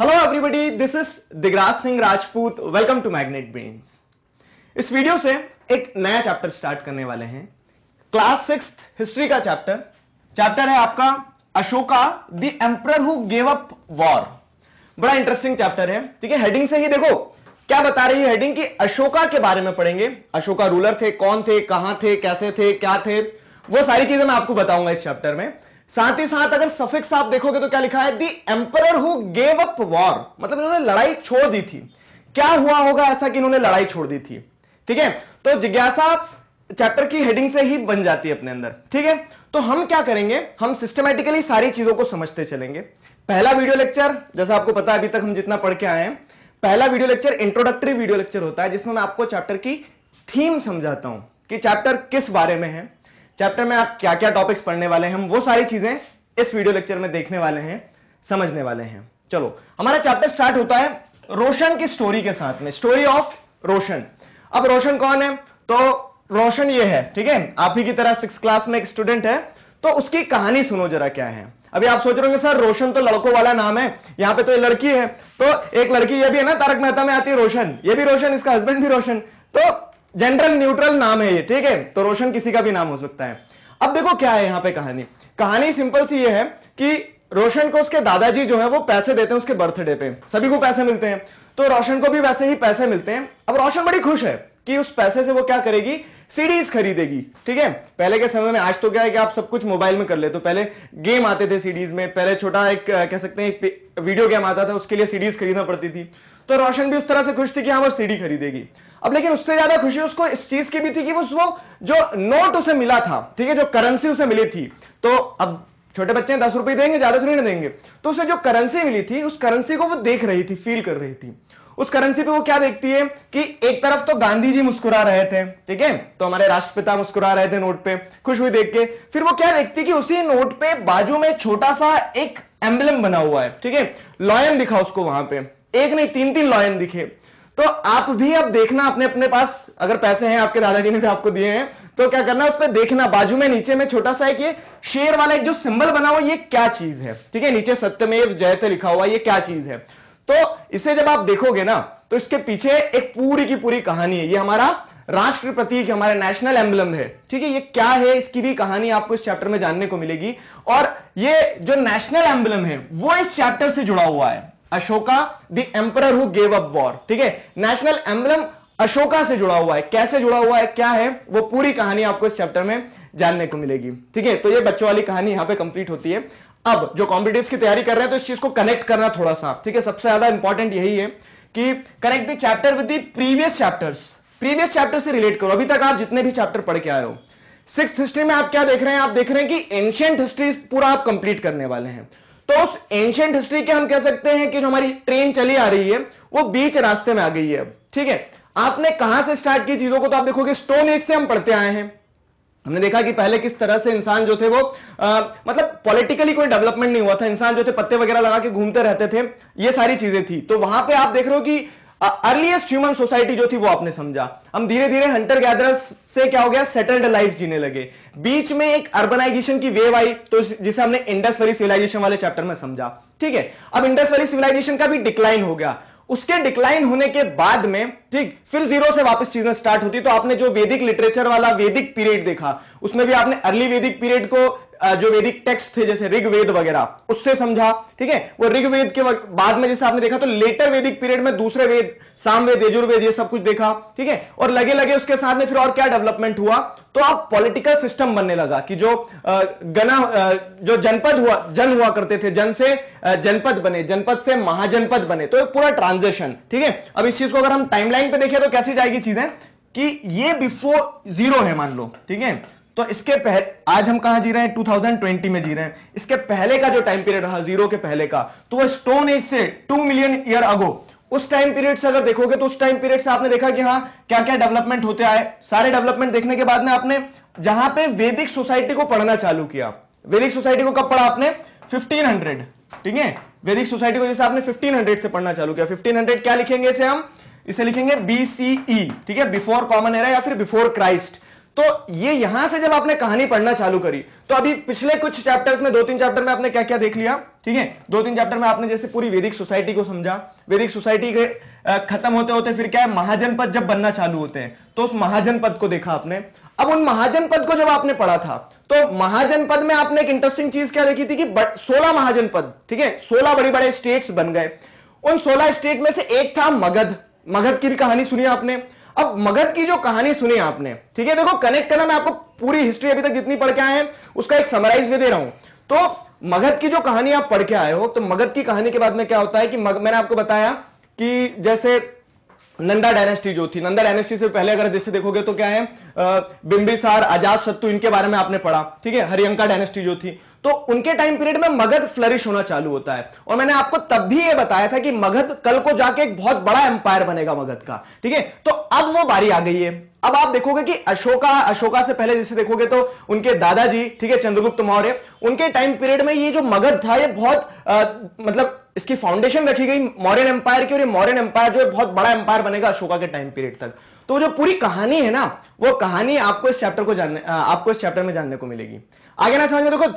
Hello everybody this is Digraj Singh Rajput welcome to Magnet Brains इस video से एक नया चैप्टर स्टार्ट करने वाले हैं क्लास सिक्स हिस्ट्री का चैप्टर चैप्टर है आपका Ashoka the emperor who gave up war बड़ा इंटरेस्टिंग चैप्टर है ठीक है हेडिंग से ही देखो क्या बता रही है हेडिंग की अशोका के बारे में पढ़ेंगे अशोका रूलर थे कौन थे कहां थे कैसे थे क्या थे वो सारी चीजें मैं आपको बताऊंगा इस चैप्टर में साथ ही साथ अगर सफिक्स आप देखोगे तो क्या लिखा है the emperor who gave up war मतलब इन्होंने लड़ाई छोड़ दी थी क्या हुआ होगा ऐसा कि इन्होंने लड़ाई छोड़ दी थी ठीक है तो जिज्ञासा चैप्टर की हेडिंग से ही बन जाती है अपने अंदर ठीक है तो हम क्या करेंगे हम सिस्टमेटिकली सारी चीजों को समझते चलेंगे पहला वीडियो लेक्चर जैसा आपको पता है अभी तक हम जितना पढ़ के आए हैं पहला video lecture introductory video lecture होता है जिसमें मैं आपको चैप्टर की थीम समझाता हूं कि चैप्टर किस बारे में है चैप्टर में आप क्या क्या टॉपिक्स पढ़ने वाले हैं हम वो सारी चीजें इस वीडियो लेक्चर में देखने वाले हैं समझने वाले हैं चलो हमारा चैप्टर स्टार्ट होता है रोशन की स्टोरी के साथ में स्टोरी ऑफ रोशन अब रोशन कौन है तो रोशन ये है ठीक है आप ही की तरह सिक्स क्लास में एक स्टूडेंट है तो उसकी कहानी सुनो जरा क्या है अभी आप सोच रहे होंगे सर रोशन तो लड़कों वाला नाम है यहाँ पे तो ये लड़की है तो एक लड़की ये भी है ना तारक मेहता में आती है रोशन ये भी रोशन इसका हस्बैंड भी रोशन तो जनरल न्यूट्रल नाम है ये ठीक है तो रोशन किसी का भी नाम हो सकता है अब देखो क्या है यहां पे कहानी कहानी सिंपल सी ये है कि रोशन को उसके दादाजी जो है वो पैसे देते हैं उसके बर्थडे पे सभी को पैसे मिलते हैं तो रोशन को भी वैसे ही पैसे मिलते हैं अब रोशन बड़ी खुश है कि उस पैसे से वो क्या करेगी सीडीज खरीदेगी ठीक है पहले के समय में आज तो क्या है कि आप सब कुछ मोबाइल में कर ले तो पहले गेम आते थे सीडीज में पहले छोटा एक कह सकते हैं वीडियो गेम आता था उसके लिए सीडीज खरीदना पड़ती थी तो रोशन भी उस तरह से खुश थी कि हाँ वो सीडी खरीदेगी अब लेकिन उससे ज्यादा खुशी उसको इस चीज की भी थी कि वो वो जो नोट उसे मिला था ठीक है जो करेंसी उसे मिली थी तो अब छोटे बच्चे दस रुपए देंगे ज्यादा थोड़ी ना देंगे तो उसे जो करेंसी मिली थी उस करेंसी को वो देख रही थी फील कर रही थी उस करेंसी पे वो क्या देखती है कि एक तरफ तो गांधी जी मुस्कुरा रहे थे ठीक है तो हमारे राष्ट्रपिता मुस्कुरा रहे थे नोट पे खुश हुई देख के फिर वो क्या देखती है कि उसी नोट पे बाजू में छोटा सा एक एम्बलम बना हुआ है ठीक है लॉयन दिखा उसको वहां पे एक नहीं तीन तीन लॉयन दिखे तो आप भी अब देखना अपने अपने पास अगर पैसे हैं आपके दादाजी ने भी आपको दिए हैं तो क्या करना उस पर देखना बाजू में नीचे में छोटा सा एक कि शेर वाला एक जो सिंबल बना हुआ ये क्या चीज है ठीक है नीचे सत्यमेव जयते लिखा हुआ ये क्या चीज है तो इसे जब आप देखोगे ना तो इसके पीछे एक पूरी की पूरी कहानी है ये हमारा राष्ट्र प्रतीक हमारे नेशनल एम्बलम है ठीक है ये क्या है इसकी भी कहानी आपको इस चैप्टर में जानने को मिलेगी और ये जो नेशनल एम्बलम है वो इस चैप्टर से जुड़ा हुआ है Ashoka the emperor who gave up war ठीक है नेशनल एम्बलम अशोका से जुड़ा हुआ है कैसे जुड़ा हुआ है क्या है वो पूरी कहानी आपको इस चैप्टर में जानने को मिलेगी ठीक है तो ये बच्चों वाली कहानी यहां पे कंप्लीट होती है अब जो कॉम्पिटेटिव की तैयारी कर रहे हैं तो इस चीज को कनेक्ट करना थोड़ा सा ठीक है सबसे ज्यादा इंपॉर्टेंट यही है कि connect the chapter with the previous chapters previous chapter से रिलेट करो अभी तक आप जितने भी चैप्टर पढ़ के आए हो सिक्स हिस्ट्री में आप क्या देख रहे हैं आप देख रहे हैं कि एंशियंट हिस्ट्री पूरा आप कंप्लीट करने वाले हैं तो उस एंशियंट हिस्ट्री के हम कह सकते हैं कि जो हमारी ट्रेन चली आ रही है वो बीच रास्ते में आ गई है अब ठीक है आपने कहां से स्टार्ट की चीजों को तो आप देखोगे स्टोन एज से हम पढ़ते आए हैं हमने देखा कि पहले किस तरह से इंसान जो थे वो आ, मतलब पॉलिटिकली कोई डेवलपमेंट नहीं हुआ था इंसान जो थे पत्ते वगैरह लगा के घूमते रहते थे ये सारी चीजें थी तो वहां पे आप देख रहे हो कि अर्लीस्ट ह्यूमन सोसाइटी जो थी वो आपने समझा हम धीरे धीरे हंटर गैदर से क्या हो गया सेटल्ड लाइफ जीने लगे बीच में एक अर्बनाइजेशन की वेव आई तो जिसे हमने इंडस वैली सिविलाइजेशन वाले चैप्टर में समझा ठीक है अब इंडस वैली सिविलाइजेशन का भी डिक्लाइन हो गया उसके डिक्लाइन होने के बाद में ठीक फिर जीरो से वापस चीजें स्टार्ट होती तो आपने जो वैदिक लिटरेचर वाला वैदिक पीरियड देखा उसमें भी आपने अर्ली वैदिक पीरियड को जो वैदिक टेक्स्ट थे जैसे ऋग्वेद वगैरह उससे समझा ठीक है वो ऋग्वेद के बाद में जैसे आपने देखा तो लेटर वैदिक पीरियड में दूसरे वेद सामवेद यजुर्वेद ये सब कुछ देखा ठीक है और लगे लगे उसके साथ में फिर और क्या डेवलपमेंट हुआ तो आप पॉलिटिकल सिस्टम बनने लगा कि जो गना जो जनपद हुआ जन हुआ करते थे जन से जनपद बने जनपद से महाजनपद बने तो एक पूरा ट्रांजेक्शन ठीक है अब इस चीज को अगर हम टाइमलाइन पे देखें तो कैसी जाएगी चीजें कि ये बिफोर जीरो है मान लो ठीक है तो इसके पहले आज हम कहा जी रहे हैं 2020 में जी रहे हैं इसके पहले का जो टाइम पीरियड रहा जीरो के पहले का तो वह स्टोन एज से टू मिलियन ईयर अगो उस टाइम पीरियड से अगर देखोगे तो उस टाइम पीरियड से आपने देखा कि हाँ क्या क्या डेवलपमेंट होते आए सारे डेवलपमेंट देखने के बाद में आपने जहां पे वैदिक सोसाइटी को पढ़ना चालू किया वैदिक सोसाइटी को कब पढ़ा आपने 1500 ठीक है वैदिक सोसाइटी को जैसे आपने 1500 से पढ़ना चालू किया 1500 क्या लिखेंगे इसे हम इसे लिखेंगे बीसीई e। ठीक है बिफोर कॉमन एरा या फिर बिफोर क्राइस्ट तो ये यहां से जब आपने कहानी पढ़ना चालू करी तो अभी पिछले कुछ चैप्टर्स में दो तीन चैप्टर में आपने क्या क्या देख लिया ठीक है दो तीन चैप्टर में आपने जैसे पूरी वैदिक सोसाइटी को समझा वैदिक सोसाइटी के खत्म होते होते फिर क्या है महाजनपद जब बनना चालू होते हैं तो उस महाजनपद को देखा आपने अब उन महाजनपद को जब आपने पढ़ा था तो महाजनपद में आपने एक इंटरेस्टिंग चीज क्या देखी थी कि सोलह महाजनपद ठीक है सोलह बड़े बड़े स्टेट्स बन गए उन सोलह स्टेट में से एक था मगध मगध की भी कहानी सुनी आपने अब मगध की जो कहानी सुनी आपने ठीक है देखो कनेक्ट करना मैं आपको पूरी हिस्ट्री अभी तक जितनी पढ़ के आए हैं उसका एक समराइज भी दे रहा हूं तो मगध की जो कहानी आप पढ़ के आए हो तो मगध की कहानी के बाद में क्या होता है कि मग, मैंने आपको बताया कि जैसे नंदा डायनेस्टी जो थी नंदा डायनेस्टी से पहले अगर जैसे देखोगे तो क्या है बिंबिसार आजाद शत्रु इनके बारे में आपने पढ़ा ठीक है हरियंका डायनेस्टी जो थी तो उनके टाइम पीरियड में मगध फ्लरिश होना चालू होता है और मैंने आपको तब भी यह बताया था कि मगध कल को जाके एक बहुत बड़ा एम्पायर बनेगा मगध का ठीक है तो अब वो बारी आ गई है अब आप देखोगे कि अशोका अशोका से पहले जैसे देखोगे तो उनके दादाजी ठीक है चंद्रगुप्त मौर्य उनके टाइम पीरियड में ये जो मगध था ये बहुत आ, मतलब इसकी फाउंडेशन रखी गई मौर्यन एम्पायर की और ये मौर्यन एम्पायर जो है बहुत बड़ा एम्पायर बनेगा अशोका के टाइम पीरियड तक तो जो पूरी कहानी है ना वो कहानी आपको इस चैप्टर को जानने आपको इस चैप्टर में जानने को मिलेगी आगे ना समझ में देखो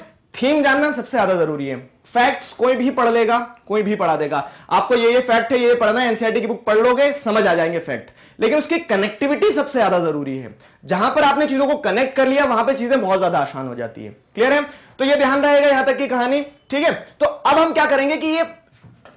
थीम जानना सबसे ज्यादा जरूरी है फैक्ट्स कोई भी पढ़ लेगा कोई भी पढ़ा देगा आपको ये ये फैक्ट है ये पढ़ना है एनसीआरटी e की बुक पढ़ लोगे समझ आ जाएंगे फैक्ट लेकिन उसकी कनेक्टिविटी सबसे ज्यादा जरूरी है जहां पर आपने चीजों को कनेक्ट कर लिया वहां पर चीजें बहुत ज्यादा आसान हो जाती है क्लियर है तो यह ध्यान रहेगा यहां तक की कहानी ठीक है तो अब हम क्या करेंगे कि ये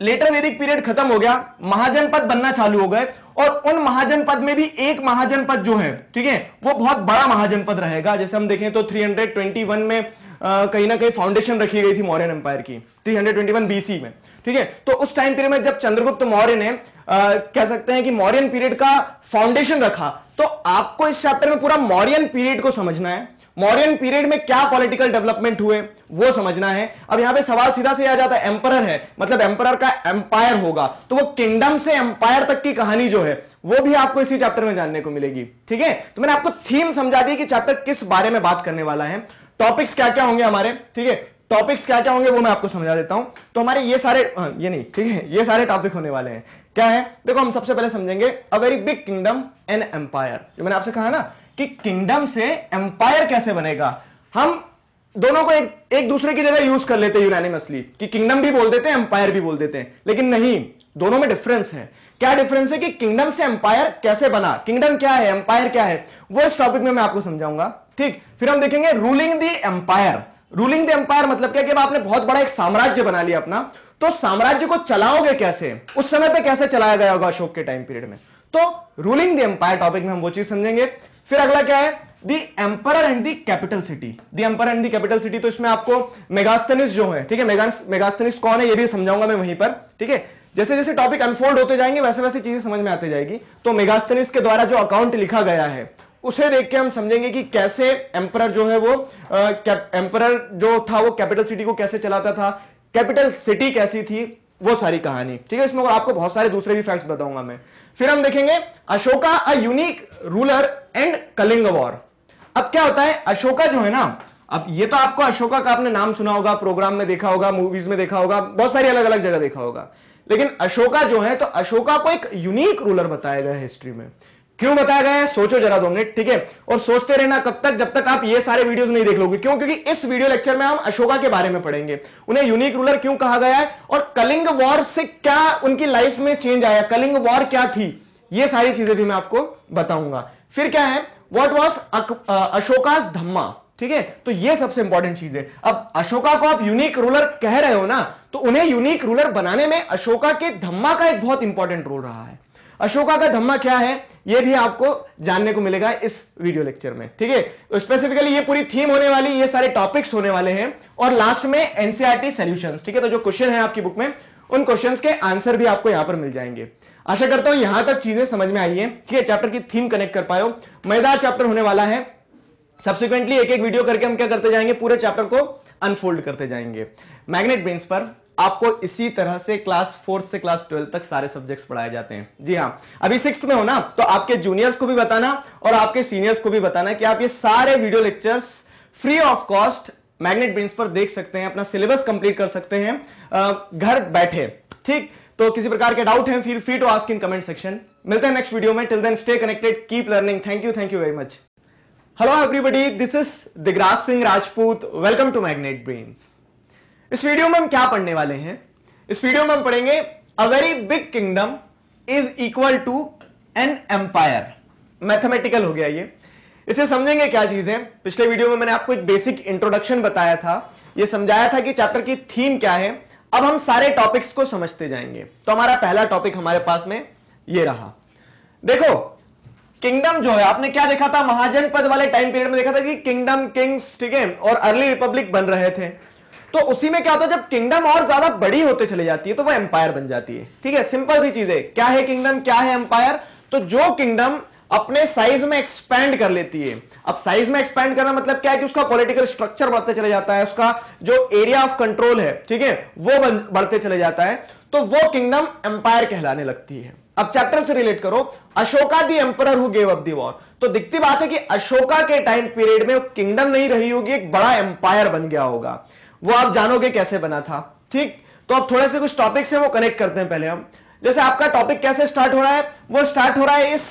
लेटर वेदिक पीरियड खत्म हो गया महाजनपद बनना चालू हो गए और उन महाजनपद में भी एक महाजनपद जो है ठीक है वो बहुत बड़ा महाजनपद रहेगा जैसे हम देखें तो 321 में कहीं ना कहीं फाउंडेशन रखी गई थी मौर्यन एम्पायर की 321 बीसी में ठीक है तो उस टाइम पीरियड में जब चंद्रगुप्त मौर्य ने आ, कह सकते हैं कि मौर्यन पीरियड का फाउंडेशन रखा तो आपको इस चैप्टर में पूरा मौर्यन पीरियड को समझना है मौर्यन पीरियड में क्या पॉलिटिकल डेवलपमेंट हुए वो समझना है अब यहां पे सवाल सीधा से आ जाता है एम्पर है मतलब एम्पर का एम्पायर होगा तो वो किंगडम से एम्पायर तक की कहानी जो है वो भी आपको इसी चैप्टर में जानने को मिलेगी ठीक है तो मैंने आपको थीम समझा दी कि चैप्टर किस बारे में बात करने वाला है टॉपिक्स क्या क्या होंगे हमारे ठीक है टॉपिक्स क्या क्या होंगे वो मैं आपको समझा देता हूं तो हमारे ये सारे हाँ, ये नहीं ठीक है ये सारे टॉपिक होने वाले हैं क्या है देखो हम सबसे पहले समझेंगे a very big kingdom and empire जो मैंने आपसे कहा ना कि किंगडम से एम्पायर कैसे बनेगा हम दोनों को एक एक दूसरे की जगह यूज कर लेते हैं यूनानिमसली कि किंगडम भी बोल देते हैं एम्पायर भी बोल देते हैं लेकिन नहीं दोनों में डिफरेंस है क्या डिफरेंस है कि किंगडम से एम्पायर कैसे बना किंगडम क्या है एम्पायर क्या है वो इस टॉपिक में मैं आपको समझाऊंगा ठीक फिर हम देखेंगे ruling the empire ruling the empire मतलब क्या कि आपने बहुत बड़ा एक साम्राज्य बना लिया अपना तो साम्राज्य को चलाओगे कैसे उस समय पे कैसे चलाया गया होगा अशोक के टाइम पीरियड में तो रूलिंग द एम्पायर टॉपिक में हम वो चीज समझेंगे फिर अगला क्या है the emperor and the capital city the emperor and the capital city तो इसमें आपको मेगास्तनिस जो है ठीक है मेगास्तनिस कौन है ये भी समझाऊंगा मैं वहीं पर ठीक है जैसे जैसे टॉपिक अनफोल्ड होते जाएंगे वैसे वैसे चीजें समझ में आती जाएगी तो मेगास्तनिस के द्वारा जो अकाउंट लिखा गया है उसे देख के हम समझेंगे कि कैसे एम्पर जो है वो एम्पर जो था वो कैपिटल सिटी को कैसे चलाता था कैपिटल सिटी कैसी थी वो सारी कहानी ठीक है इसमें आपको बहुत सारे दूसरे भी फैक्ट्स बताऊंगा मैं फिर हम देखेंगे Ashoka a unique ruler and Kalinga war अब क्या होता है अशोका जो है ना अब ये तो आपको अशोका का आपने नाम सुना होगा प्रोग्राम में देखा होगा मूवीज में देखा होगा बहुत सारी अलग अलग जगह देखा होगा लेकिन अशोका जो है तो अशोका को एक यूनिक रूलर बताया गया हिस्ट्री में क्यों बताया गया है सोचो जरा दो मिनट ठीक है और सोचते रहना कब तक जब तक आप ये सारे वीडियोस नहीं देख लोगे क्यों क्योंकि इस वीडियो लेक्चर में हम अशोका के बारे में पढ़ेंगे उन्हें यूनिक रूलर क्यों कहा गया है और कलिंग वॉर से क्या उनकी लाइफ में चेंज आया कलिंग वॉर क्या थी ये सारी चीजें भी मैं आपको बताऊंगा फिर क्या है वॉट वॉज अशोका धम्मा ठीक है तो ये सबसे इंपॉर्टेंट चीज है अब अशोका को आप यूनिक रूलर कह रहे हो ना तो उन्हें यूनिक रूलर बनाने में अशोका के धम्मा का एक बहुत इंपॉर्टेंट रोल रहा है अशोका का धम्मा क्या है यह भी आपको जानने को मिलेगा इस वीडियो लेक्चर में ठीक है स्पेसिफिकली तो ये पूरी थीम होने वाली ये सारे टॉपिक्स होने वाले हैं और लास्ट में एनसीआरटी सोल्यूशन e ठीक है तो जो क्वेश्चन है आपकी बुक में उन क्वेश्चंस के आंसर भी आपको यहां पर मिल जाएंगे आशा करता हूं यहां तक चीजें समझ में आई है ठीक है चैप्टर की थीम कनेक्ट कर पाए मजेदार चैप्टर होने वाला है सब्सिक्वेंटली एक एक वीडियो करके हम क्या करते जाएंगे पूरे चैप्टर को अनफोल्ड करते जाएंगे मैग्नेट बेंस पर आपको इसी तरह से क्लास फोर्थ से क्लास ट्वेल्थ तक सारे सब्जेक्ट्स पढ़ाए जाते हैं जी हाँ अभी सिक्स में हो ना तो आपके जूनियर्स को भी बताना और आपके सीनियर्स को भी बताना कि आप ये सारे video lectures free of cost Magnet Brains पर देख सकते हैं अपना सिलेबस कंप्लीट कर सकते हैं घर बैठे ठीक तो किसी प्रकार के डाउट हैं feel free to ask in comment section मिलते हैं नेक्स्ट वीडियो में till then stay connected keep learning thank you thank you very much hello everybody this is Digraj Singh Rajput welcome to Magnet Brains इस वीडियो में हम क्या पढ़ने वाले हैं इस वीडियो में हम पढ़ेंगे a very big kingdom is equal to an empire mathematical हो गया ये इसे समझेंगे क्या चीजें पिछले वीडियो में मैंने आपको एक बेसिक इंट्रोडक्शन बताया था ये समझाया था कि चैप्टर की थीम क्या है अब हम सारे टॉपिक्स को समझते जाएंगे तो हमारा पहला टॉपिक हमारे पास में ये रहा देखो किंगडम जो है आपने क्या देखा था महाजन पद वाले टाइम पीरियड में देखा था कि किंगडम किंग्स ठीक है और अर्ली रिपब्लिक बन रहे थे तो उसी में क्या होता है जब किंगडम और ज्यादा बड़ी होते चली जाती है तो वो एम्पायर बन जाती है ठीक है सिंपल सी चीज है क्या है किंगडम क्या है एम्पायर तो जो किंगडम अपने साइज में एक्सपेंड कर लेती है अब साइज में एक्सपेंड करना मतलब क्या है कि उसका पॉलिटिकल स्ट्रक्चर बढ़ते चले जाता है उसका जो एरिया ऑफ कंट्रोल है ठीक है वो बढ़ते चले जाता है तो वो किंगडम एम्पायर कहलाने लगती है अब चैप्टर से रिलेट करो Ashoka the emperor who gave up the war तो दिखती बात है कि अशोका के टाइम पीरियड में किंगडम नहीं रही होगी एक बड़ा एम्पायर बन गया होगा वो आप जानोगे कैसे बना था ठीक तो अब थोड़े से कुछ टॉपिक से वो कनेक्ट करते हैं पहले हम जैसे आपका टॉपिक कैसे स्टार्ट हो रहा है वो स्टार्ट हो रहा है इस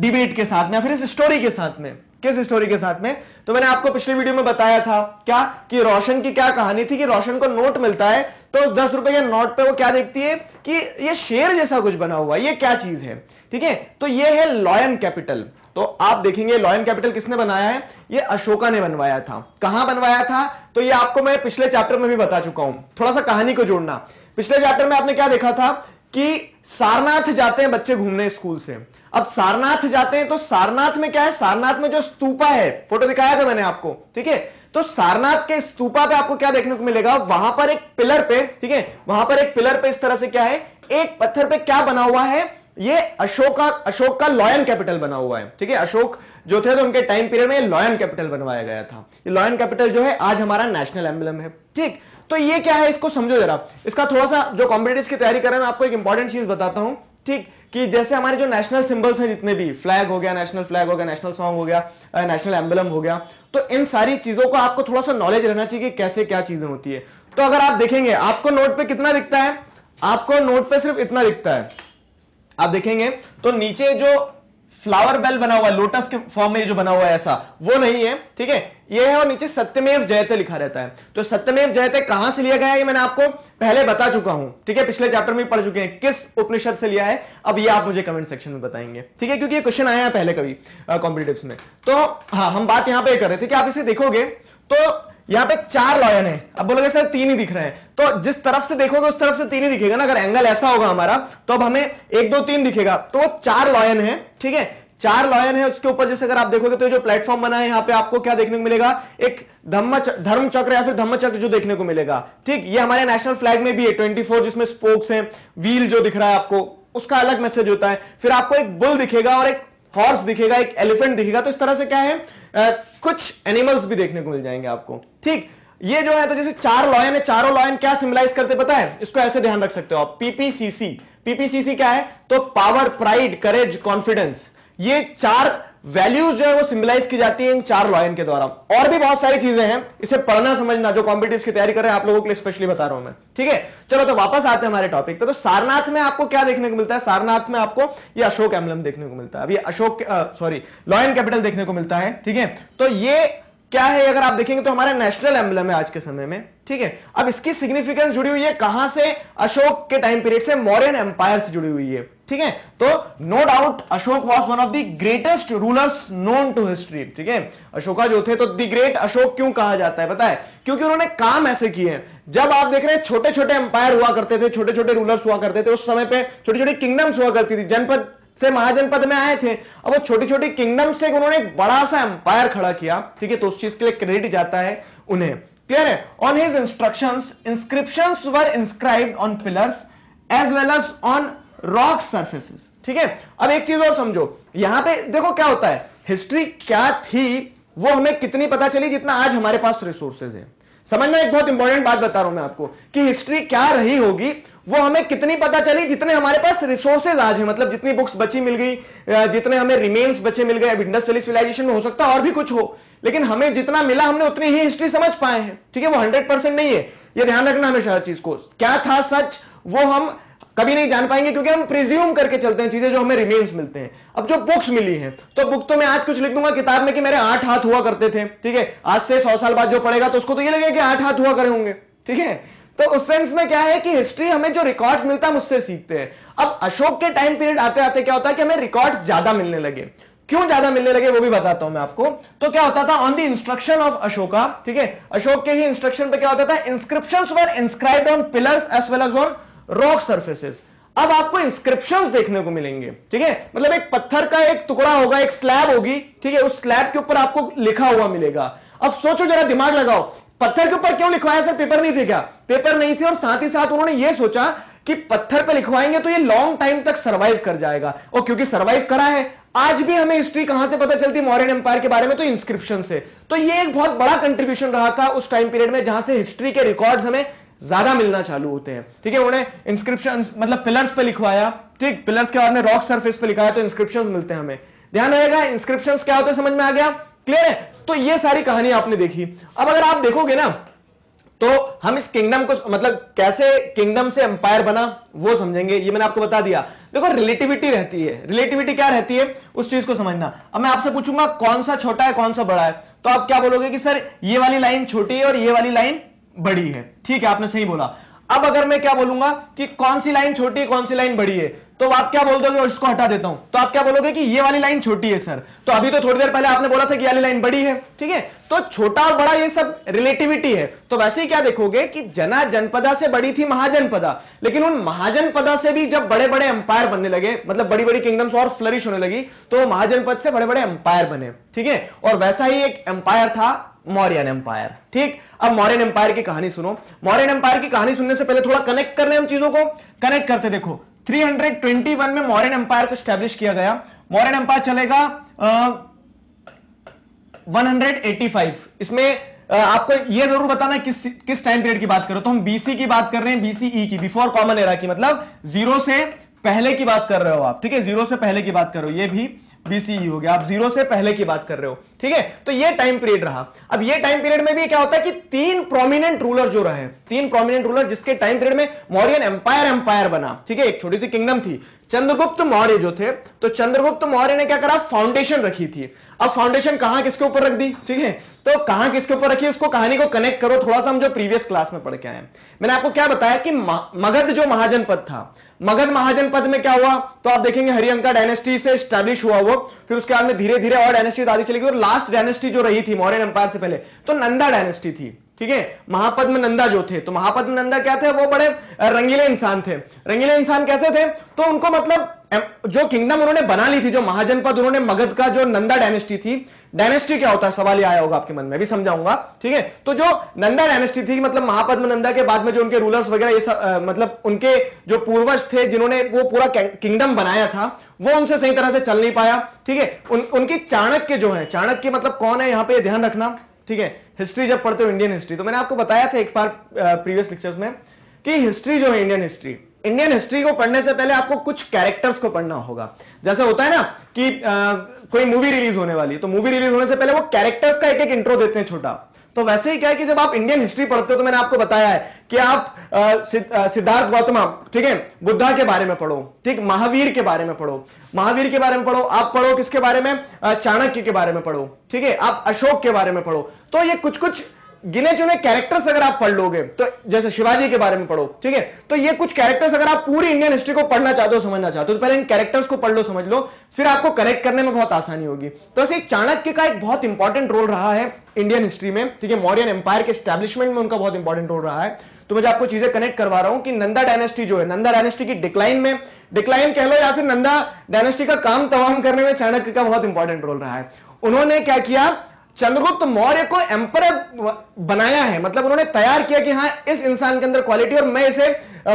डिबेट के साथ में या फिर इस स्टोरी के साथ में किस स्टोरी के साथ में तो मैंने आपको पिछले वीडियो में बताया था क्या कि रोशन की क्या कहानी थी कि रोशन को नोट मिलता है तो दस रुपए के नोट पे वो क्या देखती है कि ये शेर जैसा कुछ बना हुआ ये क्या चीज है ठीक है तो ये है लॉयन कैपिटल तो आप देखेंगे लॉयन कैपिटल किसने बनाया है ये अशोका ने बनवाया था कहां बनवाया था तो ये आपको मैं पिछले चैप्टर में भी बता चुका हूं थोड़ा सा कहानी को जोड़ना पिछले चैप्टर में आपने क्या देखा था कि सारनाथ जाते हैं बच्चे घूमने स्कूल से अब सारनाथ जाते हैं तो सारनाथ में क्या है सारनाथ में जो स्तूपा है फोटो दिखाया था मैंने आपको ठीक है तो सारनाथ के स्तूपा पे आपको क्या देखने को मिलेगा वहां पर एक पिलर पे ठीक है वहां पर एक पिलर पे इस तरह से क्या है एक पत्थर पे क्या बना हुआ है ये अशोक का अशोक का लॉयन कैपिटल बना हुआ है ठीक है अशोक जो थे तो उनके टाइम पीरियड में लॉयन कैपिटल बनवाया गया था ये लॉयन कैपिटल जो है आज हमारा नेशनल एम्बलम है ठीक तो ये क्या है इसको समझो जरा इसका थोड़ा सा जो कॉम्पिटेटिव की तैयारी कर रहे हैं मैं आपको एक इंपॉर्टेंट चीज बताता हूं ठीक कि जैसे हमारे जो नेशनल सिंबल्स हैं जितने भी फ्लैग हो गया नेशनल फ्लैग हो गया नेशनल सॉन्ग हो गया नेशनल एम्बलम हो गया तो इन सारी चीजों को आपको थोड़ा सा नॉलेज रहना चाहिए कि कैसे क्या चीजें होती है तो अगर आप देखेंगे आपको नोट पे कितना दिखता है आपको नोट पे सिर्फ इतना दिखता है आप देखेंगे तो नीचे जो फ्लावर बेल बना हुआ है लोटस के फॉर्म में जो बना हुआ है ऐसा वो नहीं है ठीक है ये है और नीचे सत्यमेव जयते लिखा रहता है तो सत्यमेव जयते कहां से लिया गया है मैंने आपको पहले बता चुका हूं ठीक है पिछले चैप्टर में पढ़ चुके हैं किस उपनिषद से लिया है अब ये आप मुझे कमेंट सेक्शन में बताएंगे ठीक है क्योंकि ये क्वेश्चन आया है पहले कभी कॉम्पिटेटिव में तो हाँ हम बात यहां पर कर रहे थे कि आप इसे देखोगे तो यहां पे चार लॉयन है अब बोलोगे सर तीन ही दिख रहे हैं तो जिस तरफ से देखोगे उस तरफ से तीन ही दिखेगा ना अगर एंगल ऐसा होगा हमारा तो अब हमें एक दो तीन दिखेगा तो वो चार लॉयन है ठीक है चार लॉयन है उसके ऊपर जैसे अगर आप देखोगे तो जो प्लेटफॉर्म बना है यहाँ पे आपको क्या देखने को मिलेगा एक धम्म धर्म चक्र या फिर धम्म चक्र जो देखने को मिलेगा ठीक ये हमारे नेशनल फ्लैग में भी है ट्वेंटी जिसमें स्पोक्स है व्हील जो दिख रहा है आपको उसका अलग मैसेज होता है फिर आपको एक बुल दिखेगा और एक हॉर्स दिखेगा एक एलिफेंट दिखेगा तो इस तरह से क्या है आ, कुछ एनिमल्स भी देखने को मिल जाएंगे आपको ठीक ये जो है तो जैसे चार लॉयन है चारों लॉयन क्या सिमिलाइज करते पता है इसको ऐसे ध्यान रख सकते हो आप पीपीसीसी पीपीसीसी क्या है तो पावर प्राइड करेज कॉन्फिडेंस ये चार वैल्यूज जो है वो सिंबलाइज की जाती है इन चार लॉयन के द्वारा और भी बहुत सारी चीजें हैं इसे पढ़ना समझना जो कॉम्पिटिव की तैयारी कर रहे हैं आप लोगों के लिए स्पेशली बता रहा हूं मैं ठीक है चलो तो वापस आते हैं हमारे टॉपिक पे तो सारनाथ में आपको क्या देखने को मिलता है सारनाथ में आपको ये अशोक एम्बलम देखने को मिलता है अभी अशोक सॉरी लॉयन कैपिटल देखने को मिलता है ठीक है तो ये क्या है अगर आप देखेंगे तो हमारा नेशनल एम्बलम है आज के समय में ठीक है अब इसकी सिग्निफिकेंस जुड़ी हुई है कहां से अशोक के टाइम पीरियड से मॉरियन एम्पायर से जुड़ी हुई है ठीक है तो no doubt Ashok was one of the greatest rulers known to history ठीक है अशोका जो थे तो द ग्रेट अशोक क्यों कहा जाता है पता है क्योंकि उन्होंने काम ऐसे किए जब आप देख रहे हैं छोटे छोटे एम्पायर हुआ करते थे छोटे छोटे रूलर्स हुआ करते थे उस समय पे छोटी छोटी किंगडम्स हुआ करती थी जनपद से महाजनपद में आए थे अब वो छोटी छोटी किंगडम से उन्होंने एक बड़ा सा एम्पायर खड़ा किया ठीक है तो उस चीज के लिए क्रेडिट जाता है उन्हें क्लियर है on his instruction inscription were inscribe on pillars as well as on rock surfaces ठीक है अब एक चीज और समझो यहां पे देखो क्या होता है हिस्ट्री क्या थी वो हमें कितनी पता चली जितना आज हमारे पास रिसोर्सेज है समझना एक बहुत इंपॉर्टेंट बात बता रहा हूं मैं आपको कि हिस्ट्री क्या रही होगी वो हमें कितनी पता चली जितने हमारे पास रिसोर्सेज आज है मतलब जितनी बुक्स बची मिल गई जितने हमें रिमेन्स बचे मिल गए अब इंडस्ट्रियल सिविलाइजेशन में हो सकता है और भी कुछ हो लेकिन हमें जितना मिला हमने उतनी ही हिस्ट्री समझ पाए हैं ठीक है वो हंड्रेड परसेंट नहीं है ये ध्यान रखना हमेशा हर चीज को क्या था सच वो हम कभी नहीं जान पाएंगे क्योंकि हम प्रिज्यूम करके चलते हैं चीजें जो हमें रिमेन्स मिलते हैं अब जो बुक्स मिली हैं तो बुक तो मैं आज कुछ लिख दूंगा किताब में कि मेरे आठ हाथ हुआ करते थे ठीक है आज से सौ साल बाद जो पड़ेगा तो उसको तो ये लगेगा कि आठ हाथ हुआ करे होंगे ठीक है तो उस सेंस में क्या है कि हिस्ट्री हमें जो रिकॉर्ड्स मिलता है हम उससे सीखते हैं अब अशोक के टाइम पीरियड आते आते क्या होता है कि हमें रिकॉर्ड्स ज्यादा मिलने लगे क्यों ज्यादा मिलने लगे वो भी बताता हूं मैं आपको तो क्या होता था on the instruction of Ashoka ठीक है अशोक के ही इंस्ट्रक्शन पे क्या होता था inscription were on pillars as well as on rock surfaces अब आपको इंस्क्रिप्शन देखने को मिलेंगे ठीक है मतलब एक पत्थर का एक टुकड़ा होगा एक स्लैब होगी ठीक है उस स्लैब के ऊपर आपको लिखा हुआ मिलेगा अब सोचो जरा दिमाग लगाओ पत्थर के ऊपर क्यों लिखवाया सर पेपर नहीं थे क्या पेपर नहीं थे और साथ ही साथ उन्होंने ये सोचा कि पत्थर पे लिखवाएंगे तो ये लॉन्ग टाइम तक सरवाइव कर जाएगा और क्योंकि सरवाइव करा है आज भी हमें हिस्ट्री कहां से पता चलती मॉरियन एम्पायर के बारे में तो इंस्क्रिप्शन से तो ये एक बहुत बड़ा कंट्रीब्यूशन रहा था उस टाइम पीरियड में जहां से हिस्ट्री के रिकॉर्ड्स हमें ज्यादा मिलना चालू होते हैं ठीक है उन्हें इंस्क्रिप्शन मतलब पिलर्स पे लिखवाया ठीक पिलर्स के बाद में रॉक सरफेस पे लिखा है तो इंस्क्रिप्शन मिलते हैं हमें ध्यान रहेगा इंस्क्रिप्शन क्या होते समझ में आ गया क्लियर है तो ये सारी कहानी आपने देखी अब अगर आप देखोगे ना तो हम इस किंगडम को मतलब कैसे किंगडम से एम्पायर बना वो समझेंगे ये मैंने आपको बता दिया देखो रिलेटिविटी रहती है रिलेटिविटी क्या रहती है उस चीज को समझना अब मैं आपसे पूछूंगा कौन सा छोटा है कौन सा बड़ा है तो आप क्या बोलोगे कि सर ये वाली लाइन छोटी है और ये वाली लाइन बड़ी है ठीक है आपने सही बोला अब अगर मैं क्या बोलूंगा कि कौन सी लाइन छोटी है कौन सी लाइन बड़ी है तो आप क्या बोल दोगे और इसको हटा देता हूं तो आप क्या बोलोगे कि ये वाली लाइन छोटी है सर तो अभी तो थोड़ी देर पहले आपने बोला था कि वाली लाइन बड़ी है ठीक है तो छोटा और बड़ा ये सब रिलेटिविटी है तो वैसे ही क्या देखोगे कि जना जनपदा से बड़ी थी महाजनपदा लेकिन उन महाजनपदा से भी जब बड़े बड़े एंपायर बनने लगे मतलब बड़ी बड़ी किंगडम्स और फ्लरिश होने लगी तो महाजनपद से बड़े बड़े एंपायर बने ठीक है और वैसा ही एक एम्पायर था मौर्यन एम्पायर ठीक अब मौर्यन एम्पायर की कहानी सुनो मौर्यन एम्पायर की कहानी सुनने से पहले थोड़ा कनेक्ट कर ले हम चीजों को कनेक्ट करते देखो 321 में मौर्यन एम्पायर को स्टैब्लिश किया गया मौर्यन एम्पायर चलेगा आ, 185 इसमें आपको यह जरूर बताना किस किस टाइम पीरियड की बात करो तो हम बीसी की बात कर रहे हैं बीसीई e की बिफोर कॉमन एरा की मतलब जीरो से पहले की बात कर रहे हो आप ठीक है जीरो से पहले की बात करो ये भी बीसीई हो गया आप जीरो से पहले की बात कर रहे हो ठीक है तो ये टाइम पीरियड रहा अब ये टाइम पीरियड में भी क्या होता है कि तीन प्रोमिनेंट रूलर जो रहे तीन प्रोमिनेंट रूलर जिसके टाइम पीरियड में मौर्यन एम्पायर एम्पायर बना ठीक है एक छोटी सी किंगडम थी चंद्रगुप्त मौर्य जो थे तो चंद्रगुप्त मौर्य ने क्या करा फाउंडेशन रखी थी अब फाउंडेशन कहां किसके ऊपर रख दी ठीक है तो कहां किसके ऊपर रखी उसको कहानी को कनेक्ट करो थोड़ा सा हम जो प्रीवियस क्लास में पढ़ के आए मैंने आपको क्या बताया कि मगध जो महाजनपद था मगध महाजनपद में क्या हुआ तो आप देखेंगे हरियंका डायनेस्टी से स्टैब्लिश हुआ वो फिर उसके बाद में धीरे धीरे और डायनेस्टी आदि चलेगी और लास्ट डायनेस्टी जो रही थी मौर्य एम्पायर से पहले तो नंदा डायनेस्टी थी ठीक है महापद्म नंदा जो थे तो महापद्म नंदा क्या थे वो बड़े रंगीले इंसान थे रंगीले इंसान कैसे थे तो उनको मतलब जो किंगडम उन्होंने बना ली थी जो महाजनपद उन्होंने मगध का जो नंदा डायनेस्टी थी डायनेस्टी क्या होता है सवाल आया होगा आपके मन में भी समझाऊंगा ठीक है तो जो नंदा डायनेस्टी थी मतलब महापद्म नंदा के बाद में जो उनके रूलर्स वगैरह ये सब मतलब उनके जो पूर्वज थे जिन्होंने वो पूरा किंगडम बनाया था वो उनसे सही तरह से चल नहीं पाया ठीक है उन, उनकी चाणक्य जो है चाणक्य मतलब कौन है यहां पर ध्यान रखना ठीक है हिस्ट्री जब पढ़ते हो इंडियन हिस्ट्री तो मैंने आपको बताया था एक बार प्रीवियस लेक्चर्स में कि हिस्ट्री जो है इंडियन हिस्ट्री इंडियन हिस्ट्री को पढ़ने से पहले आपको कुछ कैरेक्टर्स को पढ़ना होगा जैसे होता है ना कि आ, कोई मूवी रिलीज होने वाली तो मूवी रिलीज होने से पहले वो कैरेक्टर्स का एक एक इंट्रो देते हैं छोटा तो वैसे ही क्या है कि जब आप इंडियन हिस्ट्री पढ़ते हो तो मैंने आपको बताया है कि आप सिद्धार्थ गौतम ठीक है बुद्धा के बारे में पढ़ो ठीक महावीर के बारे में पढ़ो महावीर के बारे में पढ़ो आप पढ़ो किसके बारे में चाणक्य के बारे में पढ़ो ठीक है आप अशोक के बारे में पढ़ो तो ये कुछ कुछ गिने चुने कैरेक्टर्स अगर आप पढ़ लोगे तो जैसे शिवाजी के बारे में पढ़ो ठीक है तो ये कुछ कैरेक्टर्स अगर आप पूरी इंडियन हिस्ट्री को पढ़ना चाहते हो समझना चाहते हो तो पहले इन कैरेक्टर्स को पढ़ लो समझ लो फिर आपको करेक्ट करने में बहुत आसानी होगी तो ऐसे चाणक्य का एक बहुत इंपॉर्टेंट रोल रहा है इंडियन हिस्ट्री में ठीक है मॉरियन एम्पायर के स्टैब्लिशमेंट में उनका बहुत इंपॉर्टेंट रोल रहा है तो मैं आपको चीजें कनेक्ट करवा रहा हूं कि नंदा डायनेस्टी जो है नंदा डायनेस्टी की डिक्लाइन में डिक्लाइन कह लो या फिर नंदा डायनेस्टी का काम तमाम करने में चाणक्य का बहुत इंपॉर्टेंट रोल रहा है उन्होंने क्या किया चंद्रगुप्त मौर्य को एम्पर बनाया है मतलब उन्होंने तैयार किया कि हाँ इस इंसान के अंदर क्वालिटी और मैं इसे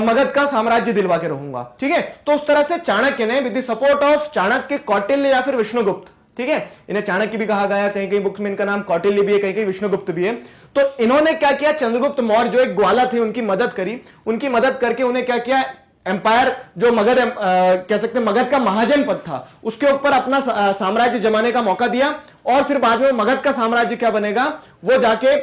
मगध का साम्राज्य दिलवा के रहूंगा ठीक है तो उस तरह से चाणक्य ने with support of Chanakya Kautilya या फिर विष्णुगुप्त ठीक है इन्हें चाणक्य भी कहा गया कहीं कहीं बुक्स में इनका नाम कौटिल्य भी है कहीं कहीं विष्णुगुप्त भी है तो इन्होंने क्या किया चंद्रगुप्त मौर्य जो एक ग्वाला थे उनकी मदद करी उनकी मदद करके उन्हें क्या किया एम्पायर जो मगध कह सकते हैं मगध का महाजन पद था उसके ऊपर अपना साम्राज्य जमाने का मौका दिया और फिर बाद में मगध का साम्राज्य क्या बनेगा वो जाके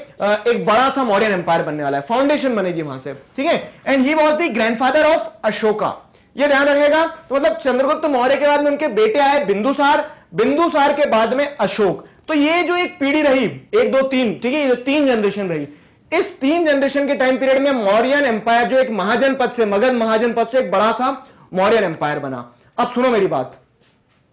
एक बड़ा सा मॉडर्न एम्पायर बनने वाला है फाउंडेशन बनेगी वहां से ठीक है and he was the grandfather of Ashoka ये ध्यान रखेगा तो मतलब चंद्रगुप्त मौर्य के बाद में उनके बेटे आए बिंदुसार बिंदुसार के बाद में अशोक तो ये जो एक पीढ़ी रही एक दो तीन ठीक है ये जो तीन जनरेशन रही इस तीन जनरेशन के टाइम पीरियड में मौर्यन एम्पायर जो एक महाजनपद से मगध महाजनपद से एक बड़ा सा मौर्यन एम्पायर बना अब सुनो मेरी बात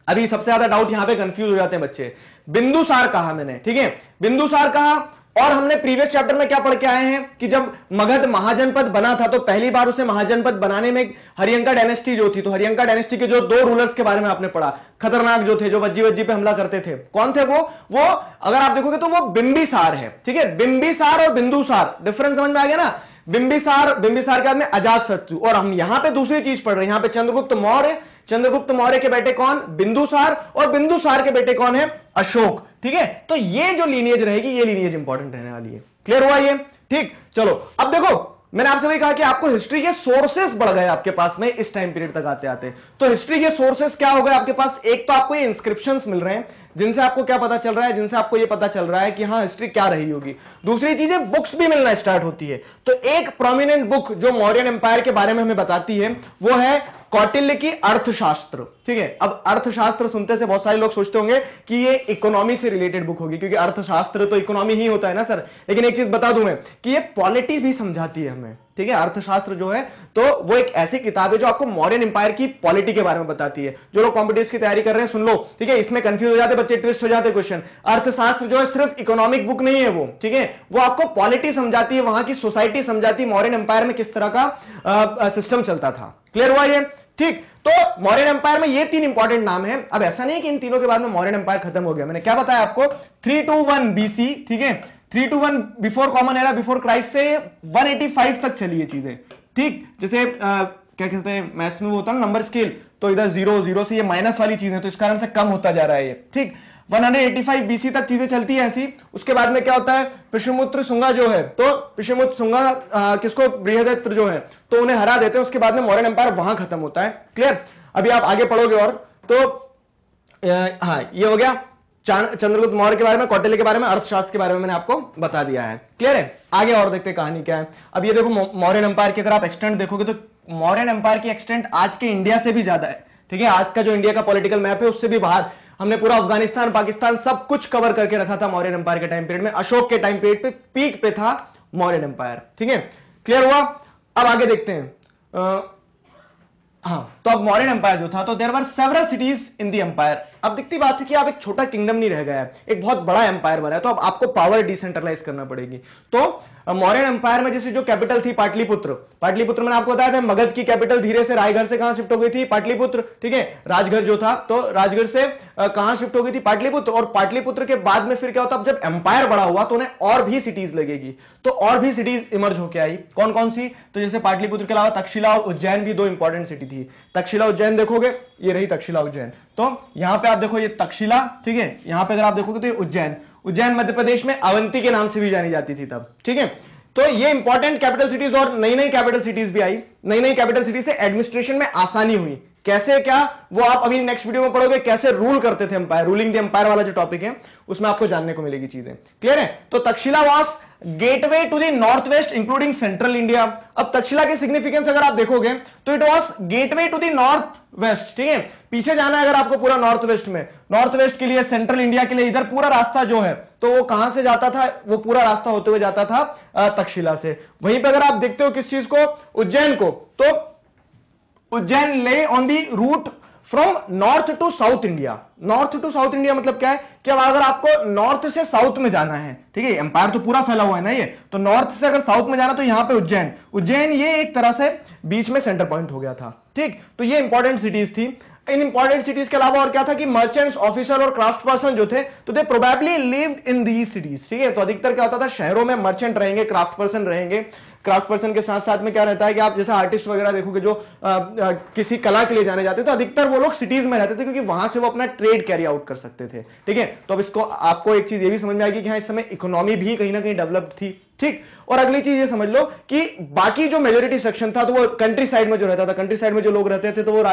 अभी सबसे ज्यादा डाउट यहां पे कंफ्यूज हो जाते हैं बच्चे बिंदुसार कहा मैंने ठीक है बिंदुसार कहा और हमने प्रीवियस चैप्टर में क्या पढ़ के आए हैं कि जब मगध महाजनपद बना था तो पहली बार उसे महाजनपद बनाने में हरियंका डायनेस्टी जो थी तो हरियंका डायनेस्टी के जो दो रूलर्स के बारे में आपने पढ़ा खतरनाक जो थे जो वज्जी वज्जी पे हमला करते थे कौन थे वो वो अगर आप देखोगे तो वो बिंबिसार है ठीक है बिंबिसार और बिंदुसार डिफरेंस समझ में आ गया ना बिंबिसार बिंबिसार के बाद में अजात शत्रु और हम यहां पर दूसरी चीज पढ़ रहे हैं यहां पर चंद्रगुप्त मौर्य चंद्रगुप्त मौर्य के बेटे कौन बिंदुसार और बिंदुसार के बेटे कौन है अशोक ठीक है तो ये जो लीनियज रहेगी ये लीनियज इंपॉर्टेंट रहने वाली है क्लियर हुआ ये ठीक चलो अब देखो मैंने आपसे भी कहा कि आपको हिस्ट्री के सोर्सेस बढ़ गए आपके पास में इस टाइम पीरियड तक आते आते तो हिस्ट्री के सोर्सेस क्या हो गए आपके पास एक तो आपको ये इंस्क्रिप्शंस मिल रहे हैं जिनसे आपको क्या पता चल रहा है जिनसे आपको ये पता चल रहा है कि हाँ हिस्ट्री क्या रही होगी दूसरी चीज है बुक्स भी मिलना स्टार्ट होती है तो एक प्रोमिनेंट बुक जो मॉडर्न एम्पायर के बारे में हमें बताती है वो है कौटिल्य की अर्थशास्त्र ठीक है अब अर्थशास्त्र सुनते से बहुत सारे लोग सोचते होंगे कि ये इकोनॉमी से रिलेटेड बुक होगी क्योंकि अर्थशास्त्र तो इकोनॉमी ही होता है ना सर लेकिन एक चीज बता दूं मैं कि ये पॉलिटी भी समझाती है हमें ठीक है अर्थशास्त्र जो है तो वो एक ऐसी किताब है जो आपको मॉडर्न एम्पायर की पॉलिटी के बारे में बताती है जो लोग कॉम्पिटिटिव की तैयारी कर रहे हैं सुन लो ठीक है इसमें कंफ्यूज हो जाते बच्चे ट्विस्ट हो जाते क्वेश्चन अर्थशास्त्र जो है सिर्फ इकोनॉमिक बुक नहीं है वो ठीक है वो आपको पॉलिटी समझाती है वहां की सोसाइटी समझाती है मॉडर्न एम्पायर में किस तरह का सिस्टम चलता था क्लियर हुआ ये ठीक तो मॉडर्न एम्पायर में ये तीन इंपॉर्टेंट नाम है अब ऐसा नहीं कि इन तीनों के बाद में मॉडर्न एम्पायर खत्म हो गया मैंने क्या बताया आपको थ्री टू वन बीसी ठीक है three two one before common era before Christ से 185 तक चली ये चीजें ठीक जैसे आ, क्या कहते हैं मैथ्स में वो होता है नंबर स्केल तो इधर जीरो जीरो से ये माइनस वाली चीज है तो इस कारण से कम होता जा रहा है ये ठीक 185 बीसी तक चीजें चलती है ऐसी उसके बाद में क्या होता है पिशुमुत्र सुंगा जो है तो पिशुमुत्र सुंगा आ, किसको बृहदत्र जो है तो उन्हें हरा देते हैं उसके बाद में मौर्यन एम्पायर वहां खत्म होता है क्लियर अभी आप आगे पढ़ोगे और तो हाँ ये हो गया चंद्रगुप्त मौर्य के बारे में कौटिल्य के बारे में अर्थशास्त्र के बारे में मैंने आपको बता दिया है क्लियर है आगे और देखते हैं कहानी क्या है अब ये देखो मौर्य एम्पायर की अगर आप एक्सटेंट देखोगे तो मौर्य एम्पायर की एक्सटेंट आज के इंडिया से भी ज्यादा है ठीक है आज का जो इंडिया का पॉलिटिकल मैप है उससे भी बाहर हमने पूरा अफगानिस्तान पाकिस्तान सब कुछ कवर करके रखा था मौर्य एम्पायर के टाइम पीरियड में अशोक के टाइम पीरियड पे पीक पे था मौर्य एम्पायर ठीक है क्लियर हुआ अब आगे देखते हैं हाँ तो अब मॉडर्न एम्पायर जो था तो there are several cities in the empire अब दिखती बात है कि आप एक छोटा किंगडम नहीं रह गया है एक बहुत बड़ा एम्पायर बना है तो अब आपको पावर डिसेंट्रलाइज करना पड़ेगी तो मौर्यन एम्पायर में जैसे जो कैपिटल थी पाटलिपुत्र पाटलिपुत्र मैंने आपको बताया था मगध की कैपिटल धीरे से रायगढ़ से कहां शिफ्ट हो गई थी पाटलिपुत्र ठीक है राजगढ़ जो था तो राजगढ़ से कहां शिफ्ट हो गई थी पाटलिपुत्र और पाटलिपुत्र के बाद में फिर क्या होता जब एम्पायर बड़ा हुआ तो उन्हें और भी सिटीज लगेगी तो और भी सिटीज इमर्ज होकर आई कौन कौन सी तो जैसे पाटलिपुत्र के अलावा तक्षशिला और उज्जैन भी दो इंपॉर्टेंट सिटी थी तक्षशिला उज्जैन देखोगे ये रही तक्षशिला उज्जैन तो यहां पे आप देखो ये तक्षशिला ठीक है यहां पे अगर आप देखोगे तो ये उज्जैन उज्जैन मध्य प्रदेश में अवंती के नाम से भी जानी जाती थी तब ठीक है तो ये इंपॉर्टेंट कैपिटल सिटीज और नई नई कैपिटल सिटीज भी आई नई नई कैपिटल सिटी से एडमिनिस्ट्रेशन में आसानी हुई कैसे क्या वो आप अभी नेक्स्ट वीडियो में पढ़ोगे कैसे रूल करते थे एम्पायर रूलिंग दी एम्पायर वाला जो टॉपिक है उसमें आपको जानने को मिलेगी चीजें क्लियर है तो Takshashila was gateway to the north west including central India अब तक्षशिला के सिग्निफिकेंस अगर आप देखोगे तो it was gateway to the north west ठीक है पीछे जाना है अगर आपको पूरा नॉर्थ वेस्ट में नॉर्थ वेस्ट के लिए सेंट्रल इंडिया के लिए इधर पूरा रास्ता जो है तो वो कहां से जाता था वो पूरा रास्ता होते हुए जाता था तक्षशिला से वहीं पर अगर आप देखते हो किस चीज को उज्जैन को तो Ujjain lay on the route from north to south India north to south India मतलब क्या है कि अब अगर आपको नॉर्थ से साउथ में जाना है ठीक है एम्पायर तो पूरा फैला हुआ है ना ये तो नॉर्थ से अगर साउथ में जाना तो यहां पे उज्जैन उज्जैन ये एक तरह से बीच में सेंटर पॉइंट हो गया था ठीक तो ये इंपॉर्टेंट सिटीज थी इन इंपॉर्टेंट सिटीज के अलावा और क्या था कि मर्चेंट्स ऑफिसर और क्राफ्ट पर्सन जो थे तो they probably live in these cities ठीक है तो अधिकतर क्या होता था शहरों में मर्चेंट रहेंगे क्राफ्ट पर्सन रहेंगे क्राफ्ट पर्सन के साथ साथ में क्या रहता है कि आप जैसे आर्टिस्ट वगैरह देखोगे जो आ, आ, किसी कला के लिए जाने जाते तो अधिकतर वो लोग सिटीज में रहते थे क्योंकि वहां से वो अपना ट्रेड कैरी आउट कर सकते थे ठीक है तो अब इसको आपको एक चीज ये भी समझ में आएगी कि हाँ इस समय इकोनॉमी भी कहीं ना कहीं डेवलप्ड थी ठीक और अगली चीज ये समझ लो कि बाकी जो मेजोरिटी सेक्शन था तो वो कंट्री साइड में जो रहता था कंट्री साइड में जो लोग रहते थे तो वो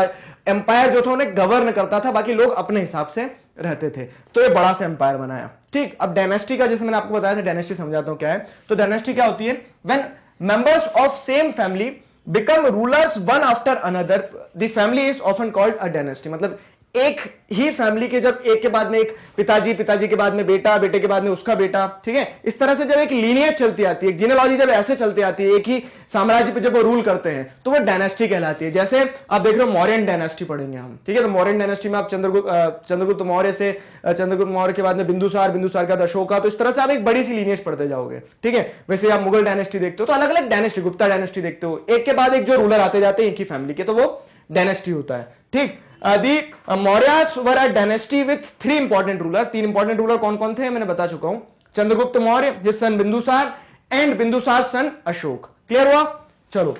एम्पायर जो था उन्हें गवर्न करता था बाकी लोग अपने हिसाब से रहते थे तो ये बड़ा सा एम्पायर बनाया ठीक अब डायनेस्टी का जैसे मैंने आपको बताया था डायनेस्टी समझाता हूं क्या है तो डायनेस्टी क्या होती है when members of same family become rulers one after another the family is often called a dynasty मतलब एक ही फैमिली के जब एक के बाद में एक पिताजी पिताजी के बाद में बेटा बेटे के बाद में उसका बेटा ठीक है इस तरह से जब एक लीनियज चलती आती है एक जीनोलॉजी जब ऐसे चलते आती है एक ही साम्राज्य पे जब वो रूल करते हैं तो वो डायनेस्टी कहलाती है जैसे आप देख रहे हो मौर्यन डायनेस्टी पढ़ेंगे हम ठीक है तो मौर्यन डायनेस्टी में आप चंद्रगुप्त चंद्रगुप्त मौर्य से चंद्रगुप्त मौर्य के बाद में बिंदुसार बिंदुसार का अशोका तो इस तरह से आप एक बड़ी सी लीनियज पढ़ते जाओगे ठीक है वैसे आप मुगल डायनेस्टी देखते हो तो अलग अलग डायनेस्टी गुप्ता डायनेस्टी देखते हो एक के बाद एक जो रूलर आते जाते हैं एक ही फैमिली के तो वो डायनेस्टी होता है ठीक the Mauryas were a dynasty with three तीन इंपॉर्टेंट रूलर कौन कौन थे मैंने बता चुका हूं Chandragupta Maurya his Bindusara and Bindusara son Ashok clear हुआ चलो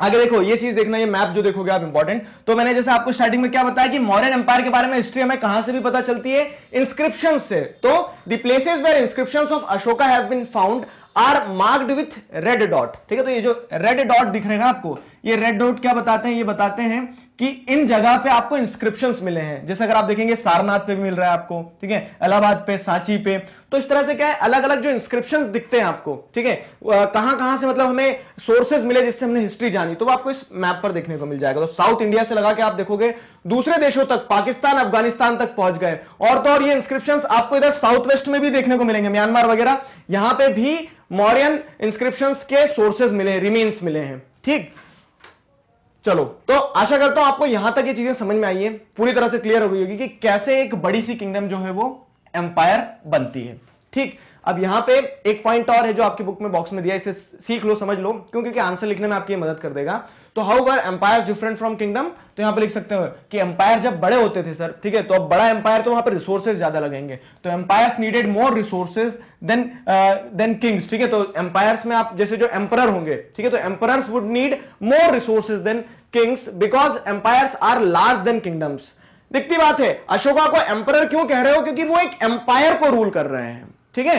आगे देखो ये चीज देखना ये मैप जो देखोगे आप इंपॉर्टेंट तो मैंने जैसे आपको स्टार्टिंग में क्या बताया कि मॉरियन एम्पायर के बारे में हिस्ट्री हमें कहां से भी पता चलती है इंस्क्रिप्शन से तो the where inscription of Ashoka have been found are marked with red dot ठीक है तो ये जो रेड डॉट दिख रहे आपको ये रेड डॉट क्या बताते हैं ये बताते हैं कि इन जगह पे आपको इंस्क्रिप्शन मिले हैं जैसे अगर आप देखेंगे सारनाथ पे भी मिल रहा है आपको ठीक है इलाहाबाद पे सांची पे तो इस तरह से क्या है अलग अलग जो इंस्क्रिप्शन दिखते हैं आपको ठीक है कहां कहां से मतलब हमें सोर्सेज मिले जिससे हमने हिस्ट्री जानी तो वो आपको इस मैप पर देखने को मिल जाएगा तो साउथ इंडिया से लगा के आप देखोगे दूसरे देशों तक पाकिस्तान अफगानिस्तान तक पहुंच गए और तो और ये इंस्क्रिप्शन आपको इधर साउथ वेस्ट में भी देखने को मिलेंगे म्यांमार वगैरह यहां पर भी मॉरियन इंस्क्रिप्शन के सोर्सेज मिले रिमेन्स मिले हैं ठीक चलो तो आशा करता हूं आपको यहां तक ये चीजें समझ में आई है पूरी तरह से क्लियर हो गई होगी कि कैसे एक बड़ी सी किंगडम जो है वो एम्पायर बनती है ठीक अब यहां पे एक पॉइंट और है जो आपकी बुक में बॉक्स में दिया इसे सीख लो समझ लो क्योंकि आंसर लिखने में आपकी मदद कर देगा तो how were empire different from kingdom तो यहां पर लिख सकते हो कि एम्पायर जब बड़े होते थे सर ठीक है तो अब बड़ा एम्पायर तो वहां पर रिसोर्सेज ज्यादा लगेंगे तो empire needed more resources than than kings ठीक है तो एम्पायर्स में आप जैसे जो एम्पर होंगे ठीक है तो empire would need more resources than kings because empire are large than kingdoms दिखती बात है अशोका को एम्पर क्यों कह रहे हो क्योंकि वो एक एम्पायर को रूल कर रहे हैं ठीक है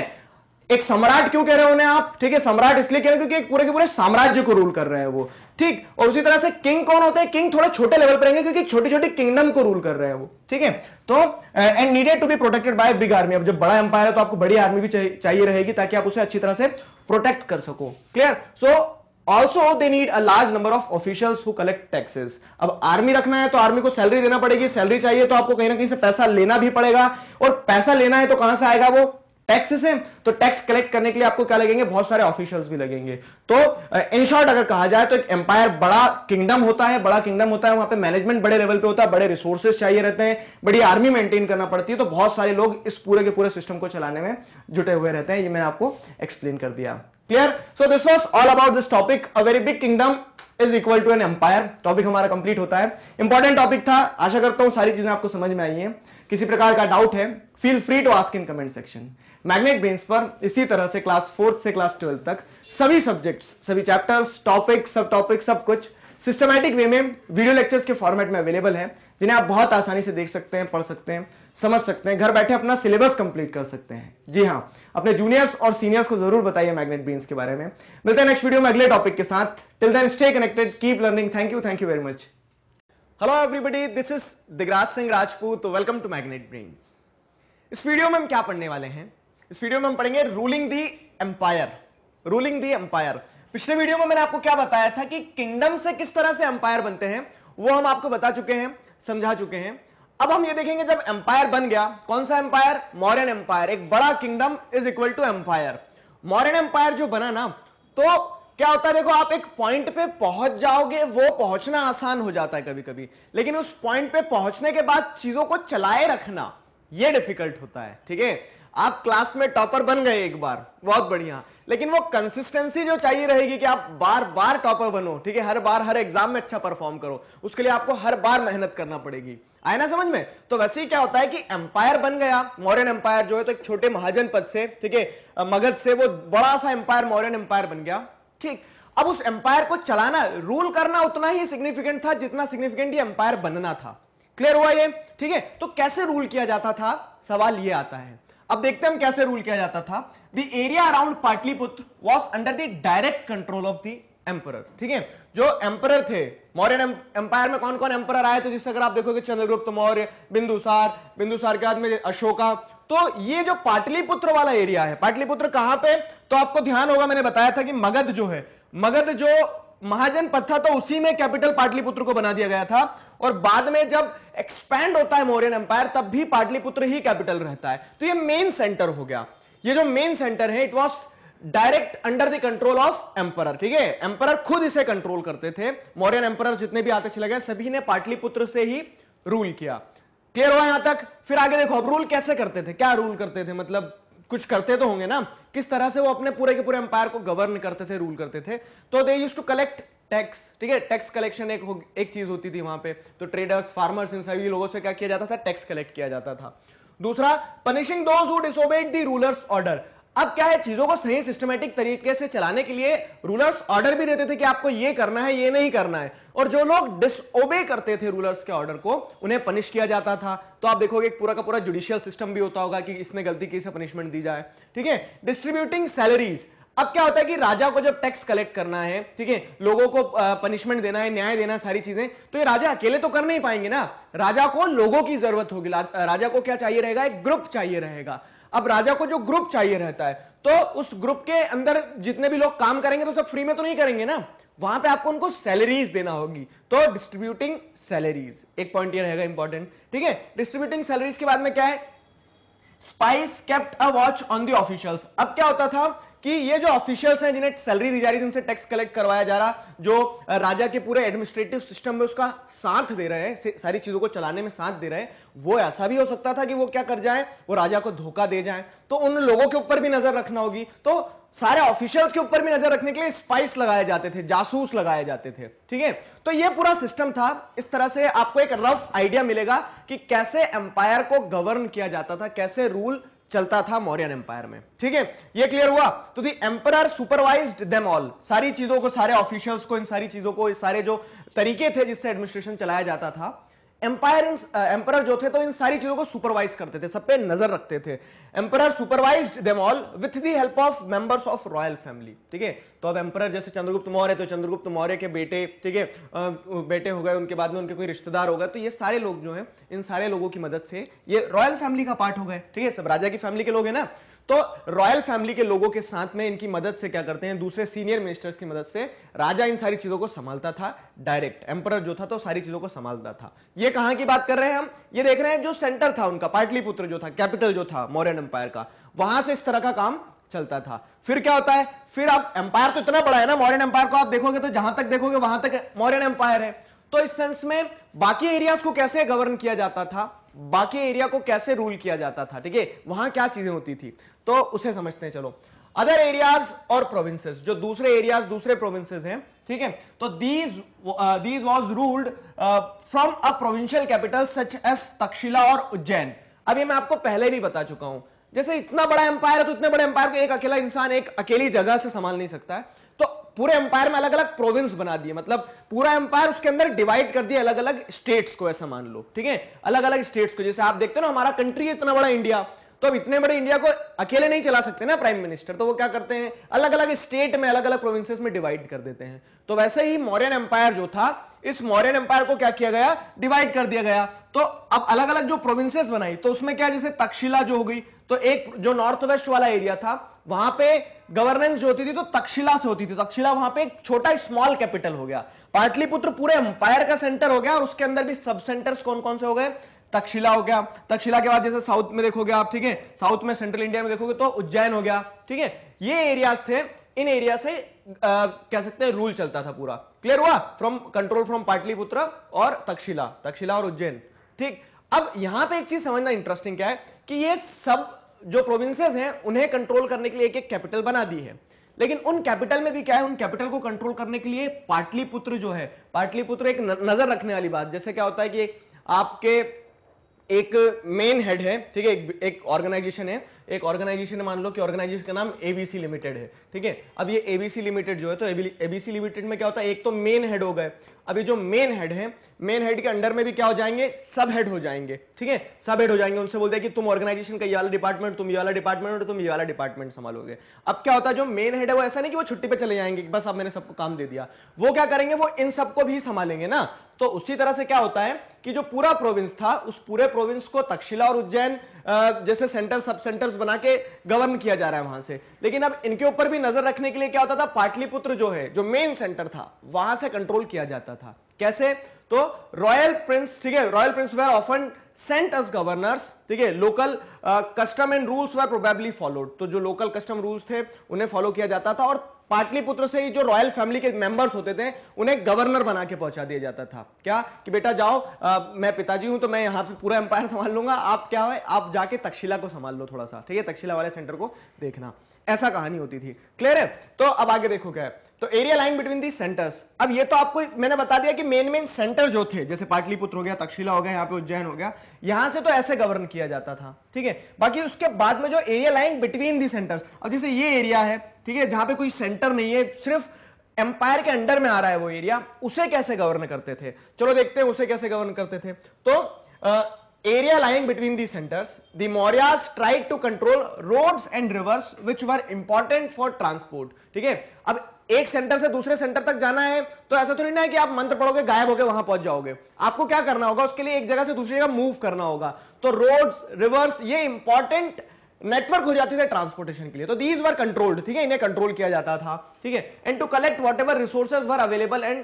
एक सम्राट क्यों कह रहे हो उन्हें आप ठीक है सम्राट इसलिए कह रहे हो क्योंकि पूरे के पूरे साम्राज्य को रूल कर रहे हैं वो ठीक और उसी तरह से किंग कौन होते हैं किंग थोड़े छोटे लेवल पर रहेंगे क्योंकि छोटी छोटी किंगडम को रूल कर रहे हैं वो ठीक है तो and needed to be protected by big army अब जब बड़ा एम्पायर है तो आपको बड़ी आर्मी भी चाहिए रहेगी ताकि आप उसे अच्छी तरह से प्रोटेक्ट कर सको clear so also they need a large number of officials who collect taxes अब आर्मी रखना है तो आर्मी को सैलरी देना पड़ेगी सैलरी चाहिए तो आपको कहीं ना कहीं से पैसा लेना भी पड़ेगा और पैसा लेना है तो कहां से आएगा वो टैक्सेस हैं तो टैक्स कलेक्ट करने के लिए आपको क्या लगेंगे बहुत सारे ऑफिशियल्स भी लगेंगे तो इन शॉर्ट अगर कहा जाए तो एक एम्पायर बड़ा किंगडम होता है बड़ा किंगडम होता है वहां पे मैनेजमेंट बड़े लेवल पे होता है बड़े रिसोर्सेज चाहिए रहते हैं बड़ी आर्मी मेंटेन करना पड़ती है तो बहुत सारे लोग इस पूरे के पूरे सिस्टम को चलाने में जुटे हुए रहते हैं ये मैंने आपको एक्सप्लेन कर दिया clear so this was all about this topic a very big kingdom is equal to an empire topic हमारा कंप्लीट होता है इंपॉर्टेंट टॉपिक था आशा करता हूं सारी चीजें आपको समझ में आई है किसी प्रकार का डाउट है feel free to ask in comment section Magnet Brains पर इसी तरह से क्लास फोर्थ से क्लास ट्वेल्थ तक सभी सब्जेक्ट्स सभी चैप्टर्स टॉपिक सब टॉपिक सब कुछ सिस्टमैटिक वे में वीडियो लेक्चर्स के फॉर्मेट में अवेलेबल है जिन्हें आप बहुत आसानी से देख सकते हैं पढ़ सकते हैं समझ सकते हैं घर बैठे अपना सिलेबस कंप्लीट कर सकते हैं जी हाँ अपने जूनियर्स और सीनियर्स को जरूर बताइए मैग्नेट बीन्स के बारे में मिलते हैं नेक्स्ट वीडियो में अगले टॉपिक के साथ till then stay connected keep learning thank you thank you very much hello everybody this is Digraj Singh Rajput welcome to Magnet Brains इस वीडियो में हम क्या पढ़ने वाले हैं इस वीडियो में हम पढ़ेंगे ruling the empire ruling the empire पिछले वीडियो में मैंने आपको क्या बताया था कि किंगडम से किस तरह से एम्पायर बनते हैं वो हम आपको बता चुके हैं समझा चुके हैं अब हम ये देखेंगे जब एम्पायर बन गया कौन सा एम्पायर मॉरन एम्पायर एक बड़ा kingdom is equal to empire Mauryan empire जो बना ना तो क्या होता है देखो आप एक पॉइंट पे पहुंच जाओगे वो पहुंचना आसान हो जाता है कभी कभी लेकिन उस पॉइंट पे पहुंचने के बाद चीजों को चलाए रखना ये डिफिकल्ट होता है ठीक है आप क्लास में टॉपर बन गए एक बार बहुत बढ़िया लेकिन वो कंसिस्टेंसी जो चाहिए रहेगी कि आप बार बार टॉपर बनो ठीक है हर बार हर एग्जाम में अच्छा परफॉर्म करो उसके लिए आपको हर बार मेहनत करना पड़ेगी आया ना समझ में तो वैसे ही क्या होता है कि एम्पायर बन गया मौर्यन एम्पायर जो है तो एक छोटे महाजन पद से ठीक है मगध से वो बड़ा सा एम्पायर मौर्यन एम्पायर बन गया ठीक अब उस एम्पायर को चलाना रूल करना उतना ही सिग्निफिकेंट था जितना सिग्निफिकेंट ये एम्पायर बनना था क्लियर हुआ ये ठीक है तो कैसे रूल किया जाता था सवाल ये आता है अब देखते हैं हम कैसे रूल किया जाता था the area around Pataliputra was under the direct control of the emperor ठीक है जो एम्पर थे मौर्य एम्पायर में कौन कौन एम्पर आए थे जिससे अगर आप देखोगे चंद्रगुप्त मौर्य बिंदुसार बिंदुसार के बाद में अशोका तो ये जो पाटलिपुत्र वाला एरिया है पाटलिपुत्र कहां पे तो आपको ध्यान होगा मैंने बताया था कि मगध जो है मगध जो महाजन था तो उसी में कैपिटल पाटलिपुत्र को बना दिया गया था और बाद में जब एक्सपैंड होता है मौर्यन एम्पायर तब भी पाटलिपुत्र ही कैपिटल रहता है तो ये मेन सेंटर हो गया ये जो मेन सेंटर है it was direct under the control of emperor ठीक है एम्पर खुद इसे कंट्रोल करते थे मौर्यन एम्पर जितने भी आते चले गए सभी ने पाटलिपुत्र से ही रूल किया क्लियर हुआ यहां तक फिर आगे देखो अब रूल कैसे करते थे क्या रूल करते थे मतलब कुछ करते तो होंगे ना किस तरह से वो अपने पूरे के पूरे एम्पायर को गवर्न करते थे रूल करते थे तो they use to collect tax ठीक है टैक्स कलेक्शन एक एक चीज होती थी वहां पे तो ट्रेडर्स फार्मर्स इन सभी लोगों से क्या किया जाता था टैक्स कलेक्ट किया जाता था दूसरा punishing those who disobeyed the rulers order अब क्या है चीजों को सही सिस्टमेटिक तरीके से चलाने के लिए रूलर्स ऑर्डर भी देते थे कि आपको ये करना है ये नहीं करना है और जो लोग डिसओबे करते थे रूलर्स के ऑर्डर को उन्हें पनिश किया जाता था तो आप देखोगे एक पूरा का पूरा जुडिशियल सिस्टम भी होता होगा कि इसने गलती की से पनिशमेंट दी जाए ठीक है डिस्ट्रीब्यूटिंग सैलरीज अब क्या होता है कि राजा को जब टैक्स कलेक्ट करना है ठीक है लोगों को पनिशमेंट देना है न्याय देना है सारी चीजें तो ये राजा अकेले तो कर नहीं पाएंगे ना राजा को लोगों की जरूरत होगी राजा को क्या चाहिए रहेगा एक ग्रुप चाहिए रहेगा अब राजा को जो ग्रुप चाहिए रहता है तो उस ग्रुप के अंदर जितने भी लोग काम करेंगे तो सब फ्री में तो नहीं करेंगे ना वहां पे आपको उनको सैलरीज देना होगी तो डिस्ट्रीब्यूटिंग सैलरीज एक पॉइंट ये रहेगा इंपॉर्टेंट ठीक है डिस्ट्रीब्यूटिंग सैलरीज के बाद में क्या है spies kept a watch on the officials अब क्या होता था कि ये जो ऑफिशियल्स हैं जिन्हें सैलरी दी जा रही है जिनसे टैक्स कलेक्ट करवाया जा रहा जो राजा के पूरे एडमिनिस्ट्रेटिव सिस्टम में उसका साथ दे रहे हैं सारी चीजों को चलाने में साथ दे रहे हैं वो ऐसा भी हो सकता था कि वो क्या कर जाए वो राजा को धोखा दे जाए तो उन लोगों के ऊपर भी नजर रखना होगी तो सारे ऑफिशियल्स के ऊपर भी नजर रखने के लिए स्पाइस लगाए जाते थे जासूस लगाए जाते थे ठीक है तो ये पूरा सिस्टम था इस तरह से आपको एक रफ आइडिया मिलेगा कि कैसे एम्पायर को गवर्न किया जाता था कैसे रूल चलता था मौर्यन एम्पायर में ठीक है ये क्लियर हुआ तो the emperor supervise them all सारी चीजों को सारे ऑफिशियल्स को इन सारी चीजों को सारे जो तरीके थे जिससे एडमिनिस्ट्रेशन चलाया जाता था एम्पायर इन एम्पर जो थे तो इन सारी चीजों को सुपरवाइज करते थे सब पे नजर रखते थे emperor supervise them all with the help of members of royal family ठीक है तो अब एम्पर जैसे चंद्रगुप्त मौर्य तो चंद्रगुप्त मौर्य के बेटे ठीक है बेटे हो गए उनके बाद में उनके कोई रिश्तेदार हो गए तो ये सारे लोग जो है इन सारे लोगों की मदद से ये रॉयल फैमिली का पार्ट हो गए ठीक है सब राजा की फैमिली के लोग है ना तो रॉयल फैमिली के लोगों के साथ में इनकी मदद से क्या करते हैं दूसरे सीनियर मिनिस्टर्स की मदद से राजा इन सारी चीजों को संभालता था डायरेक्ट एम्पर जो था तो सारी चीजों को संभालता था ये कहां की बात कर रहे हैं हम ये देख रहे हैं जो सेंटर था उनका पाटलिपुत्र जो था कैपिटल जो था मौर्यन एम्पायर का वहां से इस तरह का काम चलता था फिर क्या होता है फिर आप एम्पायर तो इतना बड़ा है ना मॉरियन एम्पायर को आप देखोगे तो जहां तक देखोगे वहां तक मॉरियन एम्पायर है तो इस सेंस में बाकी एरियाज को कैसे गवर्न किया जाता था बाकी एरिया को कैसे रूल किया जाता था ठीक है वहां क्या चीजें होती थी तो उसे समझते हैं चलो अदर एरियाज और प्रोविंसेस जो दूसरे एरियाज दूसरे प्रोविंसेस हैं ठीक है तो these these was ruled from a provincial capital such as Takshashila और उज्जैन अब मैं आपको पहले भी बता चुका हूं जैसे इतना बड़ा एम्पायर है तो इतने बड़े एम्पायर को एक अकेला इंसान एक अकेली जगह से संभाल नहीं सकता है पूरे एम्पायर में अलग अलग प्रोविंस बना दिए मतलब पूरा एम्पायर उसके अंदर डिवाइड कर दिया अलग अलग स्टेट्स को ऐसा मान लो ठीक है अलग अलग स्टेट्स को जैसे आप देखते हो ना हमारा कंट्री है इतना बड़ा इंडिया तो अब इतने बड़े इंडिया को अकेले नहीं चला सकते ना प्राइम मिनिस्टर तो वो क्या करते हैं अलग अलग स्टेट में अलग अलग प्रोविंसेस में डिवाइड कर देते हैं तो वैसे ही मौर्यन एम्पायर जो था इस मौर्यन एम्पायर को क्या किया गया डिवाइड कर दिया गया तो अब अलग अलग जो प्रोविंसेस बनाई तो उसमें क्या जैसे तक्षशिला जो हो गई तो एक जो नॉर्थ वेस्ट वाला एरिया था वहां पे गवर्नेंस जो होती थी तो तक्षशिला से होती थी तक्षशिला वहां पे एक छोटा स्मॉल कैपिटल हो गया पाटलिपुत्र पूरे एम्पायर का सेंटर हो गया और उसके अंदर भी सब सेंटर्स कौन कौन से हो गए तक्षशिला हो गया तक्षशिला के बाद जैसे साउथ में देखोगे आप ठीक है साउथ में सेंट्रल इंडिया में देखोगे तो उज्जैन हो गया ठीक है ये एरियाज थे इन एरिया से आ, कह सकते हैं रूल चलता था पूरा क्लियर हुआ फ्रॉम कंट्रोल फ्रॉम पाटलिपुत्र और तक्षशिला तक्षशिला और उज्जैन ठीक अब यहां पे एक चीज समझना इंटरेस्टिंग क्या है कि ये सब जो प्रोविंसेस हैं उन्हें कंट्रोल करने के लिए एक एक कैपिटल बना दी है लेकिन उन कैपिटल में भी क्या है उन कैपिटल को कंट्रोल करने के लिए पाटलिपुत्र जो है पाटलिपुत्र एक नजर रखने वाली बात जैसे क्या होता है कि आपके एक मेन हेड है ठीक है एक, ऑर्गेनाइजेशन है एक ऑर्गेनाइजेशन मान लो कि ऑर्गेनाइजेशन का नाम एबीसी लिमिटेड है ठीक है अब ये एबीसी लिमिटेड जो है तो एबीसी लिमिटेड में क्या होता है एक तो मेन हेड हो गए अब ये जो मेन हेड है मेन हेड के अंडर में भी क्या हो जाएंगे सब हेड हो जाएंगे ठीक है सब हेड हो जाएंगे उनसे बोलते हैं कि तुम ऑर्गेनाइजेशन का ये वाला डिपार्टमेंट तुम ये वाला डिपार्टमेंट और तुम ये वाला डिपार्टमेंट संभालोगे अब क्या होता है जो मेन हेड है वो ऐसा नहीं कि वो छुट्टी पे चले जाएंगे कि बस अब मैंने सबको काम दे दिया वो क्या करेंगे वो इन सबको भी संभालेंगे ना तो उसी तरह से क्या होता है कि जो पूरा प्रोविंस था उस पूरे प्रोविंस को तक्षशिला और उज्जैन जैसे सेंटर सब सेंटर्स बना के गवर्न किया जा रहा है वहां से लेकिन अब इनके ऊपर भी नजर रखने के लिए क्या होता था पाटलिपुत्र जो है जो मेन सेंटर था वहां से कंट्रोल किया जाता था कैसे तो रॉयल प्रिंस ठीक है royal prince were often sent as governors ठीक है local custom and rules were probably followed तो जो लोकल कस्टम रूल्स थे उन्हें फॉलो किया जाता था और पाटलिपुत्र से ही जो रॉयल फैमिली के मेंबर्स होते थे उन्हें गवर्नर बना के पहुंचा दिया जाता था क्या कि बेटा जाओ आ, मैं पिताजी हूं तो मैं यहाँ पे पूरा एम्पायर संभाल लूंगा आप क्या है आप जाके तक्षशिला को संभाल लो थोड़ा सा ठीक है तक्षशिला वाले सेंटर को देखना ऐसा कहानी होती थी क्लियर है तो अब आगे देखो क्या है तो area lying between the centres अब ये तो आपको मैंने बता दिया कि मेन मेन सेंटर जो थे जैसे पाटलिपुत्र हो गया तक्षशिला हो गया यहाँ पे उज्जैन हो गया यहां से तो ऐसे गवर्न किया जाता था ठीक है बाकी उसके बाद में जो area lying between the centres अब जैसे ये एरिया है ठीक है जहां पे कोई सेंटर नहीं है सिर्फ एम्पायर के अंडर में आ रहा है वो एरिया उसे कैसे गवर्न करते थे चलो देखते हैं उसे कैसे गवर्न करते थे तो area lying between these centers, the Mauryas tried to control roads and rivers which were important for transport. ठीक है अब एक सेंटर से दूसरे सेंटर तक जाना है तो ऐसा थोड़ी तो ना है कि आप मंत्र पढ़ोगे गायब होगे वहां पहुंच जाओगे आपको क्या करना होगा उसके लिए एक जगह से दूसरी जगह मूव करना होगा तो रोड्स रिवर्स ये इंपॉर्टेंट नेटवर्क हो जाते थे ट्रांसपोर्टेशन के लिए तो दीज वर कंट्रोल्ड ठीक है इन्हें कंट्रोल किया जाता था ठीक है and to collect whatever resources were available and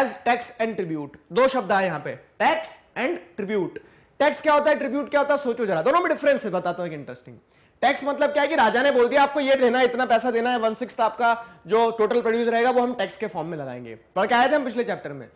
as tax and tribute दो शब्द है यहां पर टैक्स एंड ट्रिब्यूट टैक्स क्या होता है ट्रिब्यूट क्या होता है सोचो जरा दोनों में डिफरेंस है बताता हूँ एक इंटरेस्टिंग टैक्स मतलब क्या है कि राजा ने बोल दिया आपको ये देना है इतना पैसा देना है वन सिक्स आपका जो टोटल प्रोड्यूस रहेगा वो हम टैक्स के फॉर्म में लगाएंगे पढ़ के आए थे हम पिछले चैप्टर में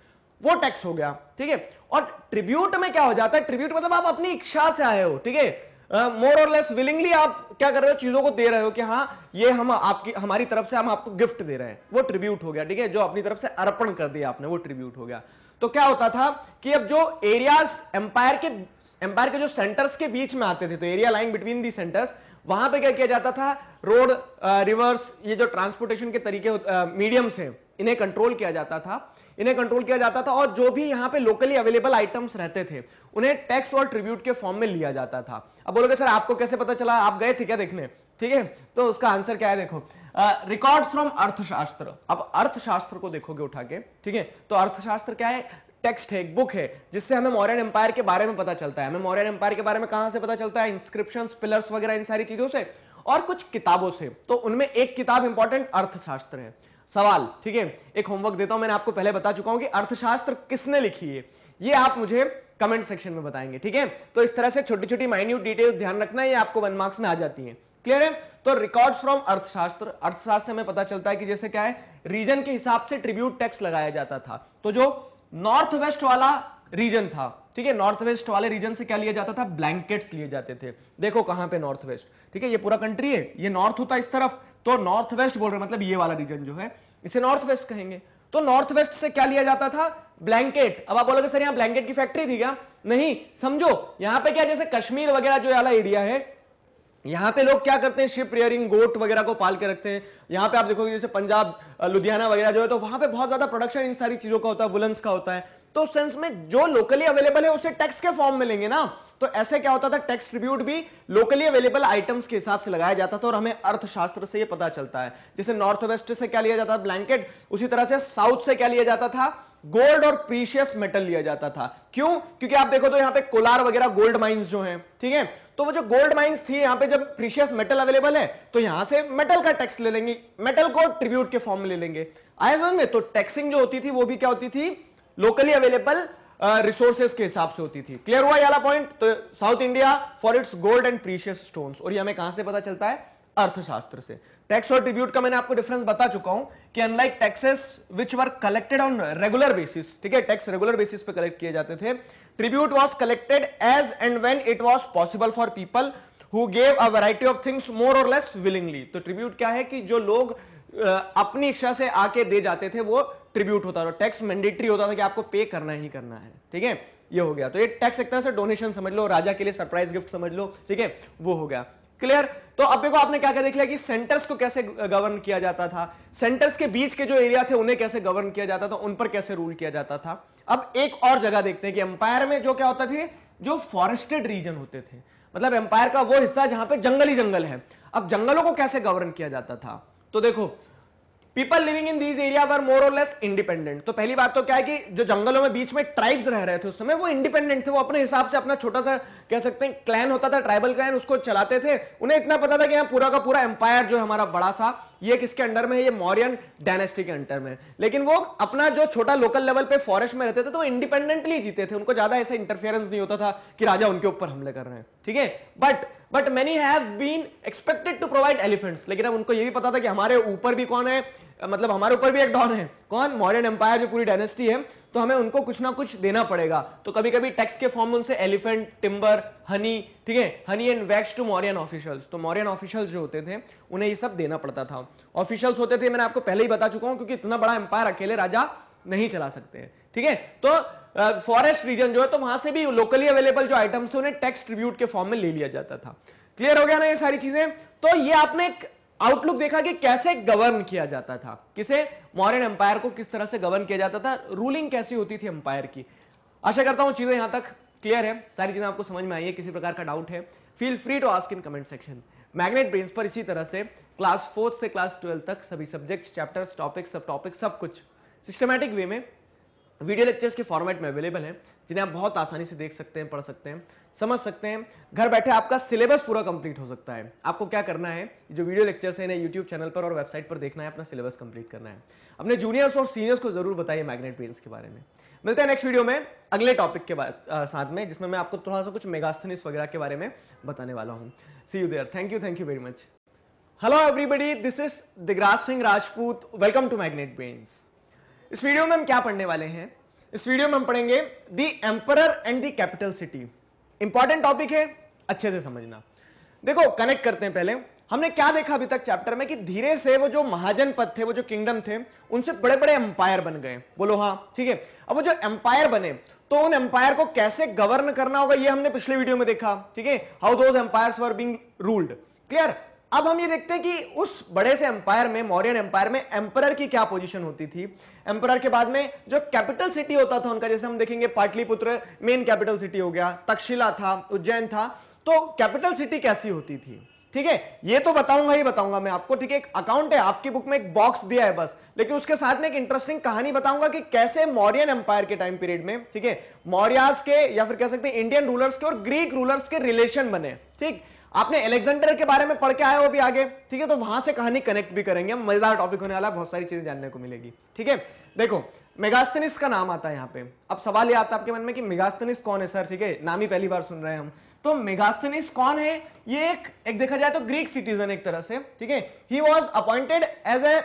वो टैक्स हो गया ठीक है और ट्रिब्यूट में क्या हो जाता है ट्रिब्यूट मतलब आप अपनी इच्छा से आए हो ठीक है मोर और लेस विलिंगली आप क्या कर रहे हो चीजों को दे रहे हो कि हाँ ये हम आपकी हमारी तरफ से हम आपको गिफ्ट दे रहे हैं वो ट्रिब्यूट हो गया ठीक है जो अपनी तरफ से अर्पण कर दिया आपने वो ट्रिब्यूट हो गया तो क्या होता था कि अब जो एरियाज एम्पायर के एम्पायर के जो सेंटर्स के बीच में आते थे तो area lying between the centres वहां पे क्या किया जाता था रोड रिवर्स uh, ये जो ट्रांसपोर्टेशन के तरीके मीडियम्स uh, हैं इन्हें कंट्रोल किया जाता था इन्हें कंट्रोल किया जाता था और जो भी यहाँ पे लोकली अवेलेबल आइटम्स रहते थे उन्हें टैक्स और ट्रिब्यूट के फॉर्म में लिया जाता था अब बोलोगे सर आपको कैसे पता चला आप गए थे क्या देखने ठीक है तो उसका आंसर क्या है देखो रिकॉर्ड्स uh, फ्रॉम अर्थशास्त्र अब अर्थशास्त्र को देखोगे उठा के ठीक है तो अर्थशास्त्र क्या है टेक्स्ट है एक बुक है जिससे हमें मौर्यन एम्पायर के बारे में पता चलता है हमें मौर्यन एम्पायर के बारे में कहां से पता चलता है इंस्क्रिप्शन पिलर्स वगैरह इन सारी चीजों से और कुछ किताबों से तो उनमें एक किताब इंपॉर्टेंट अर्थशास्त्र है सवाल ठीक है एक होमवर्क देता हूं मैंने आपको पहले बता चुका हूं कि अर्थशास्त्र किसने लिखी है ये आप मुझे कमेंट सेक्शन में बताएंगे ठीक है तो इस तरह से छोटी छोटी माइन्यूट डिटेल्स ध्यान रखना ये आपको वन मार्क्स में आ जाती है क्लियर है तो रिकॉर्ड्स फ्रॉम अर्थशास्त्र अर्थशास्त्र में पता चलता है कि जैसे क्या है रीजन के हिसाब से ट्रिब्यूट टैक्स लगाया जाता था तो जो नॉर्थ वेस्ट वाला रीजन था ठीक है नॉर्थ वेस्ट वाले रीजन से क्या लिया जाता था ब्लैंकेट्स लिए जाते थे देखो कहां पे नॉर्थ वेस्ट ठीक है ये पूरा कंट्री है ये नॉर्थ होता इस तरफ तो नॉर्थ वेस्ट बोल रहे मतलब ये वाला रीजन जो है इसे नॉर्थ वेस्ट कहेंगे तो नॉर्थ वेस्ट से क्या लिया जाता था ब्लैंकेट अब आप बोलोगे सर यहां ब्लैंकेट की फैक्ट्री थी क्या नहीं समझो यहां पे क्या जैसे कश्मीर वगैरह जो वाला एरिया है यहाँ पे लोग क्या करते हैं शिप रियरिंग गोट वगैरह को पाल के रखते हैं यहाँ पे आप देखोगे जैसे पंजाब लुधियाना वगैरह जो है तो वहां पे बहुत ज्यादा प्रोडक्शन इन सारी चीजों का होता है वुलन्स का होता है तो उस सेंस में जो लोकली अवेलेबल है उसे टैक्स के फॉर्म में लेंगे ना तो ऐसे क्या होता था टैक्स ट्रिब्यूट भी लोकली अवेलेबल आइटम्स के हिसाब से लगाया जाता था और हमें अर्थशास्त्र से ये पता चलता है जैसे नॉर्थ वेस्ट से क्या लिया जाता था ब्लैंकेट उसी तरह से साउथ से क्या लिया जाता था गोल्ड और प्रीशियस मेटल लिया जाता था क्यों क्योंकि आप देखो तो यहां पे कोलार वगैरह गोल्ड माइंस जो हैं ठीक है तो वो जो गोल्ड माइंस थी यहां पे जब प्रीशियस मेटल अवेलेबल है तो यहां से मेटल का टैक्स ले लेंगे मेटल को ट्रिब्यूट के फॉर्म में ले लेंगे आया समझ में तो टैक्सिंग जो होती थी वो भी क्या होती थी लोकली अवेलेबल रिसोर्सेज uh, के हिसाब से होती थी क्लियर हुआ यहां पॉइंट तो south India for its gold and precious stones और ये हमें कहां से पता चलता है अर्थशास्त्र से टैक्स और ट्रिब्यूट का मैंने आपको डिफरेंस बता चुका हूं कि unlike taxes which were collected on regular basis ठीक है टैक्स रेगुलर बेसिस पे कलेक्ट किए जाते थे tribute was collected as and when it was possible for people who gave a variety of things more or less willingly तो tribute क्या है कि जो लोग अपनी इच्छा से आके दे जाते थे वो ट्रिब्यूट होता था टैक्स मैंडेटरी होता था कि आपको पे करना ही करना है ठीक है ये हो गया तो ये टैक्स एक तरह से डोनेशन समझ लो राजा के लिए सरप्राइज गिफ्ट समझ लो ठीक है वो हो गया क्लियर तो अब देखो आपने क्या क्या देख लिया कि सेंटर्स को कैसे गवर्न किया जाता था सेंटर्स के बीच के जो एरिया थे उन्हें कैसे गवर्न किया जाता था उन पर कैसे रूल किया जाता था अब एक और जगह देखते हैं कि एम्पायर में जो क्या होता थे जो फॉरेस्टेड रीजन होते थे मतलब एम्पायर का वो हिस्सा जहां पर जंगल ही जंगल है अब जंगलों को कैसे गवर्न किया जाता था तो देखो people living in these area were more or less independent तो पहली बात तो क्या है कि जो जंगलों में बीच में ट्राइब्स रह रहे थे उस समय वो इंडिपेंडेंट थे वो अपने हिसाब से अपना छोटा सा कह सकते हैं क्लैन होता था ट्राइबल क्लैन उसको चलाते थे उन्हें इतना पता था कि यहाँ पूरा का पूरा एम्पायर जो हमारा बड़ा सा ये किसके अंडर में है ये मौर्यन डायनेस्टी के अंडर में लेकिन वो अपना जो छोटा लोकल लेवल पे फॉरेस्ट में रहते थे तो इंडिपेंडेंटली जीते थे उनको ज्यादा ऐसा इंटरफेरेंस नहीं होता था कि राजा उनके ऊपर हमले कर रहे हैं ठीक है but but many have been expected to provide elephants लेकिन अब उनको ये भी पता था कि हमारे ऊपर भी कौन है मतलब हमारे ऊपर भी एक डॉन है कौन मॉडर्न एम्पायर जो पूरी डायनेस्टी है तो हमें उनको कुछ ना कुछ देना पड़ेगा तो कभी कभी टैक्स के फॉर्म में उनसे एलिफेंट टिम्बर हनी ठीक है honey and wax to Mauryan officials तो मॉरियन ऑफिशियल्स जो होते थे उन्हें ये सब देना पड़ता था ऑफिशियल्स होते थे मैंने आपको पहले ही बता चुका हूं क्योंकि इतना बड़ा एम्पायर अकेले राजा नहीं चला सकते हैं ठीक है तो फॉरेस्ट uh, रीजन जो है तो वहां से भी लोकली अवेलेबल जो आइटम्स थे उन्हें टैक्स ट्रिब्यूट के फॉर्म में ले लिया जाता था क्लियर हो गया ना ये सारी चीजें तो ये आपने एक आउटलुक देखा कि कैसे गवर्न किया जाता था किसे मॉरन एम्पायर को किस तरह से गवर्न किया जाता था रूलिंग कैसी होती थी एम्पायर की आशा करता हूं चीजें यहां तक क्लियर है सारी चीजें आपको समझ में आई है किसी प्रकार का डाउट है feel free to ask in comment section Magnet Brain पर इसी तरह से क्लास फोर्थ से क्लास ट्वेल्थ तक सभी सब्जेक्ट चैप्टर टॉपिक सब टॉपिक सब कुछ सिस्टमैटिक वे में वीडियो लेक्चर्स के फॉर्मेट में अवेलेबल हैं जिन्हें आप बहुत आसानी से देख सकते हैं पढ़ सकते हैं समझ सकते हैं घर बैठे आपका सिलेबस पूरा कंप्लीट हो सकता है आपको क्या करना है जो वीडियो लेक्चर्स हैं इन्हें यूट्यूब चैनल पर और वेबसाइट पर देखना है अपना सिलेबस कंप्लीट करना है अपने जूनियर्स और सीनियर्स को जरूर बताइए मैग्नेट पेंस के बारे में मिलते हैं नेक्स्ट वीडियो में अगले टॉपिक के आ, साथ में जिसमें मैं आपको थोड़ा सा कुछ मेगास्थनिस वगैरह के बारे में बताने वाला हूँ see you there thank you thank you very much hello everybody this is Digraj Singh Rajput welcome to Magnet Brains इस वीडियो में हम क्या पढ़ने वाले हैं इस वीडियो में हम पढ़ेंगे the emperor and the capital city important topic है अच्छे से समझना देखो कनेक्ट करते हैं पहले हमने क्या देखा अभी तक चैप्टर में कि धीरे से वो जो महाजन पद थे वो जो किंगडम थे उनसे बड़े बड़े एम्पायर बन गए बोलो हाँ ठीक है अब वो जो एम्पायर बने तो उन एम्पायर को कैसे गवर्न करना होगा ये हमने पिछले वीडियो में देखा ठीक है how those empire were being ruled clear अब हम ये देखते हैं कि उस बड़े से एम्पायर में मौर्यन एम्पायर में एम्परर की क्या पोजीशन होती थी एम्परर के बाद में जो कैपिटल सिटी होता था उनका जैसे हम देखेंगे पाटलिपुत्र मेन कैपिटल सिटी हो गया तक्षशिला था उज्जैन था तो कैपिटल सिटी कैसी होती थी ठीक है ये तो बताऊंगा ही बताऊंगा मैं आपको ठीक है एक अकाउंट है आपकी बुक में एक बॉक्स दिया है बस लेकिन उसके साथ में एक इंटरेस्टिंग कहानी बताऊंगा कि कैसे मौर्यन एम्पायर के टाइम पीरियड में ठीक है मौर्यास के या फिर कह सकते हैं इंडियन रूलर्स के और ग्रीक रूलर्स के रिलेशन बने ठीक आपने एलेक्जेंडर के बारे में पढ़ के आया वो भी आगे ठीक है तो वहां से कहानी कनेक्ट भी करेंगे मजेदार टॉपिक होने वाला है बहुत सारी चीजें जानने को मिलेगी ठीक है देखो मेगास्तनिस का नाम आता है यहाँ पे अब सवाल ये आता है आपके मन में कि मेगास्तनिस कौन है सर ठीक है नाम ही पहली बार सुन रहे हैं हम तो मेगास्थनिस कौन है ये एक एक देखा जाए तो ग्रीक सिटीजन एक तरह से ठीक है he was appointed as a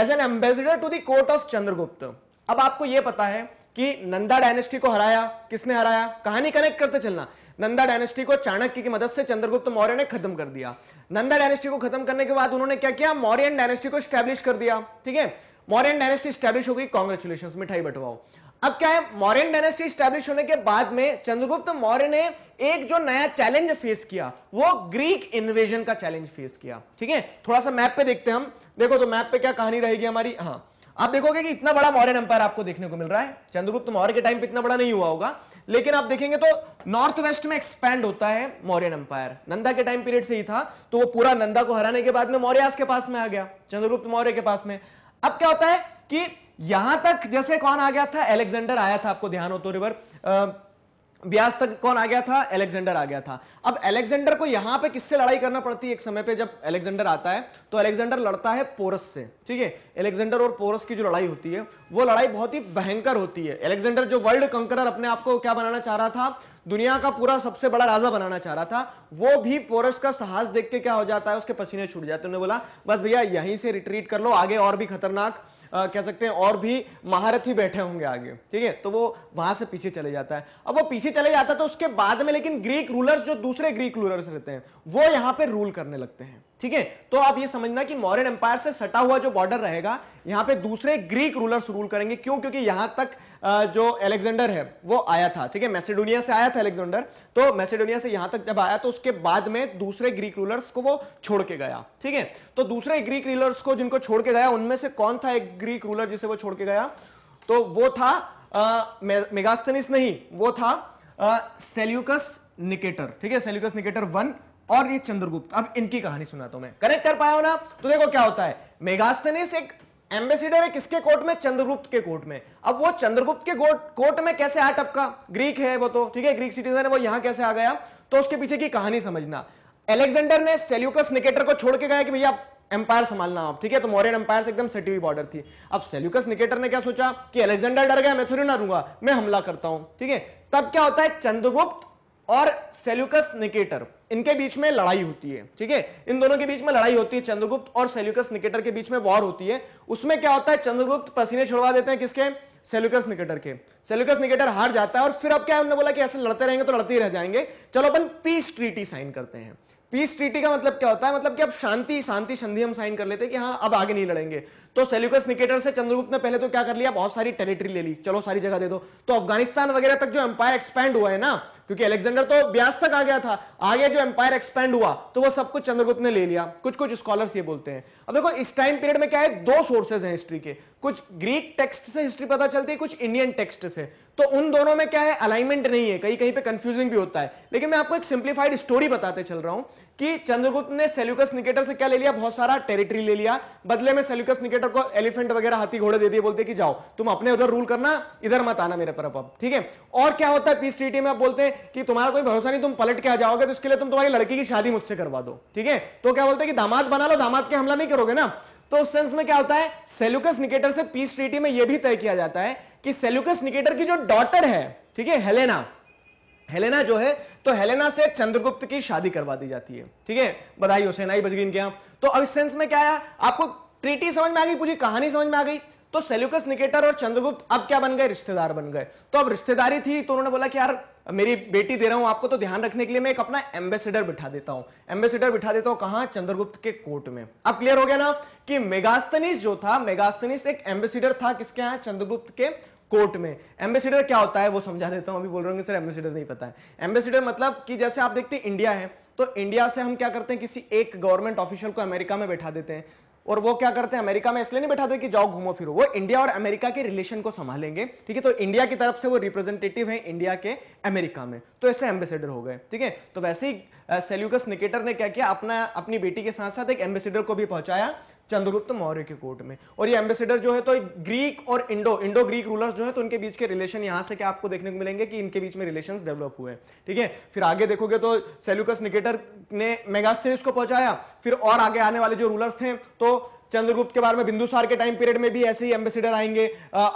as an ambassador to the court of Chandragupta अब आपको यह पता है कि नंदा डायनेस्टी को हराया किसने हराया कहानी कनेक्ट करते चलना नंदा डायनेस्टी को चाणक्य की मदद से चंद्रगुप्त मौर्य ने खत्म कर दिया नंदा डायनेस्टी को खत्म करने के बाद उन्होंने क्या किया मौर्यन डायनेस्टी को स्टैब्लिश कर दिया ठीक है मौर्यन डायनेस्टी स्टैब्लिश हो गई कांग्रेचुलेशन मिठाई बटवाओ अब क्या है मौर्यन डायनेस्टी स्टैब्लिश होने के बाद में चंद्रगुप्त मौर्य ने एक जो नया चैलेंज फेस किया वो ग्रीक इन्वेजन का चैलेंज फेस किया ठीक है थोड़ा सा मैप पे देखते हम देखो तो मैप पे क्या कहानी रहेगी हमारी हाँ आप देखोगे कि इतना बड़ा मौर्य एम्पायर आपको देखने को मिल रहा है चंद्रगुप्त मौर्य के टाइम पे इतना बड़ा नहीं हुआ होगा लेकिन आप देखेंगे तो नॉर्थ वेस्ट में एक्सपैंड होता है मौर्यन एम्पायर नंदा के टाइम पीरियड से ही था तो वो पूरा नंदा को हराने के बाद में मौर्यास के पास में आ गया चंद्रगुप्त मौर्य के पास में अब क्या होता है कि यहां तक जैसे कौन आ गया था एलेक्जेंडर आया था आपको ध्यान हो तो रिवर ब्यास तक कौन आ गया था एलेक्जेंडर आ गया था अब एलेक्जेंडर को यहां पे किससे लड़ाई करना पड़ती है एक समय पे जब एलेक्जेंडर आता है तो एलेक्जेंडर लड़ता है पोरस से ठीक है एलेक्जेंडर और पोरस की जो लड़ाई होती है वो लड़ाई बहुत ही भयंकर होती है एलेक्जेंडर जो वर्ल्ड कंकरर अपने आप को क्या बनाना चाह रहा था दुनिया का पूरा सबसे बड़ा राजा बनाना चाह रहा था वो भी पोरस का साहस देख के क्या हो जाता है उसके पसीने छूट जाते उन्होंने बोला बस भैया यहीं से रिट्रीट कर लो आगे और भी खतरनाक आ, कह सकते हैं और भी महारथी बैठे होंगे आगे ठीक है तो वो वहां से पीछे चले जाता है अब वो पीछे चले जाता है तो उसके बाद में लेकिन ग्रीक रूलर्स जो दूसरे ग्रीक रूलर्स रहते हैं वो यहां पर रूल करने लगते हैं ठीक है तो आप ये समझना कि मौर्यन एम्पायर से सटा हुआ जो बॉर्डर रहेगा यहां पे दूसरे ग्रीक रूलर्स रूल करेंगे क्यों क्योंकि यहां तक जो एलेक्जेंडर है वो आया था ठीक है मैसेडोनिया से आया था एलेक्जेंडर तो मैसेडोनिया से यहां तक जब आया तो उसके बाद में दूसरे ग्रीक रूलर्स को वो छोड़ के गया ठीक है तो दूसरे ग्रीक रूलर्स को जिनको छोड़ के गया उनमें से कौन था एक ग्रीक रूलर जिसे वो छोड़ के गया तो वो था मेगास्थनिस नहीं वो था सेल्यूकस निकेटर ठीक है सेल्यूकस निकेटर वन और ये चंद्रगुप्त अब इनकी कहानी सुनाता हूं मैं करेक्ट कर पाया हो ना तो देखो क्या होता है मेगास्थनीस एक एम्बेसिडर है किसके कोर्ट में चंद्रगुप्त के कोर्ट में अब वो चंद्रगुप्त के कोर्ट में कैसे आ टपका ग्रीक है वो तो ठीक है ग्रीक सिटीजन है वो यहां कैसे आ गया तो उसके पीछे की कहानी समझना एलेक्जेंडर ने सेल्यूकस निकेटर को छोड़ के गया कि भैया आप एम्पायर संभालना आप ठीक है तो मोरियन एम्पायर से एकदम सटी हुई बॉर्डर थी अब सेल्यूकस निकेटर ने क्या सोचा कि एलेक्जेंडर डर गया मैं थोड़ी ना रूंगा मैं हमला करता हूं ठीक है तब क्या होता है चंद्रगुप्त और सेल्यूकस निकेटर इनके बीच में लड़ाई होती है ठीक है इन दोनों के बीच में लड़ाई होती है चंद्रगुप्त और सेल्यूकस निकेटर के बीच में वॉर होती है उसमें क्या होता है चंद्रगुप्त पसीने छुड़वा देते हैं किसके सेल्यूकस निकेटर के सेल्यूकस निकेटर हार जाता है और फिर अब क्या उन्होंने बोला कि ऐसे लड़ते रहेंगे तो लड़ते ही रह जाएंगे चलो अपन पीस ट्रीटी साइन करते हैं पीस ट्रीटी का मतलब क्या होता है मतलब कि अब शांति शांति संधि हम साइन कर लेते हैं कि हाँ अब आगे नहीं लड़ेंगे तो सेल्यूकस निकेटर से चंद्रगुप्त ने पहले तो क्या कर लिया बहुत सारी टेरिटरी ले ली चलो सारी जगह दे दो तो अफगानिस्तान वगैरह तक जो एम्पायर एक्सपैंड हुआ है ना क्योंकि अलेक्जेंडर तो ब्यास तक आ गया था आगे जो एम्पायर एक्सपैंड हुआ तो वो सब कुछ चंद्रगुप्त ने ले लिया कुछ कुछ स्कॉलर्स ये बोलते हैं अब देखो इस टाइम पीरियड में क्या है दो सोर्सेज हैं हिस्ट्री के कुछ ग्रीक टेक्स्ट से हिस्ट्री पता चलती है कुछ इंडियन टेक्स्ट से तो उन दोनों में क्या है अलाइनमेंट नहीं है कहीं कहीं पे कंफ्यूजिंग भी होता है लेकिन मैं आपको एक सिंप्लीफाइड स्टोरी बताते चल रहा हूं कि चंद्रगुप्त ने सेल्यूकस निकेटर से क्या ले लिया बहुत सारा टेरिटरी ले लिया बदले में सेल्यूकस निकेटर को एलिफेंट वगैरह हाथी घोड़े दे दिए बोलते कि जाओ तुम अपने उधर रूल करना इधर मत आना मेरे पर अब ठीक है और क्या होता है पीस ट्रीटी में आप बोलते हैं कि तुम्हारा कोई भरोसा नहीं तुम पलट के आ जाओगे तो इसके लिए तुम तुम्हारी लड़की की शादी मुझसे करवा दो ठीक है तो क्या बोलते हैं कि दामाद बना लो दामाद के हमला नहीं करोगे ना तो उस सेंस में क्या होता है सेल्यूकस निकेटर से पीस ट्रीटी में यह भी तय किया जाता है कि सेल्यूकस निकेटर की जो डॉटर है ठीक है हेलेना हेलेना जो है तो हेलेना से चंद्रगुप्त की शादी करवा दी जाती है ठीक है बधाई हो सेनाई बजगी इनके यहां तो अब इस सेंस में क्या आया आपको ट्रीटी समझ में आ गई पूरी कहानी समझ में आ गई तो सेल्यूकस निकेटर और चंद्रगुप्त अब क्या बन गए रिश्तेदार बन गए तो अब रिश्तेदारी थी तो उन्होंने बोला कि यार मेरी बेटी दे रहा हूं आपको तो ध्यान रखने के लिए मैं एक अपना एम्बेसडर बिठा देता हूं एम्बेसडर बिठा देता हूं कहा चंद्रगुप्त के कोर्ट में अब क्लियर हो गया ना कि मेगास्तनीस जो था मेगास्तनीस एक एम्बेसिडर था किसके यहां चंद्रगुप्त के कोर्ट में एम्बेसिडर क्या होता है वो समझा देता हूँ अभी बोल रहे सर एम्बेसिडर नहीं पता है एम्बेसिडर मतलब कि जैसे आप देखते हैं इंडिया है तो इंडिया से हम क्या करते हैं किसी एक गवर्नमेंट ऑफिशियल को अमेरिका में बैठा देते हैं और वो क्या करते हैं अमेरिका में इसलिए नहीं बैठाते कि जाओ घूमो फिरो वो इंडिया और अमेरिका के रिलेशन को संभालेंगे ठीक है तो इंडिया की तरफ से वो रिप्रेजेंटेटिव है इंडिया के अमेरिका में तो ऐसे एम्बेसिडर हो गए ठीक है तो वैसे ही सेल्यूकस निकेटर ने क्या किया अपना अपनी बेटी के साथ साथ एक एम्बेसिडर को भी पहुंचाया चंद्रगुप्त मौर्य के कोर्ट में और ये एम्बेसिडर जो है तो ग्रीक और इंडो इंडो ग्रीक रूलर्स जो है तो उनके बीच के रिलेशन यहां से क्या आपको देखने को मिलेंगे कि इनके बीच में रिलेशन डेवलप हुए ठीक है फिर आगे देखोगे तो सेल्यूकस निकेटर ने मेगास्थेनिस को पहुंचाया फिर और आगे आने वाले जो रूलर्स थे तो चंद्रगुप्त के बारे में बिंदुसार के टाइम पीरियड में भी ऐसे ही एम्बेसिडर आएंगे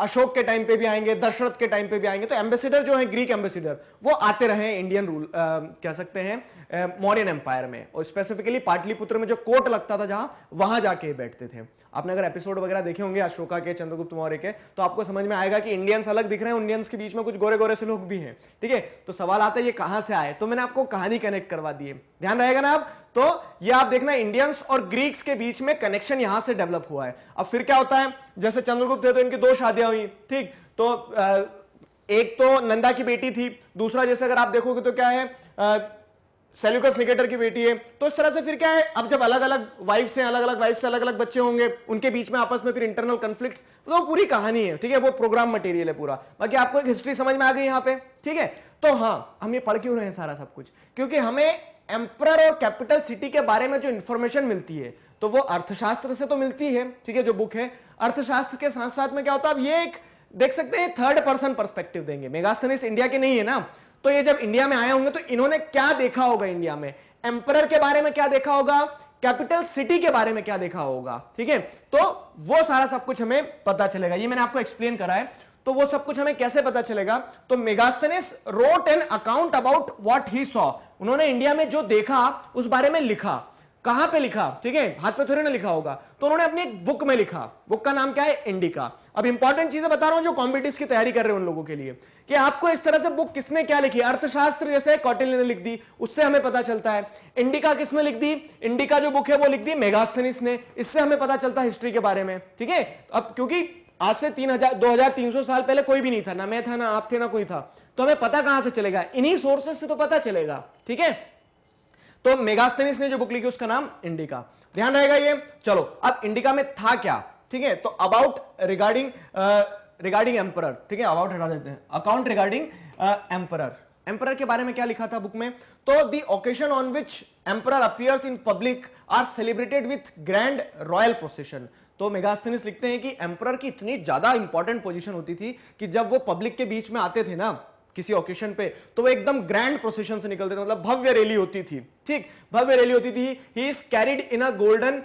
अशोक के टाइम पे भी आएंगे दशरथ के टाइम पे भी आएंगे तो एम्बेसिडर जो है ग्रीक एम्बेसिडर वो आते रहे इंडियन रूल कह सकते हैं मॉरियन एम्पायर में और स्पेसिफिकली पाटलिपुत्र में जो कोर्ट लगता था जहां वहां जाके बैठते थे आपने अगर एपिसोड वगैरह देखे होंगे अशोका के चंद्रगुप्त मौर्य के तो आपको समझ में आएगा कि इंडियंस अलग दिख रहे हैं इंडियंस के बीच में कुछ गोरे गोरे से लोग भी हैं ठीक है तो सवाल आता है ये कहां से आए तो मैंने आपको कहानी कनेक्ट करवा दी ध्यान रहेगा ना आप तो ये आप देखना इंडियंस और ग्रीक्स के बीच में कनेक्शन यहां से डेवलप हुआ है अब फिर क्या होता है जैसे चंद्रगुप्त थे तो इनकी दो शादियां हुई ठीक तो एक तो नंदा की बेटी थी दूसरा जैसे अगर आप देखोगे तो क्या है सेल्यूकस निकेटर की बेटी है तो इस तरह से फिर क्या है अब जब अलग अलग वाइफ से अलग अलग वाइफ से अलग अलग बच्चे होंगे उनके बीच में आपस में फिर इंटरनल कंफ्लिक्ट तो पूरी कहानी है ठीक है वो प्रोग्राम मटेरियल है पूरा बाकी आपको एक हिस्ट्री समझ में आ गई यहाँ पे ठीक है तो हाँ हम ये पढ़ क्यों रहे हैं सारा सब कुछ क्योंकि हमें एम्पर और कैपिटल सिटी के बारे में जो इन्फॉर्मेशन मिलती है तो वो अर्थशास्त्र से तो मिलती है ठीक है जो बुक है अर्थशास्त्र के साथ साथ में क्या होता है अब ये एक देख सकते हैं थर्ड पर्सन परस्पेक्टिव देंगे मेगास्थनिस इंडिया के नहीं है ना तो ये जब इंडिया में आए होंगे तो इन्होंने क्या देखा होगा इंडिया में एम्पर के बारे में क्या देखा होगा कैपिटल सिटी के बारे में क्या देखा होगा ठीक है तो वो सारा सब कुछ हमें पता चलेगा ये मैंने आपको एक्सप्लेन करा है तो वो सब कुछ हमें कैसे पता चलेगा तो Megasthenes wrote an account about what he saw उन्होंने इंडिया में जो देखा उस बारे में लिखा कहां पे लिखा ठीक है हाथ पे थोड़ी ना लिखा होगा तो उन्होंने अपनी एक बुक में लिखा बुक का नाम क्या है इंडिका अब इंपॉर्टेंट चीजें बता रहा हूं जो कॉम्पिटिव की तैयारी कर रहे हैं उन लोगों के लिए कि आपको इस तरह से बुक किसने क्या लिखी अर्थशास्त्र जैसे कौटिल्य ने लिख दी उससे हमें पता चलता है इंडिका किसने लिख दी इंडिका जो बुक है वो लिख दी मेगास्थनिस ने इससे हमें पता चलता है हिस्ट्री के बारे में ठीक है अब क्योंकि आज से तीन हजार दो हजार तीन सौ साल पहले कोई भी नहीं था ना मैं था ना आप थे ना कोई था तो हमें पता कहां से चलेगा इन्हीं सोर्सेस से तो पता चलेगा ठीक है तो मेगास्थनिस ने जो बुक लिखी उसका नाम इंडिका ध्यान रहेगा ये चलो अब इंडिका में था क्या ठीक है तो अबाउट रिगार्डिंग रिगार्डिंग एम्पर ठीक है अबाउट हटा देते हैं अकाउंट रिगार्डिंग एम्पर एम्पर के बारे में क्या लिखा था बुक में तो the occasion on which emperor appears in public are celebrated with grand royal procession तो मेगास्थनिस लिखते हैं कि एम्पर की इतनी ज्यादा इंपॉर्टेंट पोजिशन होती थी कि जब वो पब्लिक के बीच में आते थे ना किसी ऑकेशन पे तो वो एकदम ग्रैंड प्रोसेशन से निकलते थे मतलब भव्य रैली होती थी ठीक भव्य रैली होती थी he is carried in a golden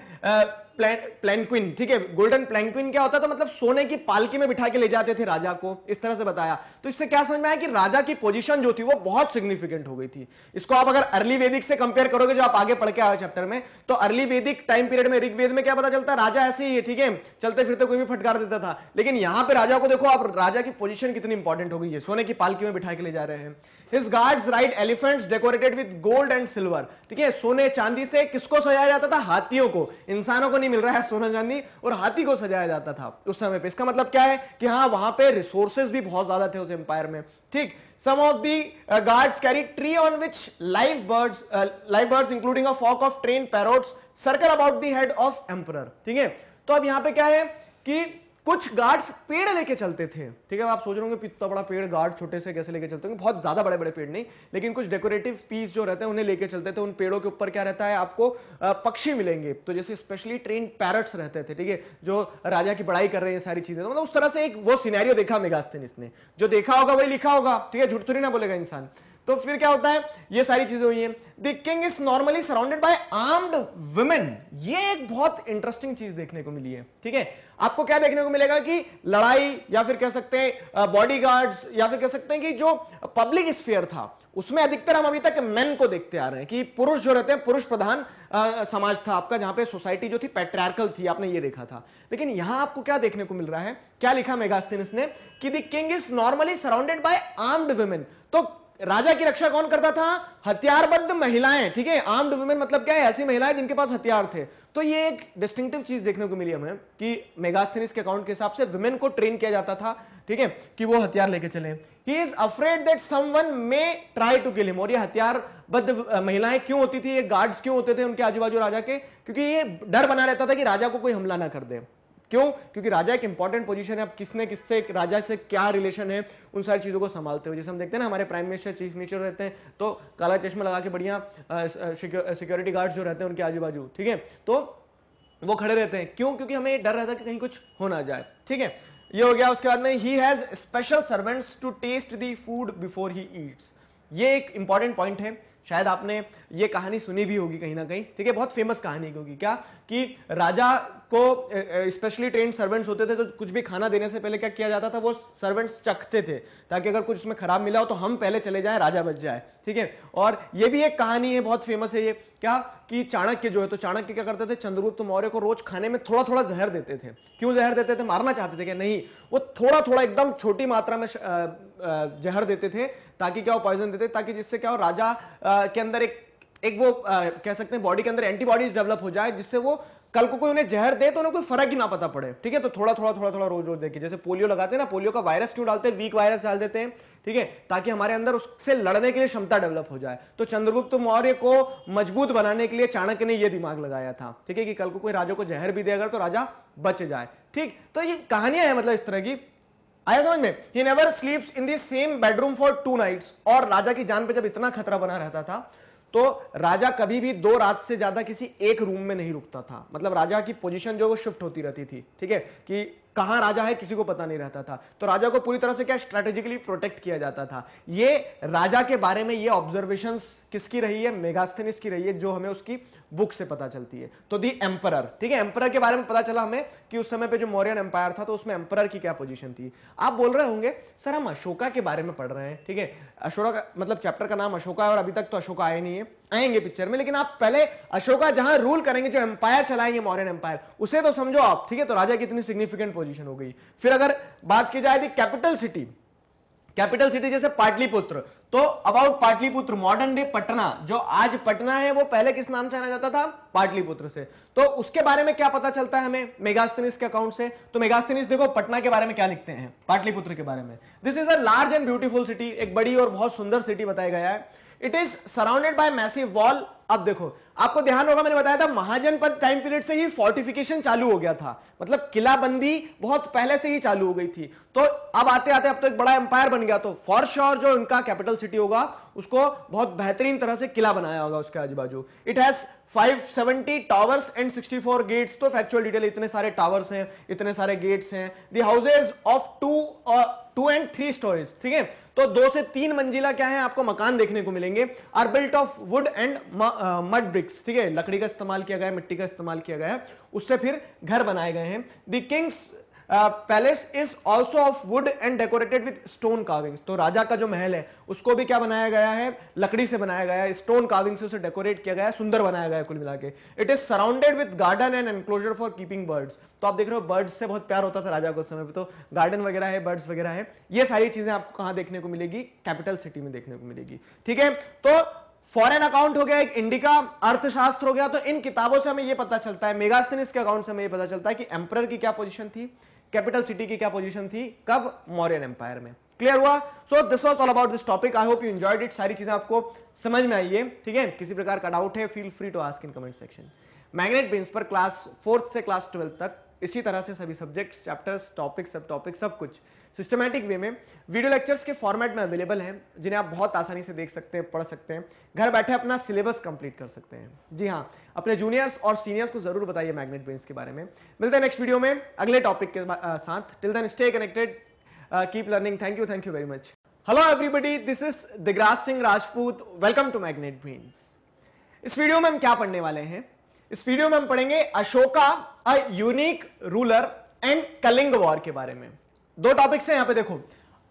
palanquin ठीक है गोल्डन प्लैंक्विन क्या होता था मतलब सोने की पालकी में बिठा के ले जाते थे राजा को इस तरह से बताया तो इससे क्या समझ में आया कि राजा की पोजीशन जो थी वो बहुत सिग्निफिकेंट हो गई थी इसको आप अगर अर्ली वैदिक से कंपेयर करोगे जो आप आगे पढ़ के आए चैप्टर में तो अर्ली वैदिक टाइम पीरियड में ऋग्वेद में क्या पता चलता राजा ऐसे ही है ठीक है चलते फिरते कोई भी फटकार देता था लेकिन यहां पर राजा को देखो आप राजा की पोजिशन कितनी इंपॉर्टेंट हो गई है सोने की पालकी में बिठा के ले जा रहे हैं his guards ride elephant decorated with gold and silver ठीक है सोने चांदी से किसको सजाया जाता था हाथियों को इंसानों को नहीं मिल रहा है सोना चांदी और हाथी को सजाया जाता था उस समय पे इसका मतलब क्या है कि हाँ वहां पे रिसोर्सेज भी बहुत ज्यादा थे उस एम्पायर में ठीक some of the guards carry tree on which live birds live birds including a flock of trained parrots circle about the head of emperor ठीक है तो अब यहां पे क्या है कि कुछ गार्ड्स पेड़ लेके चलते थे ठीक है आप सोच रहे होंगे इतना बड़ा पेड़ गार्ड छोटे से कैसे लेके चलते होंगे बहुत ज्यादा बड़े बड़े पेड़ नहीं लेकिन कुछ डेकोरेटिव पीस जो रहते हैं उन्हें लेके चलते थे उन पेड़ों के ऊपर क्या रहता है आपको पक्षी मिलेंगे तो जैसे स्पेशली ट्रेन पैरट्स रहते थे ठीक है जो राजा की बड़ाई कर रहे हैं सारी चीजें तो मतलब उस तरह से एक वो सीनैरियो देखा मेगास्तिन ने जो देखा होगा वही लिखा होगा ठीक है झूठ थोड़ी ना बोलेगा इंसान तो फिर क्या होता है ये सारी चीजें हुई है the king is normally surrounded by armed women ये एक बहुत इंटरेस्टिंग चीज देखने को मिली है ठीक है आपको क्या देखने को मिलेगा कि लड़ाई या फिर कह सकते हैं बॉडी या फिर कह सकते हैं कि जो पब्लिक स्फीयर था उसमें अधिकतर हम अभी तक मेन को देखते आ रहे हैं कि पुरुष जो रहते हैं पुरुष प्रधान आ, समाज था आपका जहां पे सोसाइटी जो थी पेट्रियार्कल थी आपने ये देखा था लेकिन यहां आपको क्या देखने को मिल रहा है क्या लिखा मेगास्थिनिस ने कि the king is normally surrounded by armed women तो राजा की रक्षा कौन करता था हथियारबद्ध महिलाएं ठीक है आर्म्ड वुमेन मतलब क्या है ऐसी महिलाएं जिनके पास हथियार थे तो ये एक डिस्टिंक्टिव चीज देखने को मिली हमें कि मेगास्थनीस के अकाउंट के हिसाब से वुमेन को ट्रेन किया जाता था ठीक है कि वो हथियार लेके चले he is afraid that someone may try to kill him और ये हथियारबद्ध महिलाएं क्यों होती थी ये गार्ड्स क्यों होते थे उनके आजू राजा के क्योंकि ये डर बना रहता था कि राजा को कोई हमला ना कर दे क्यों क्योंकि राजा एक इंपॉर्टेंट पोजीशन है आप किसने किससे राजा से क्या रिलेशन है उन सारी चीज़ों को संभालते हुए जैसे हम देखते हैं ना हमारे प्राइम मिनिस्टर चीफ मिनिस्टर रहते हैं तो काला चश्मा लगा के बढ़िया सिक्योरिटी गार्ड जो रहते हैं उनके आजू बाजू ठीक है तो वो खड़े रहते हैं क्यों क्योंकि हमें डर रहता है कि कहीं कुछ हो ना जाए ठीक है ये हो गया उसके बाद में he has special servants to taste the food before he eats ये एक इंपॉर्टेंट पॉइंट है शायद आपने ये कहानी सुनी भी होगी कहीं ना कहीं ठीक है बहुत फेमस कहानी होगी क्या कि राजा को स्पेशली ट्रेन सर्वेंट्स होते थे तो कुछ भी खाना देने से पहले क्या किया जाता था वो सर्वेंट्स चखते थे ताकि अगर कुछ उसमें खराब मिला हो तो हम पहले चले जाएं राजा बच जाए ठीक है और ये भी एक कहानी है बहुत फेमस है ये क्या कि चाणक्य जो है तो चाणक्य क्या करते थे चंद्रगुप्त मौर्य को रोज खाने में थोड़ा थोड़ा जहर देते थे क्यों जहर देते थे मारना चाहते थे क्या नहीं वो थोड़ा थोड़ा एकदम छोटी मात्रा में जहर देते थे ताकि क्या हो पॉइजन देते ताकि जिससे क्या हो राजा के अंदर एक एक वो आ, कह सकते हैं बॉडी के अंदर एंटीबॉडीज डेवलप हो जाए जिससे वो कल को कोई उन्हें जहर दे तो उन्हें कोई फर्क ही ना पता पड़े ठीक है तो थोड़ा थोड़ा थोड़ा थोड़ा रोज रोज देखिए जैसे पोलियो लगाते हैं ना पोलियो का वायरस क्यों डालते हैं वीक वायरस डाल देते हैं ठीक है ताकि हमारे अंदर उससे लड़ने के लिए क्षमता डेवलप हो जाए तो चंद्रगुप्त मौर्य को मजबूत बनाने के लिए चाणक्य ने यह दिमाग लगाया था ठीक है कि कल को कोई राजा को जहर भी दे अगर तो राजा बच जाए ठीक तो ये कहानियां है मतलब इस तरह की आया समझ में he never sleeps in the same bedroom for two nights और राजा की जान पे जब इतना खतरा बना रहता था तो राजा कभी भी दो रात से ज्यादा किसी एक रूम में नहीं रुकता था मतलब राजा की पोजीशन जो वो शिफ्ट होती रहती थी ठीक है कि कहां राजा है किसी को पता नहीं रहता था तो राजा को पूरी तरह से क्या स्ट्रेटेजिकली प्रोटेक्ट किया जाता था ये राजा के बारे में ये ऑब्जर्वेशन किसकी रही है मेगास्थेनिस की रही है जो हमें उसकी बुक से पता चलती है तो दी एम्परर ठीक है एम्परर के बारे में पता चला हमें कि उस समय पे जो मौर्यन एम्पायर था तो उसमें एम्परर की क्या पोजीशन थी आप बोल रहे होंगे सर हम अशोका के बारे में पढ़ रहे हैं ठीक है अशोका मतलब चैप्टर का नाम अशोका है और अभी तक तो अशोका आए नहीं है आएंगे पिक्चर में लेकिन आप पहले अशोका जहां रूल करेंगे जो एम्पायर चलाएंगे मौर्यन एम्पायर उसे तो समझो आप ठीक है तो राजा की इतनी सिग्निफिकेंट पोजिशन हो गई फिर अगर बात की जाए थी कैपिटल सिटी कैपिटल सिटी जैसे पाटलिपुत्र तो about Pataliputra modern day Patna जो आज पटना है वो पहले किस नाम से आना जाता था पाटलिपुत्र से तो उसके बारे में क्या पता चलता है हमें मेगास्तनीस के अकाउंट से तो मेगास्तनीस देखो पटना के बारे में क्या लिखते हैं पाटलिपुत्र के बारे में this is a large and beautiful city एक बड़ी और बहुत सुंदर सिटी बताया गया है it is surrounded by massive wall अब देखो आपको ध्यान होगा मैंने बताया था महाजनपद टाइम पीरियड से ही फोर्टिफिकेशन चालू हो गया था मतलब किलाबंदी बहुत पहले से ही चालू हो गई थी तो अब आते आते अब तो एक बड़ा एम्पायर बन गया तो फॉर श्योर जो उनका कैपिटल सिटी होगा उसको बहुत बेहतरीन तरह से किला बनाया होगा उसके आजू बाजू it has 570 towers and 64 gates तो फैक्चुअल डिटेल इतने सारे टावर्स हैं इतने सारे गेट्स हैं the houses of two two and three storeys ठीक है तो दो से तीन मंजिला क्या है आपको मकान देखने को मिलेंगे are built of wood and mud bricks ठीक है लकड़ी का इस्तेमाल किया गया है मिट्टी का इस्तेमाल किया गया है उससे फिर घर बनाए गए हैं the king's palace is also of wood and decorated with stone carvings तो राजा का जो महल है उसको भी क्या बनाया गया है लकड़ी से बनाया गया है स्टोन कार्विंग से उसे डेकोरेट किया गया है सुंदर बनाया गया है कुल मिला के it is surrounded with garden and enclosure for keeping birds तो आप देख रहे हो बर्ड्स से बहुत प्यार होता था राजा को उस समय पर तो गार्डन वगैरह है बर्ड्स वगैरह है ये सारी चीजें आपको कहाँ देखने को मिलेगी कैपिटल सिटी में देखने को मिलेगी ठीक है तो फॉरेन अकाउंट हो गया एक इंडिका अर्थशास्त्र हो गया तो इन किताबों से हमें यह पता चलता है मेगास्थनिस के अकाउंट से हमें यह पता चलता है कि एम्पर की क्या पोजीशन थी कैपिटल सिटी की क्या पोजीशन थी कब मॉरियन एम्पायर में क्लियर हुआ so this was all about this topic I hope you enjoyed it सारी चीजें आपको समझ में आई है ठीक है किसी प्रकार का डाउट है feel free to ask in comment section Magnet Brains पर क्लास फोर्थ से क्लास ट्वेल्थ तक इसी तरह से सभी सब्जेक्ट्स चैप्टर्स टॉपिक सब टॉपिक सब कुछ सिस्टमैटिक वे में वीडियो लेक्चर्स के फॉर्मेट में अवेलेबल हैं जिन्हें आप बहुत आसानी से देख सकते हैं पढ़ सकते हैं घर बैठे अपना सिलेबस कंप्लीट कर सकते हैं जी हाँ अपने जूनियर्स और सीनियर्स को जरूर बताइए मैग्नेट ब्रेन्स के बारे में मिलते हैं नेक्स्ट वीडियो में अगले टॉपिक के साथ till then stay connected keep learning thank you thank you very much hello everybody this is Digraj Singh Rajput welcome to Magnet Brains इस वीडियो में हम क्या पढ़ने वाले हैं इस वीडियो में हम पढ़ेंगे Ashoka a unique ruler and Kalinga war के बारे में दो टॉपिक्स हैं यहां पे देखो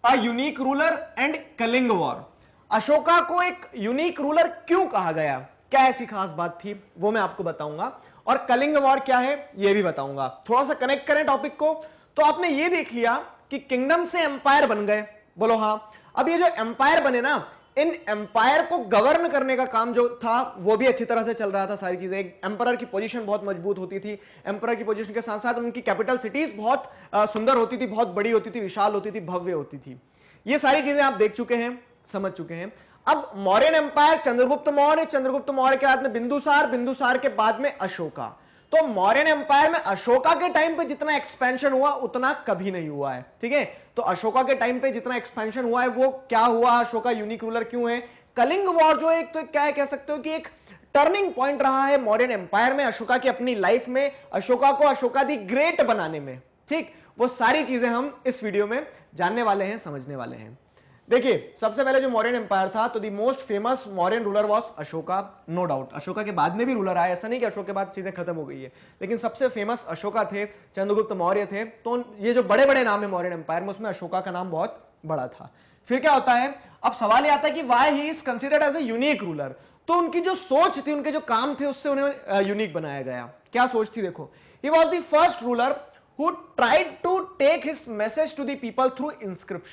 a unique ruler and Kalinga war Ashoka को एक यूनिक रूलर क्यों कहा गया क्या ऐसी खास बात थी वो मैं आपको बताऊंगा और कलिंग वॉर क्या है ये भी बताऊंगा थोड़ा सा कनेक्ट करें टॉपिक को तो आपने ये देख लिया कि किंगडम से एम्पायर बन गए बोलो हाँ अब ये जो एम्पायर बने ना इन एम्पायर को गवर्न करने का काम जो था वो भी अच्छी तरह से चल रहा था सारी चीजें एम्पर की पोजीशन बहुत मजबूत होती थी एम्पर की पोजीशन के साथ साथ उनकी कैपिटल सिटीज बहुत सुंदर होती थी बहुत बड़ी होती थी विशाल होती थी भव्य होती थी ये सारी चीजें आप देख चुके हैं समझ चुके हैं अब मौर्य एम्पायर चंद्रगुप्त मौर्य चंद्रगुप्त मौर्य के बाद में बिंदुसार बिंदुसार के बाद में अशोका तो मौर्यन एम्पायर में अशोका के टाइम पे जितना एक्सपेंशन हुआ उतना कभी नहीं हुआ है ठीक है तो अशोका के टाइम पे जितना एक्सपेंशन हुआ है वो क्या हुआ अशोका यूनिक रूलर क्यों है कलिंग वॉर जो एक तो क्या है कह सकते हो कि एक टर्निंग पॉइंट रहा है मॉरियन एम्पायर में अशोका की अपनी लाइफ में अशोका को अशोका दी ग्रेट बनाने में ठीक वो सारी चीजें हम इस वीडियो में जानने वाले हैं समझने वाले हैं देखिए सबसे पहले जो मॉरियन एम्पायर था तो the most famous Mauryan ruler was Ashoka no doubt Ashoka के बाद में भी रूलर आया ऐसा नहीं कि अशोक के बाद चीजें खत्म हो गई है लेकिन सबसे फेमस अशोका थे चंद्रगुप्त मौर्य थे तो ये जो बड़े बड़े नाम है मॉरियन एम्पायर में उसमें अशोका का नाम बहुत बड़ा था फिर क्या होता है अब सवाल ये आता है कि why he is considered as a unique ruler तो उनकी जो सोच थी उनके जो काम थे उससे उन्हें यूनिक बनाया गया क्या सोच थी देखो he was the first ruler who tried to take his message to the people through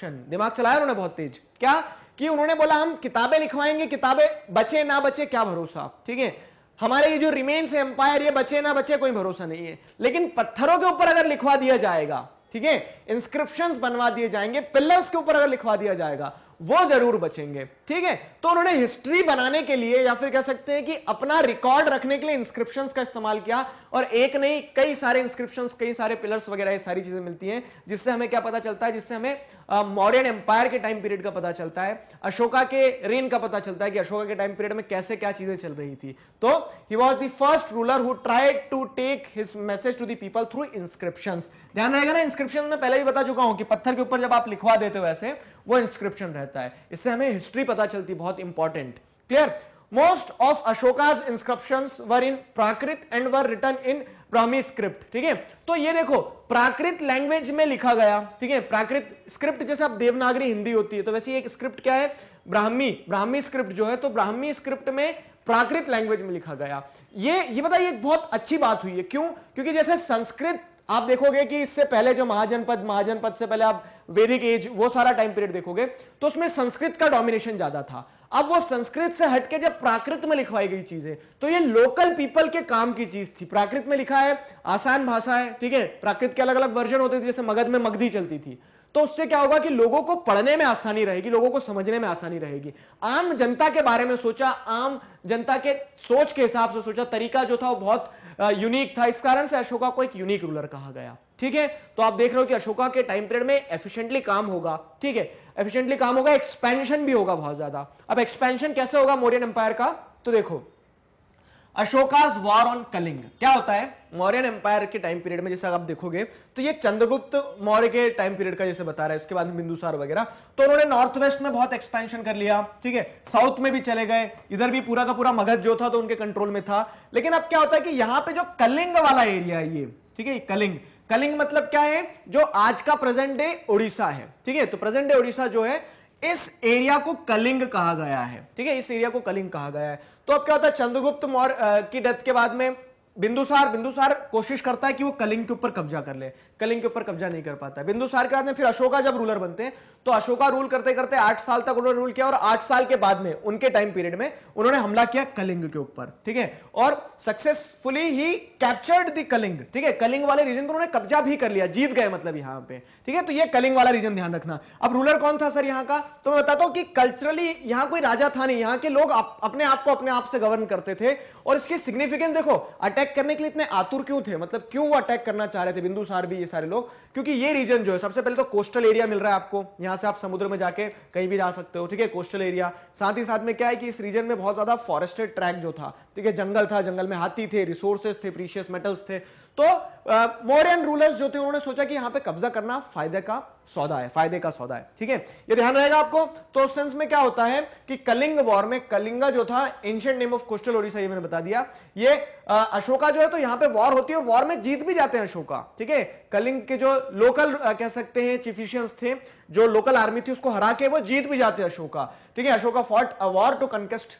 दिमाग चलाया उन्होंने बहुत तेज क्या कि उन्होंने बोला हम किताबें लिखवाएंगे किताबें बचे ना बचे क्या भरोसा ठीक है हमारे ये जो रिमेन्स एम्पायर ये बचे ना बचे कोई भरोसा नहीं है लेकिन पत्थरों के ऊपर अगर लिखवा दिया जाएगा ठीक है इंस्क्रिप्शंस बनवा दिए जाएंगे पिलर्स के ऊपर अगर लिखवा दिया जाएगा वो जरूर बचेंगे ठीक है तो उन्होंने हिस्ट्री बनाने के लिए या फिर कह सकते हैं कि अपना रिकॉर्ड रखने के लिए इंस्क्रिप्शन का इस्तेमाल किया और एक नहीं कई सारे इंस्क्रिप्शन कई सारे पिलर्स वगैरह ये सारी चीजें मिलती हैं जिससे हमें क्या पता चलता है जिससे हमें मॉडर्न एम्पायर के टाइम पीरियड का पता चलता है अशोका के रेन का पता चलता है कि अशोका के टाइम पीरियड में कैसे क्या चीजें चल रही थी तो he was the first ruler who tried to take his message to the people through inscription ध्यान रहेगा ना इंस्क्रिप्शन में पहले भी बता चुका हूं कि पत्थर के ऊपर जब आप लिखवा देते हो ऐसे वो इंस्क्रिप्शन रहता रहता है इससे हमें हिस्ट्री पता चलती बहुत important clear most of Ashoka's inscription were in Prakrit and were written in Brahmi script ठीक है तो ये देखो प्राकृत लैंग्वेज में लिखा गया ठीक है प्राकृत स्क्रिप्ट जैसे आप देवनागरी हिंदी होती है तो वैसे एक स्क्रिप्ट क्या है ब्राह्मी ब्राह्मी स्क्रिप्ट जो है तो ब्राह्मी स्क्रिप्ट में प्राकृत लैंग्वेज में लिखा गया ये ये बताइए एक बहुत अच्छी बात हुई है क्यों क्योंकि जैसे संस्कृत आप देखोगे कि इससे पहले जो महाजनपद महाजनपद से पहले आप वेदिक एज वो सारा टाइम पीरियड देखोगे तो उसमें संस्कृत का डोमिनेशन ज्यादा था अब वो संस्कृत से हटके जब प्राकृत में लिखवाई गई चीजें तो ये लोकल पीपल के काम की चीज थी प्राकृत में लिखा है आसान भाषा है ठीक है प्राकृत के अलग अलग वर्जन होते थे जैसे मगध में मगधी चलती थी तो उससे क्या होगा कि लोगों को पढ़ने में आसानी रहेगी लोगों को समझने में आसानी रहेगी आम जनता के बारे में सोचा आम जनता के सोच के हिसाब से सोचा तरीका जो था वो बहुत यूनिक था इस कारण से अशोका को एक यूनिक रूलर कहा गया ठीक है तो आप देख रहे हो कि अशोका के टाइम पीरियड में एफिशिएंटली काम होगा ठीक है एफिशिएंटली काम होगा एक्सपेंशन भी होगा बहुत ज्यादा अब एक्सपेंशन कैसे होगा मोरियन एम्पायर का तो देखो अशोकाज वॉर ऑन कलिंग क्या होता है मौर्यन एम्पायर के टाइम पीरियड में जैसे आप देखोगे तो ये चंद्रगुप्त मौर्य के टाइम पीरियड का जैसे बता रहा है उसके बाद बिंदुसार वगैरह तो उन्होंने नॉर्थ वेस्ट में बहुत एक्सपेंशन कर लिया ठीक है साउथ में भी चले गए इधर भी पूरा का पूरा मगध जो था तो उनके कंट्रोल में था लेकिन अब क्या होता है कि यहां पर जो कलिंग वाला एरिया है ये ठीक है कलिंग कलिंग मतलब क्या है जो आज का प्रेजेंट डे उड़ीसा है ठीक है तो प्रेजेंट डे उड़ीसा जो है इस एरिया को कलिंग कहा गया है ठीक है इस एरिया को कलिंग कहा गया है तो अब क्या होता है चंद्रगुप्त मौर्य की डेथ के बाद में बिंदुसार बिंदुसार कोशिश करता है कि वो कलिंग के ऊपर कब्जा कर ले कलिंग के ऊपर कब्जा नहीं कर पाता बिंदुसार के बाद में फिर अशोका जब रूलर बनते हैं तो अशोका रूल करते करते आठ साल तक उन्होंने रूल किया और आठ साल के बाद में उनके टाइम पीरियड में उन्होंने हमला किया कलिंग के ऊपर ठीक है और successfully he captured the Kalinga ठीक है कलिंग वाले रीजन पर उन्होंने कब्जा भी कर लिया जीत गए मतलब यहां पे ठीक है तो ये कलिंग वाला रीजन ध्यान रखना अब रूलर कौन था सर यहाँ का तो मैं बताता हूँ कि कल्चरली यहां कोई राजा था नहीं यहाँ के लोग अपने आप को अपने आप से गवर्न करते थे और इसकी सिग्निफिकेंस देखो अटैक करने के लिए इतने आतुर क्यों थे मतलब क्यों वो अटैक करना चाह रहे थे बिंदुसार भी सारे लोग क्योंकि ये रीजन जो है सबसे पहले तो कोस्टल एरिया मिल रहा है आपको यहां से आप समुद्र में जाके कहीं भी जा सकते हो ठीक है कोस्टल एरिया साथ ही साथ में क्या है कि इस रीजन में बहुत ज्यादा फॉरेस्टेड ट्रैक जो था ठीक है जंगल था जंगल में हाथी थे रिसोर्सेज थे प्रीशियस मेटल्स थे तो मोरियन रूलर्स जो थे उन्होंने सोचा कि यहां पे कब्जा करना फायदे का सौदा है फायदे का सौदा है ठीक है ये ध्यान रहेगा आपको तो उस सेंस में क्या होता है कि कलिंग वॉर में कलिंगा जो था ancient name of coastal Odisha ये मैंने बता दिया ये आ, अशोका जो है तो यहां पे वॉर होती है वॉर में जीत भी जाते हैं अशोका ठीक है कलिंग के जो लोकल आ, कह सकते हैं चिफिशियंस थे जो लोकल आर्मी थी उसको हरा के वो जीत भी जाते हैं अशोका ठीक है Ashoka fought a war to conquest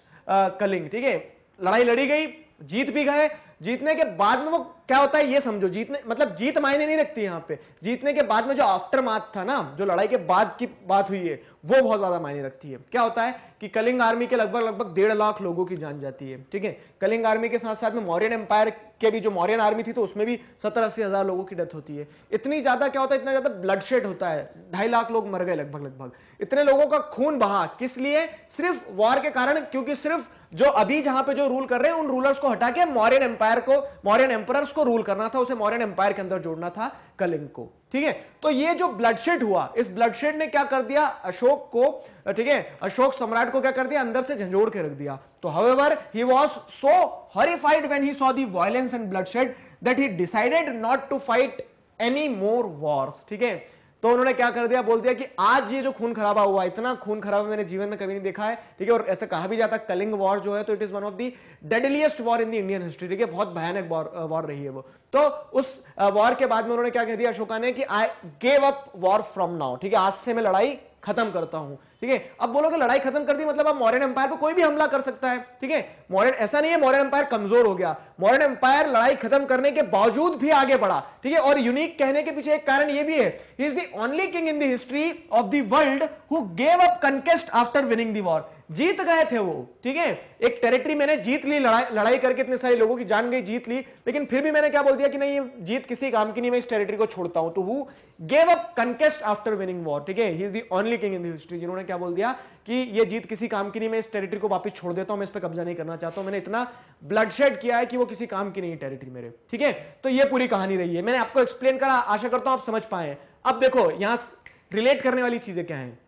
Kalinga ठीक है लड़ाई लड़ी गई जीत भी गए जीतने के बाद में वो क्या होता है ये समझो जीतने मतलब जीत मायने नहीं रखती यहाँ पे जीतने के बाद में जो आफ्टर मात था ना जो लड़ाई के बाद की बात हुई है वो बहुत ज्यादा मायने रखती है क्या होता है कि कलिंग आर्मी के लगभग लगभग डेढ़ लाख लोगों की जान जाती है ठीक है कलिंग आर्मी के साथ साथ में मौर्यन एम्पायर के भी जो मौर्यन आर्मी थी तो उसमें भी सत्तर अस्सी हजार लोगों की डेथ होती है इतनी ज्यादा क्या होता है इतना ज्यादा ब्लडशेड होता है ढाई लाख लोग मर गए लगभग लगभग इतने लोगों का खून बहा किस लिए सिर्फ वॉर के कारण क्योंकि सिर्फ जो अभी जहां पर जो रूल कर रहे हैं उन रूलर्स को हटा के मौर्यन एम्पायर को मौर्यन एम्पायर को को रूल करना था उसे मॉरियन एम्पायर के अंदर जोड़ना था कलिंग को ठीक है तो ये जो ब्लडशेड हुआ इस ब्लडशेड ने क्या कर दिया अशोक को ठीक है अशोक सम्राट को क्या कर दिया अंदर से झंझोड़ के रख दिया तो however he was so horrified when he saw the violence and bloodshed that he decided not to fight any more wars ठीक है तो उन्होंने क्या कर दिया बोल दिया कि आज ये जो खून खराबा हुआ इतना खून खराबा मैंने जीवन में कभी नहीं देखा है ठीक है और ऐसा कहा भी जाता है कलिंग वॉर जो है तो it is one of the deadliest war in the Indian history ठीक है बहुत भयानक वॉर वॉर रही है वो तो उस वॉर के बाद में उन्होंने क्या कह दिया अशोका ने कि I gave up war from now ठीक है आज से मैं लड़ाई खत्म करता हूं ठीक है अब बोलोगे लड़ाई खत्म कर दी मतलब अब मॉडर्न एम्पायर पर कोई भी हमला कर सकता है ठीक है मॉडर्न ऐसा नहीं है मॉडर्न एम्पायर कमजोर हो गया मॉडर्न एम्पायर लड़ाई खत्म करने के बावजूद भी आगे बढ़ा ठीक है और यूनिक कहने के पीछे एक कारण यह भी है he is the only king in the history of the world who gave up conquest after winning the war जीत गए थे वो ठीक है एक टेरिटरी मैंने जीत ली लड़ाई लड़ाई करके इतने सारे लोगों की जान गई जीत ली लेकिन फिर भी मैंने क्या बोल दिया कि नहीं जीत किसी काम की नहीं मैं इस टेरिटरी को छोड़ता हूं तो who gave up conquest after winning war ठीक है he is the only king in history जिन्होंने क्या बोल दिया कि ये जीत किसी काम की नहीं मैं इस टेरिटरी को वापिस छोड़ देता हूं मैं इस पर कब्जा नहीं करना चाहता हूं मैंने इतना ब्लडशेड किया है कि वो किसी काम की नहीं टेरिटरी मेरे ठीक है तो ये पूरी कहानी रही है मैंने आपको एक्सप्लेन करा आशा करता हूं आप समझ पाए अब देखो यहां रिलेट करने वाली चीजें क्या है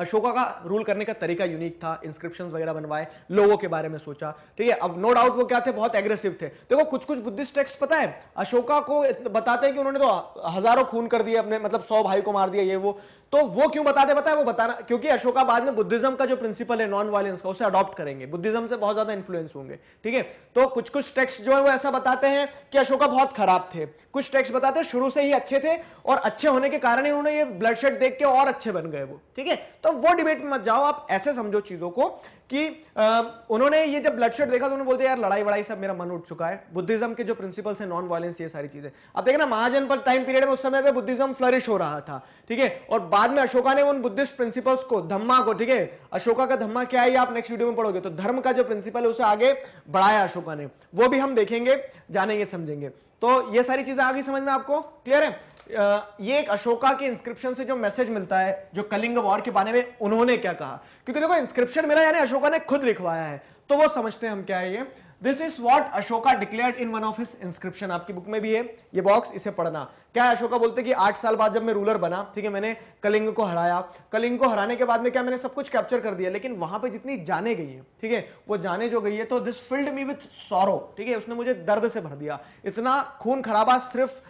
अशोका का रूल करने का तरीका यूनिक था इंस्क्रिप्शन वगैरह बनवाए लोगों के बारे में सोचा ठीक है अब नो डाउट वो क्या थे बहुत एग्रेसिव थे देखो कुछ कुछ बुद्धिस्ट टेक्स्ट पता है अशोका को बताते हैं कि उन्होंने तो हजारों खून कर दिए अपने मतलब सौ भाई को मार दिया ये वो तो वो क्यों बताते दे बताए वो बताना क्योंकि अशोका बाद में बुद्धिज्म का जो प्रिंसिपल है नॉन वायलेंस का उसे अडॉप्ट करेंगे बुद्धिज्म से बहुत ज्यादा इन्फ्लुएंस होंगे ठीक है तो कुछ कुछ टेक्स्ट जो है वो ऐसा बताते हैं कि अशोका बहुत खराब थे कुछ टेक्स्ट बताते हैं शुरू से ही अच्छे थे और अच्छे होने के कारण ही उन्होंने ये ब्लड शेड देख के और अच्छे बन गए वो ठीक है तो वो डिबेट में मत जाओ आप ऐसे समझो चीजों को कि आ, उन्होंने ये जब ब्लड शेड देखा तो उन्होंने बोलते यार लड़ाई वड़ाई सब मेरा मन उठ चुका है बुद्धिज्म के जो प्रिंसिपल्स हैं नॉन वायलेंस ये सारी चीजें अब देखना महाजन पर टाइम पीरियड में उस समय पे बुद्धिज्म फ्लरिश हो रहा था ठीक है और बाद में अशोका ने उन बुद्धिस्ट प्रिंसिपल्स को धम्मा को ठीक है अशोका का धम्मा क्या है आप नेक्स्ट वीडियो में पढ़ोगे तो धर्म का जो प्रिंसिपल है उसे आगे बढ़ाया अशोका ने वो भी हम देखेंगे जानेंगे समझेंगे तो ये सारी चीजें आगे समझ में आपको क्लियर है ये एक अशोका के इंस्क्रिप्शन से जो मैसेज मिलता है जो कलिंग वॉर के बारे में उन्होंने क्या कहा क्योंकि देखो इंस्क्रिप्शन मेरा यानी अशोका ने खुद लिखवाया है तो वो समझते हैं हम क्या है ये this is what Ashoka declared in one of his inscription आपकी बुक में भी है ये बॉक्स इसे पढ़ना क्या अशोका बोलते कि आठ साल बाद जब मैं रूलर बना ठीक है मैंने कलिंग को हराया कलिंग को हराने के बाद में क्या मैंने सब कुछ कैप्चर कर दिया लेकिन वहां पे जितनी जाने गई है ठीक है वो जाने जो गई है तो this filled me with sorrow ठीक है उसने मुझे दर्द से भर दिया इतना खून खराबा सिर्फ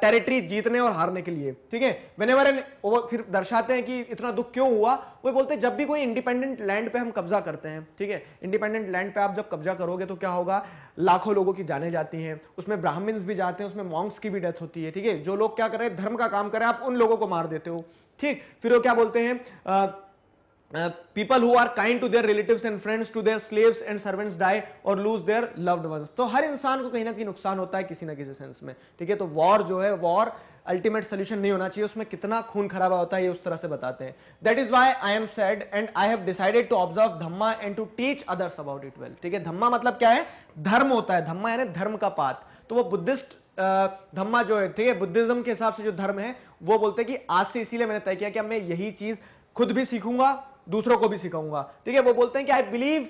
टेरिटरी uh, जीतने और हारने के लिए ठीक है वेन एवर फिर दर्शाते हैं कि इतना दुख क्यों हुआ वो बोलते हैं जब भी कोई इंडिपेंडेंट लैंड पे हम कब्जा करते हैं ठीक है इंडिपेंडेंट लैंड पे आप जब कब्जा करोगे तो क्या होगा लाखों लोगों की जाने जाती हैं उसमें ब्राह्मण्स भी जाते हैं उसमें मॉन्क्स की भी डेथ होती है ठीक है जो लोग क्या कर रहे हैं धर्म का काम कर रहे हैं आप उन लोगों को मार देते हो ठीक फिर वो क्या बोलते हैं people who are kind to their relative and friends to their slaves and servants die और लूज देयर लव्ड वंस तो हर इंसान को कहीं ना कहीं नुकसान होता है किसी ना किसी सेंस में ठीक है तो वॉर जो है वॉर अल्टीमेट सोल्यूशन नहीं होना चाहिए उसमें कितना खून खराबा होता है ये उस तरह से बताते हैं that is why I am sad and I have decided to observe Dhamma and to teach others about it well ठीक है धम्मा मतलब क्या है धर्म होता है धम्मा यानी धर्म का पात तो वो बुद्धिस्ट धम्मा जो है ठीक है बुद्धिज्म के हिसाब से जो धर्म है वो बोलते हैं कि आज से इसीलिए मैंने तय किया कि मैं यही चीज खुद भी सीखूंगा दूसरों को भी सिखाऊंगा ठीक है वो बोलते हैं कि I believe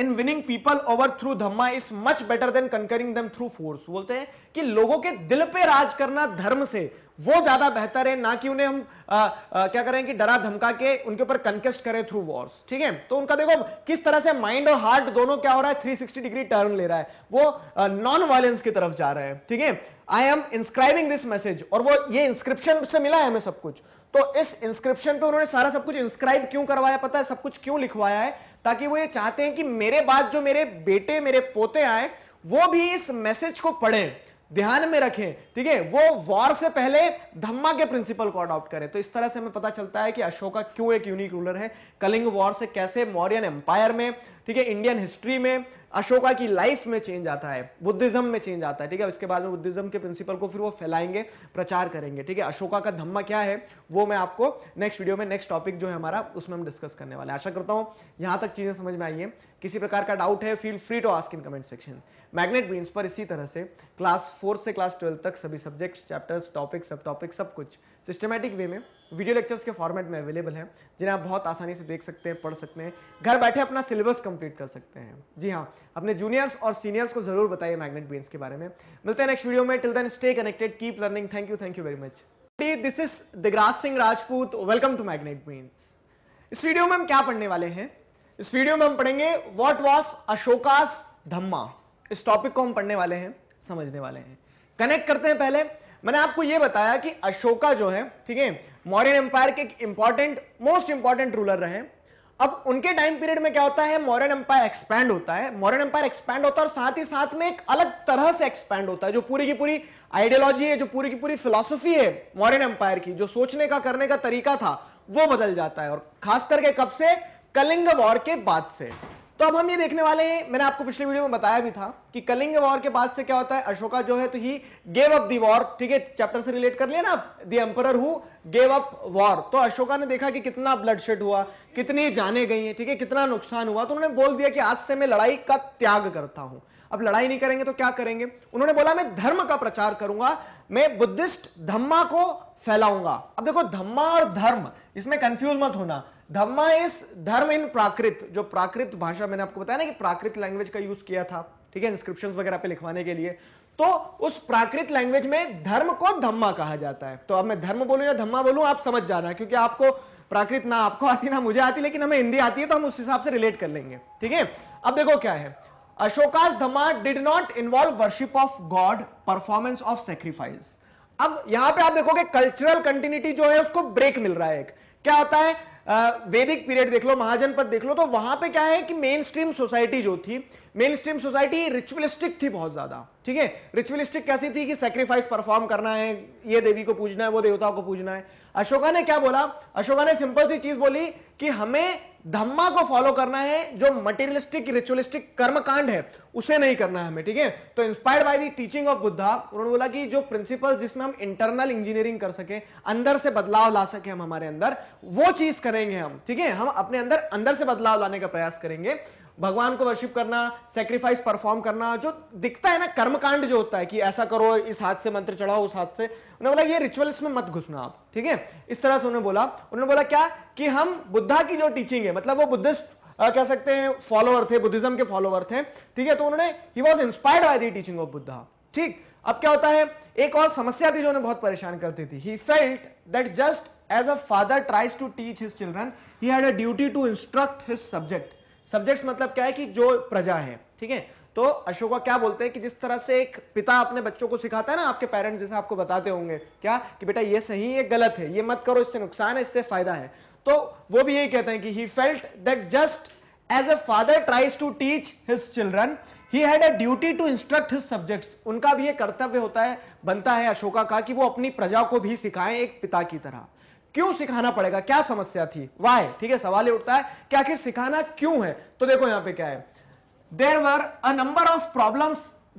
in winning people over through Dhamma is much better than conquering them through force बोलते हैं कि लोगों के दिल पे राज करना धर्म से वो ज्यादा बेहतर है ना कि उन्हें हम आ, uh, आ, uh, क्या करें कि डरा धमका के उनके ऊपर कंकेस्ट करें थ्रू वॉर्स ठीक है तो उनका देखो किस तरह से माइंड और हार्ट दोनों क्या हो रहा है 360 डिग्री टर्न ले रहा है वो नॉन uh, वायलेंस की तरफ जा रहे हैं ठीक है I am inscribing this message और वो ये इंस्क्रिप्शन से मिला है हमें सब कुछ तो इस इंस्क्रिप्शन पे उन्होंने सारा सब कुछ इंस्क्राइब क्यों करवाया पता है सब कुछ क्यों लिखवाया है ताकि वो ये चाहते हैं कि मेरे बाद जो मेरे बेटे मेरे पोते आए वो भी इस मैसेज को पढ़े ध्यान में रखें ठीक है वो वॉर से पहले धम्मा के प्रिंसिपल को अडॉप्ट करें तो इस तरह से हमें पता चलता है कि अशोका क्यों एक यूनिक रूलर है कलिंग वॉर से कैसे मौर्यन एम्पायर में ठीक है इंडियन हिस्ट्री में अशोका की लाइफ में चेंज आता है बुद्धिज्म में चेंज आता है ठीक है उसके बाद में बुद्धिज्म के प्रिंसिपल को फिर वो फैलाएंगे प्रचार करेंगे ठीक है अशोका का धम्मा क्या है वो मैं आपको नेक्स्ट वीडियो में नेक्स्ट टॉपिक जो है हमारा उसमें हम डिस्कस करने वाले आशा करता हूँ यहाँ तक चीज़ें समझ में आई है किसी प्रकार का डाउट है feel free to ask in comment section Magnet Brains पर इसी तरह से क्लास फोर्थ से क्लास ट्वेल्थ तक सभी सब्जेक्ट्स चैप्टर्स टॉपिक सब टॉपिक सब कुछ सिस्टमेटिक वे में वीडियो लेक्चर्स के फॉर्मेट में अवेलेबल हैं जिन्हें आप बहुत आसानी से देख सकते हैं पढ़ सकते हैं घर बैठे अपना सिलेबस कंप्लीट कर सकते हैं जी हाँ अपने जूनियर्स और सीनियर्स को जरूर बताइए मैग्नेट बेन्स के बारे में मिलते हैं नेक्स्ट वीडियो में till then stay connected keep learning thank you thank you very much this is Digraj Singh Rajput welcome to Magnet Brains इस वीडियो में हम क्या पढ़ने वाले हैं इस वीडियो में हम पढ़ेंगे वॉट वॉज अशोकास धम्मा इस टॉपिक को हम पढ़ने वाले हैं समझने वाले हैं कनेक्ट करते हैं पहले मैंने आपको यह बताया कि अशोका जो है ठीक है मौर्यन एम्पायर के इंपॉर्टेंट मोस्ट इंपॉर्टेंट रूलर रहे अब उनके टाइम पीरियड में क्या होता है मॉडर्न एम्पायर एक्सपैंड होता है मॉडर्न एम्पायर एक्सपैंड होता है और साथ ही साथ में एक अलग तरह से एक्सपैंड होता है जो पूरी की पूरी आइडियोलॉजी है जो पूरी की पूरी फिलोसफी है मॉडर्न एम्पायर की जो सोचने का करने का तरीका था वो बदल जाता है और खास करके कब से कलिंग वॉर के बाद से तो अब हम ये देखने वाले हैं मैंने आपको पिछले वीडियो में बताया भी था कि कलिंग वॉर के बाद से क्या होता है अशोका जो है तो ही गेव अप वॉर ठीक है चैप्टर से रिलेट कर लिया ना the emperor who gave up war तो अशोका ने देखा कि कितना ब्लडशेड हुआ कितनी जाने गई है ठीक है कितना नुकसान हुआ तो उन्होंने बोल दिया कि आज से मैं लड़ाई का त्याग करता हूं अब लड़ाई नहीं करेंगे तो क्या करेंगे उन्होंने बोला मैं धर्म का प्रचार करूंगा मैं बुद्धिस्ट धम्मा को फैलाऊंगा अब देखो धम्मा और धर्म इसमें कंफ्यूज मत होना धम्मा इस धर्म इन प्राकृत जो प्राकृत भाषा मैंने आपको बताया ना कि प्राकृत लैंग्वेज का यूज किया था ठीक है इंस्क्रिप्शन वगैरह पे लिखवाने के लिए तो उस प्राकृत लैंग्वेज में धर्म को धम्मा कहा जाता है तो अब मैं धर्म बोलूं या धम्मा बोलूं आप समझ जाना क्योंकि आपको प्राकृत ना आपको आती ना मुझे आती लेकिन हमें हिंदी आती है तो हम उस हिसाब से रिलेट कर लेंगे ठीक है अब देखो क्या है Ashoka's Dhamma did not involve worship of god performance of sacrifice अब यहां पे आप देखोगे कल्चरल कंटिन्यूटी जो है उसको ब्रेक मिल रहा है एक क्या होता है वैदिक पीरियड देख लो महाजनपद देख लो तो वहां पे क्या है कि मेन स्ट्रीम सोसाइटी जो थी मेन स्ट्रीम सोसाइटी रिचुअलिस्टिक थी बहुत ज्यादा ठीक है रिचुअलिस्टिक कैसी थी कि सेक्रीफाइस परफॉर्म करना है ये देवी को पूजना है वो देवताओं को पूजना है अशोका ने क्या बोला अशोका ने सिंपल सी चीज बोली कि हमें धम्मा को फॉलो करना है जो मटेरियलिस्टिक रिचुअलिस्टिक कर्मकांड है उसे नहीं करना है हमें ठीक है तो inspired by the teaching of Buddha उन्होंने बोला कि जो प्रिंसिपल जिसमें हम इंटरनल इंजीनियरिंग कर सके अंदर से बदलाव ला सके हम हमारे अंदर वो चीज करेंगे हम ठीक है हम अपने अंदर अंदर से बदलाव लाने का प्रयास करेंगे भगवान को वर्शिप करना सेक्रीफाइस परफॉर्म करना जो दिखता है ना कर्मकांड जो होता है कि ऐसा करो इस हाथ से मंत्र चढ़ाओ उस हाथ से उन्होंने बोला ये रिचुअल इसमें मत घुसना आप ठीक है इस तरह से उन्होंने बोला उन्होंने बोला क्या कि हम बुद्धा की जो टीचिंग है मतलब वो बुद्धिस्ट कह सकते हैं फॉलोअर थे बुद्धिज्म के फॉलोअर थे ठीक है तो उन्होंने he was inspired by teaching of Buddha ठीक अब क्या होता है एक और समस्या थी जो उन्हें बहुत परेशान करती थी he felt that just as a father tries to teach his children he had a duty to instruct his subject subjects मतलब क्या है कि जो प्रजा है ठीक है तो अशोका क्या बोलते हैं कि जिस तरह से एक पिता अपने बच्चों को सिखाता है ना आपके पेरेंट्स जैसे आपको बताते होंगे क्या कि बेटा ये सही है गलत है ये मत करो इससे नुकसान है इससे फायदा है तो वो भी यही कहते हैं कि he felt that just as a father tries to teach his children he had a duty to instruct his subject उनका भी ये कर्तव्य होता है बनता है अशोका का कि वो अपनी प्रजा को भी सिखाएं एक पिता की तरह क्यों सिखाना पड़ेगा क्या समस्या थी वाई ठीक है सवाल ये उठता है कि आखिर सिखाना क्यों है तो देखो यहां पे क्या है there were a number of problem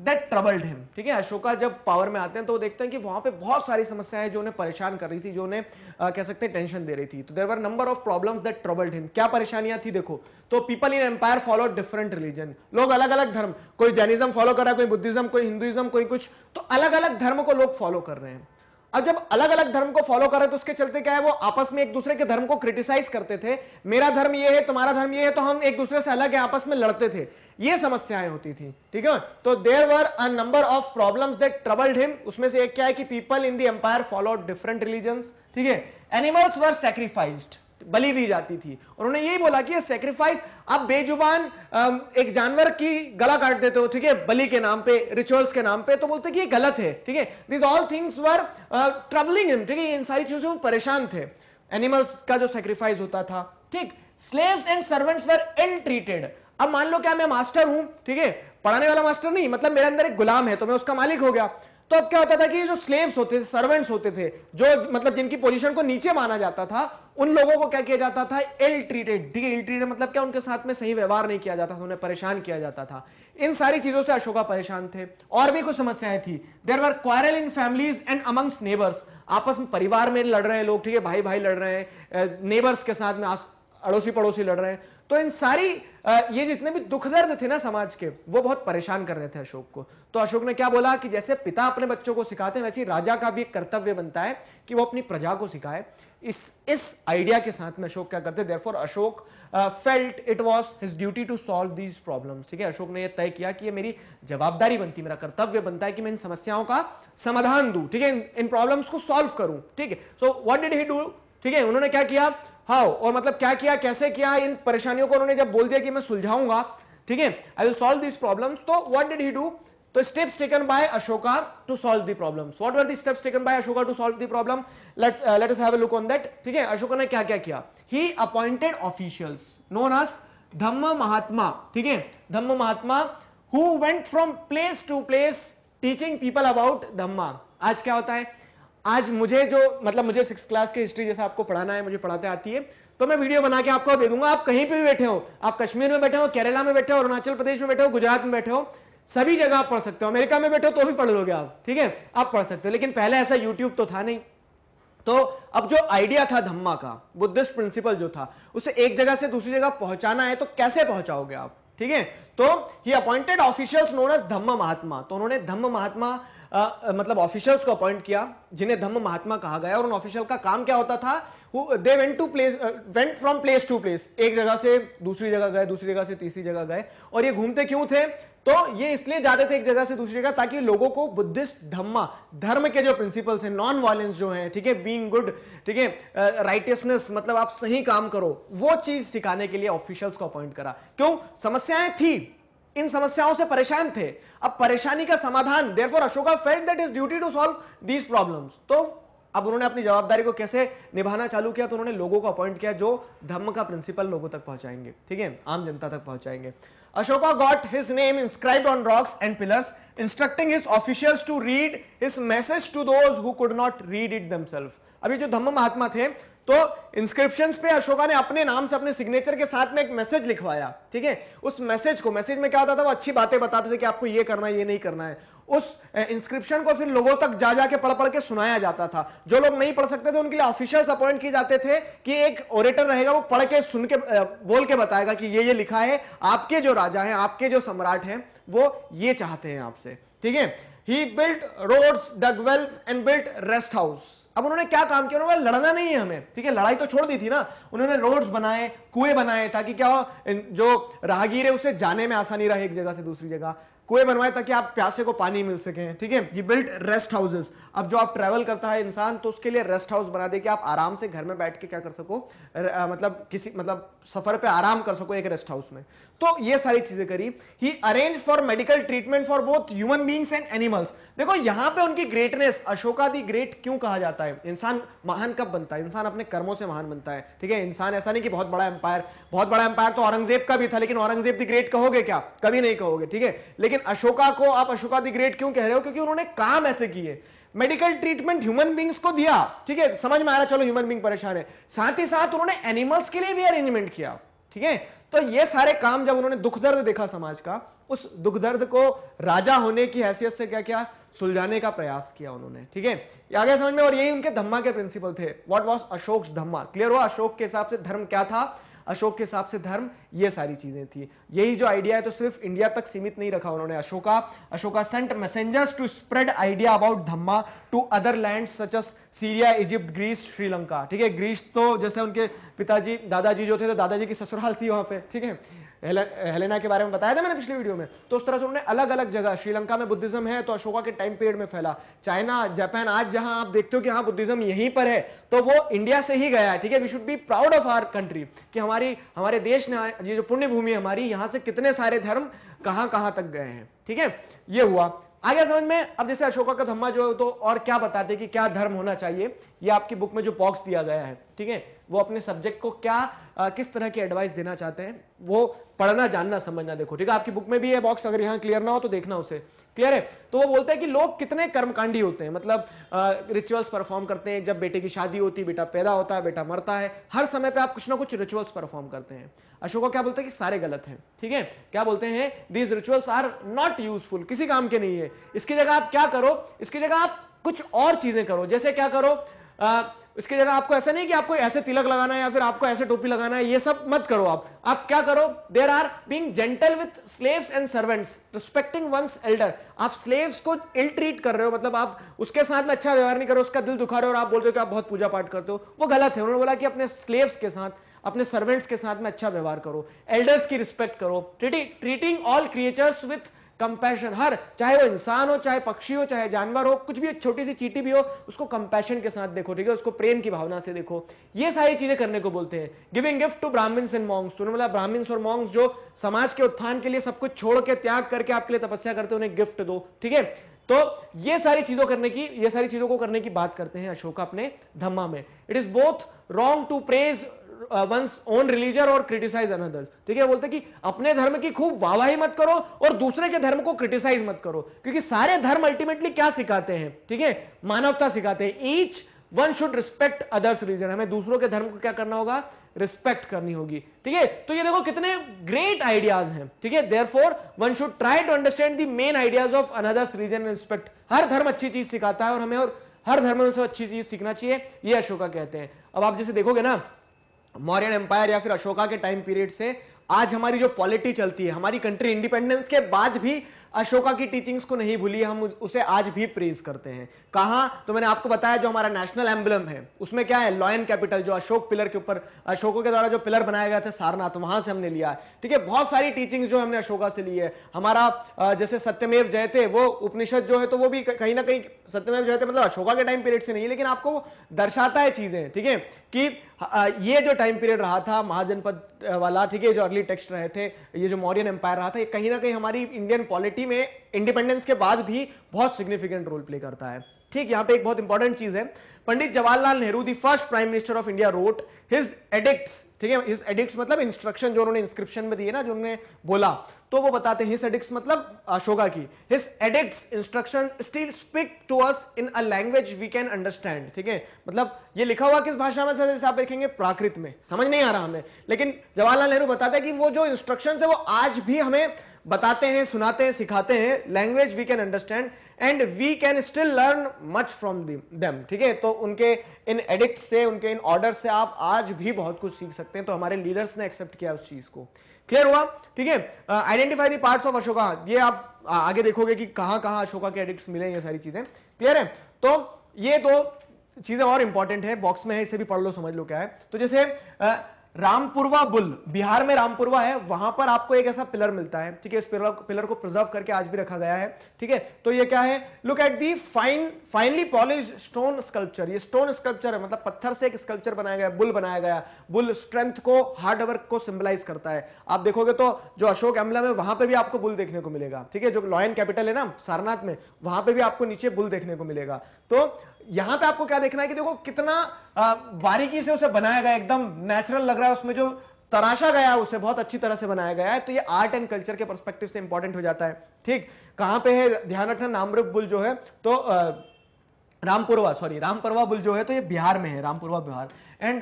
that troubled him ठीक है अशोका जब पावर में आते हैं तो वो देखते हैं कि वहां पे बहुत सारी समस्याएं जो उन्हें परेशान कर रही थी जो उन्हें कह सकते हैं टेंशन दे रही थी तो there were number of problem that troubled him क्या परेशानियां थी देखो तो people in empire follow different religion लोग अलग अलग धर्म कोई जैनिज्म फॉलो कर रहा है कोई बुद्धिज्म कोई हिंदुइज्म कोई कुछ तो अलग अलग धर्म को लोग फॉलो कर रहे हैं अब जब अलग अलग धर्म को फॉलो कर रहे तो उसके चलते क्या है वो आपस में एक दूसरे के धर्म को क्रिटिसाइज करते थे मेरा धर्म ये है तुम्हारा धर्म ये है तो हम एक दूसरे से अलग है आपस में लड़ते थे ये समस्याएं होती थी ठीक है तो there were a number of problem that troubled him उसमें से एक क्या है कि people in the empire follow different religion ठीक है एनिमल्स वर सेक्रीफाइस्ड बलि दी जाती थी उन्होंने यही बोला कि ये सेक्रीफाइस आप बेजुबान एक जानवर की गला काट देते हो ठीक है बलि के नाम पे रिचुअल्स के नाम पे तो बोलते कि ये गलत है ठीक है this all things were troubling him ठीक है इन सारी चीजों से परेशान थे एनिमल्स का जो सेक्रीफाइस होता था ठीक slaves and servants were ill treated अब मान लो क्या मैं मास्टर हूं ठीक है पढ़ाने वाला मास्टर नहीं मतलब मेरे अंदर एक गुलाम है तो मैं उसका मालिक हो गया तो अब क्या होता था कि जो स्लेव्स होते थे सर्वेंट्स होते थे जो मतलब जिनकी पोजीशन को नीचे माना जाता था उन लोगों को क्या किया जाता था इल ट्रीटेड ठीक है इल ट्रीटेड मतलब क्या उनके साथ में सही व्यवहार नहीं किया जाता था उन्हें परेशान किया जाता था इन सारी चीजों से अशोका परेशान थे और भी कुछ समस्याएं थी there are quarrel in families and amongst neighbours आपस में परिवार में लड़ रहे हैं लोग ठीक है भाई भाई लड़ रहे हैं नेबर्स के साथ में अड़ोसी पड़ोसी लड़ रहे हैं तो इन सारी ये जितने भी दुख दर्द थे ना समाज के वो बहुत परेशान कर रहे थे अशोक को तो अशोक ने क्या बोला कि जैसे पिता अपने बच्चों को सिखाते हैं वैसे ही राजा का भी कर्तव्य बनता है कि वो अपनी प्रजा को सिखाए इस इस आइडिया के साथ में अशोक क्या करते therefore Ashok felt it was his duty to solve these problem ठीक है अशोक ने यह तय किया कि ये मेरी जवाबदारी बनती मेरा कर्तव्य बनता है कि मैं इन समस्याओं का समाधान दू ठीक है इन प्रॉब्लम्स को सॉल्व करूं ठीक है so what did he do ठीक है उन्होंने क्या किया हाउ और मतलब क्या किया कैसे किया इन परेशानियों को उन्होंने जब बोल दिया कि मैं सुलझाऊंगा ठीक है I will solve this problem तो वट डिड ही डू तो steps taken by Ashoka to solve the problem what were the steps taken by Ashoka to solve the problem let let us have a look on that ठीक है अशोका ने क्या क्या किया he appointed officials known as Dhamma Mahatma ठीक है Dhamma Mahatma who went from place to place teaching people about धम्मा आज क्या होता है आज मुझे जो मतलब मुझे सिक्स क्लास की हिस्ट्री जैसे आपको पढ़ाना है मुझे पढ़ाते आती है तो मैं वीडियो बना के आपको दे दूंगा आप कहीं पे भी बैठे हो आप कश्मीर में बैठे हो केरला में बैठे हो अरुणाचल प्रदेश में बैठे हो गुजरात में बैठे हो सभी जगह आप पढ़ सकते हो अमेरिका में बैठे हो तो भी पढ़ लोगे आप ठीक है आप पढ़ सकते हो लेकिन पहले ऐसा यूट्यूब तो था नहीं तो अब जो आइडिया था धम्मा का बुद्धिस्ट प्रिंसिपल जो था उसे एक जगह से दूसरी जगह पहुंचाना है तो कैसे पहुंचाओगे आप ठीक है तो he appointed officials known as Dhamma Mahatma तो उन्होंने धम्म महात्मा आ, मतलब ऑफिशियल्स को अपॉइंट किया जिन्हें धम्म महात्मा कहा गया और उन ऑफिशियल का काम क्या होता था they went to place went from place to place एक जगह से दूसरी जगह गए दूसरी जगह से तीसरी जगह गए और ये घूमते क्यों थे तो ये इसलिए जाते थे एक जगह से दूसरी जगह ताकि लोगों को बुद्धिस्ट धम्मा धर्म के जो प्रिंसिपल्स हैं नॉन वायलेंस जो है ठीक है बीइंग गुड ठीक है राइटियसनेस मतलब आप सही काम करो वो चीज सिखाने के लिए ऑफिशियल्स को अपॉइंट करा क्यों समस्याएं थी इन समस्याओं से परेशान थे अब परेशानी का समाधान there for Ashoka felt that is duty to solve these problem तो अब उन्होंने अपनी जवाबदारी को कैसे निभाना चालू किया तो उन्होंने लोगों को अपॉइंट किया जो धर्म का प्रिंसिपल लोगों तक पहुंचाएंगे ठीक है आम जनता तक पहुंचाएंगे Ashoka got his name inscribed on rocks and pillars, instructing his officials to read his message to those who could not read it themselves. अभी जो धम्म महात्मा थे तो इंस्क्रिप्शन पे अशोका ने अपने नाम से अपने सिग्नेचर के साथ में एक मैसेज लिखवाया ठीक है उस मैसेज को मैसेज में क्या होता था वो अच्छी बातें बताते थे कि आपको ये करना है ये नहीं करना है उस इंस्क्रिप्शन को फिर लोगों तक जा जाके पढ़ पढ़ के सुनाया जाता था जो लोग नहीं पढ़ सकते थे उनके लिए ऑफिशियल्स अपॉइंट किए जाते थे कि एक ओरेटर रहेगा वो पढ़ के सुन के बोल के बताएगा कि ये ये लिखा है आपके जो राजा हैं आपके जो सम्राट हैं वो ये चाहते हैं आपसे ठीक है he built roads dug wells and built rest house अब उन्होंने क्या काम किया उन्होंने लड़ना नहीं है हमें ठीक है लड़ाई तो छोड़ दी थी ना उन्होंने रोड्स बनाए कुएं बनाए ताकि क्या हो जो राहगीर है उसे जाने में आसानी रहे एक जगह से दूसरी जगह कुएं बनवाए ताकि आप प्यासे को पानी मिल सके ठीक है ये बिल्ट रेस्ट हाउसेस अब जो आप ट्रेवल करता है इंसान तो उसके लिए रेस्ट हाउस बना दे कि आप आराम से घर में बैठ के क्या कर सको र, मतलब किसी मतलब सफर पे आराम कर सको एक रेस्ट हाउस में तो ये सारी चीजें करी he arrange for medical treatment for both human beings and animals देखो यहां पर उनकी ग्रेटनेस अशोका दी ग्रेट क्यों कहा जाता है इंसान महान कब बनता है इंसान अपने कर्मों से महान बनता है ठीक है इंसान ऐसा नहीं कि बहुत बड़ा एम्पायर बहुत बड़ा एम्पायर तो औरंगजेब का भी था लेकिन औरंगजेब दी ग्रेट कहोगे क्या कभी नहीं कहोगे ठीक है लेकिन लेकिन अशोका को आप अशोका दी ग्रेट क्यों कह रहे हो क्योंकि उन्होंने काम ऐसे किए मेडिकल ट्रीटमेंट ह्यूमन बींग्स को दिया ठीक है समझ में आ रहा चलो ह्यूमन बींग परेशान है साथ ही साथ उन्होंने एनिमल्स के लिए भी अरेंजमेंट किया ठीक है तो ये सारे काम जब उन्होंने दुख दर्द देखा समाज का उस दुख दर्द को राजा होने की हैसियत से क्या क्या सुलझाने का प्रयास किया उन्होंने ठीक है आगे समझ में और यही उनके धम्मा के प्रिंसिपल थे what was Ashok Dhamma clear हुआ अशोक के हिसाब से धर्म क्या था अशोक के हिसाब से धर्म ये सारी चीजें थी यही जो आइडिया है तो सिर्फ इंडिया तक सीमित नहीं रखा उन्होंने Ashoka Ashoka sent messengers to spread idea about Dhamma to other land such as Syria Egypt Greece Sri Lanka ठीक है ग्रीस तो जैसे उनके पिताजी दादाजी जो थे तो दादाजी की ससुराल थी वहां पे ठीक है हेलेना के बारे में बताया था मैंने पिछली वीडियो में तो उस तरह से उन्होंने अलग अलग जगह श्रीलंका में बुद्धिज्म है तो अशोका के टाइम पीरियड में फैला चाइना जापान आज जहां आप देखते हो कि हाँ बुद्धिज्म यहीं पर है तो वो इंडिया से ही गया है ठीक है we should be proud of our country कि हमारी हमारे देश ने ये जो पुण्य भूमि है हमारी यहाँ से कितने सारे धर्म कहाँ कहाँ तक गए हैं ठीक है ये हुआ आगे समझ में अब जैसे अशोका का धम्मा जो है तो और क्या बताते कि क्या धर्म होना चाहिए ये आपकी बुक में जो बॉक्स दिया गया है ठीक है वो अपने सब्जेक्ट को क्या आ, किस तरह की एडवाइस देना चाहते हैं वो पढ़ना जानना समझना देखो ठीक है आपकी बुक में भी है बॉक्स अगर यहाँ क्लियर ना हो तो देखना उसे क्लियर है तो वो बोलते हैं कि लोग कितने कर्मकांडी होते हैं मतलब रिचुअल्स परफॉर्म करते हैं जब बेटे की शादी होती है बेटा पैदा होता है बेटा मरता है हर समय पे आप कुछ ना कुछ रिचुअल्स परफॉर्म करते हैं अशोका क्या बोलते हैं कि सारे गलत हैं ठीक है क्या बोलते हैं these rituals are not useful किसी काम के नहीं है इसकी जगह आप क्या करो इसकी जगह आप कुछ और चीजें करो जैसे क्या करो उसके जगह आपको ऐसा नहीं कि आपको ऐसे तिलक लगाना है या फिर आपको ऐसे टोपी लगाना है ये सब मत करो आप आप क्या करो there are being gentle with slaves and servants respecting one's elder आप स्लेव्स को इल ट्रीट कर रहे हो मतलब आप उसके साथ में अच्छा व्यवहार नहीं करो उसका दिल दुखा रहे हो और आप बोल रहे हो कि आप बहुत पूजा पाठ करते हो वो गलत है उन्होंने बोला कि अपने स्लेव्स के साथ अपने सर्वेंट्स के साथ में अच्छा व्यवहार करो एल्डर्स की रिस्पेक्ट करो treating all creatures with compassion हर चाहे वो इंसान हो चाहे पक्षी हो चाहे जानवर हो कुछ भी एक छोटी सी चीटी भी हो उसको कंपैशन के साथ देखो ठीक है उसको प्रेम की भावना से देखो ये सारी चीजें करने को बोलते हैं giving gift to Brahmins and monks उन्होंने बोला ब्राह्मण्स और मॉन्ग्स जो समाज के उत्थान के लिए सब कुछ छोड़ के त्याग करके आपके लिए तपस्या करते उन्हें गिफ्ट दो ठीक है तो ये सारी चीजों करने की ये सारी चीजों को करने की बात करते हैं अशोका अपने धम्मा में it is both wrong to praise one's own religion और क्रिटिसाइज अनदर्स ठीक है बोलते कि अपने धर्म की खूब वाहवाही मत करो और दूसरे के धर्म को क्रिटिसाइज मत करो क्योंकि सारे धर्म अल्टीमेटली क्या सिखाते हैं ठीक है मानवता सिखाते हैं each one should respect others religion हमें दूसरों के धर्म को क्या करना होगा रिस्पेक्ट करनी होगी ठीक है तो ये देखो कितने ग्रेट आइडियाज हैं ठीक है therefore one should try to understand the main ideas of another's religion respect हर धर्म अच्छी चीज सिखाता है और हमें और हर धर्म में से अच्छी चीज सीखना चाहिए ये अशोका कहते हैं अब आप जैसे देखोगे ना मौर्यन एम्पायर या फिर अशोका के टाइम पीरियड से आज हमारी जो पॉलिटी चलती है हमारी कंट्री इंडिपेंडेंस के बाद भी अशोका की टीचिंग्स को नहीं भूली हम उसे आज भी प्रेज करते हैं कहा तो मैंने आपको बताया जो हमारा नेशनल एम्बलम है उसमें क्या है लॉयन कैपिटल जो अशोक पिलर के ऊपर अशोकों के द्वारा जो पिलर बनाया गया था सारनाथ वहां से हमने लिया है ठीक है बहुत सारी टीचिंग्स जो हमने अशोका से ली है हमारा जैसे सत्यमेव जयते वो उपनिषद जो है तो वो भी कहीं ना कहीं सत्यमेव जयते मतलब अशोका के टाइम पीरियड से नहीं है लेकिन आपको दर्शाता है चीजें ठीक है कि ये जो टाइम पीरियड रहा था महाजनपद वाला ठीक है जो अर्ली टेक्स्ट रहे थे ये जो मौर्यन एम्पायर रहा था ये कहीं ना कहीं हमारी इंडियन पॉलिटी हिस्ट्री में इंडिपेंडेंस के बाद भी बहुत सिग्निफिकेंट रोल प्ले करता है ठीक यहां पे एक बहुत इंपॉर्टेंट चीज है Pandit Jawaharlal Nehru the first prime minister of India wrote his edicts ठीक है हिज एडिक्ट्स मतलब इंस्ट्रक्शन जो उन्होंने इंस्क्रिप्शन में दिए ना जो उन्होंने बोला तो वो बताते हैं हिज एडिक्ट्स मतलब अशोका की his edicts instruction still speak to us in a language we can understand ठीक है मतलब ये लिखा हुआ किस भाषा में जैसे आप देखेंगे प्राकृत में समझ नहीं आ रहा हमें लेकिन जवाहरलाल नेहरू बताते हैं कि वो जो इंस्ट्रक्शन है वो आज भी हमें बताते हैं सुनाते हैं सिखाते हैं language we can understand and we can still learn much from them ठीक है तो उनके इन एडिक्ट से उनके इन ऑर्डर से आप आज भी बहुत कुछ सीख सकते हैं तो हमारे लीडर्स ने एक्सेप्ट किया उस चीज को क्लियर हुआ ठीक है आइडेंटिफाई दी ऑफ अशोका ये आप आगे देखोगे कि कहां कहां अशोका के एडिक्ट मिले ये सारी चीजें क्लियर है तो ये दो चीजें और इंपॉर्टेंट है बॉक्स में है इसे भी पढ़ लो समझ लो क्या है तो जैसे uh, रामपुरवा बुल बिहार में रामपुरवा है वहां पर आपको एक ऐसा पिलर मिलता है ठीक है इस पिलर पिलर को प्रिजर्व करके आज भी रखा गया है ठीक है तो ये क्या है look at the fine finally polished stone sculpture ये स्टोन स्कल्पचर है मतलब पत्थर से एक स्कल्पचर बनाया गया बुल बनाया गया बुल स्ट्रेंथ को हार्ड वर्क को सिंबलाइज करता है आप देखोगे तो जो अशोक एम्बलम है वहां पर भी आपको बुल देखने को मिलेगा ठीक है जो लॉयन कैपिटल है ना सारनाथ में वहां पर भी आपको नीचे बुल देखने को मिलेगा तो यहां पे आपको क्या देखना है कि देखो कितना बारीकी से उसे बनाया गया एकदम नेचुरल लग रहा है उसमें जो तराशा गया उसे बहुत अच्छी तरह से बनाया गया है तो ये आर्ट एंड कल्चर के परस्पेक्टिव से इंपॉर्टेंट हो जाता है ठीक कहां पे है ध्यान रखना नामरूप बुल जो है तो रामपुरवा सॉरी रामपुरवा बुल जो है तो ये बिहार में है Rampurva Bihar and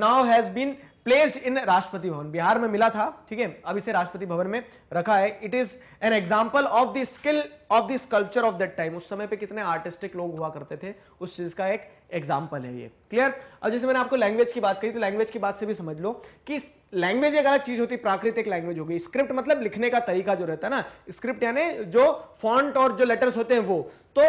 now has been placed in Rashtrapati Bhavan Bihar में मिला था ठीक है अब इसे राष्ट्रपति भवन में रखा है it is an example of the skill of the sculpture of that time उस समय पे कितने आर्टिस्टिक लोग हुआ करते थे उस चीज का एक एग्जाम्पल है ये क्लियर अब जैसे मैंने आपको लैंग्वेज की बात कही तो लैंग्वेज की बात से भी समझ लो कि लैंग्वेज एक अलग चीज होती प्राकृतिक लैंग्वेज होगी स्क्रिप्ट मतलब लिखने का तरीका जो रहता है ना स्क्रिप्ट यानी जो फॉन्ट और जो लेटर्स होते हैं वो तो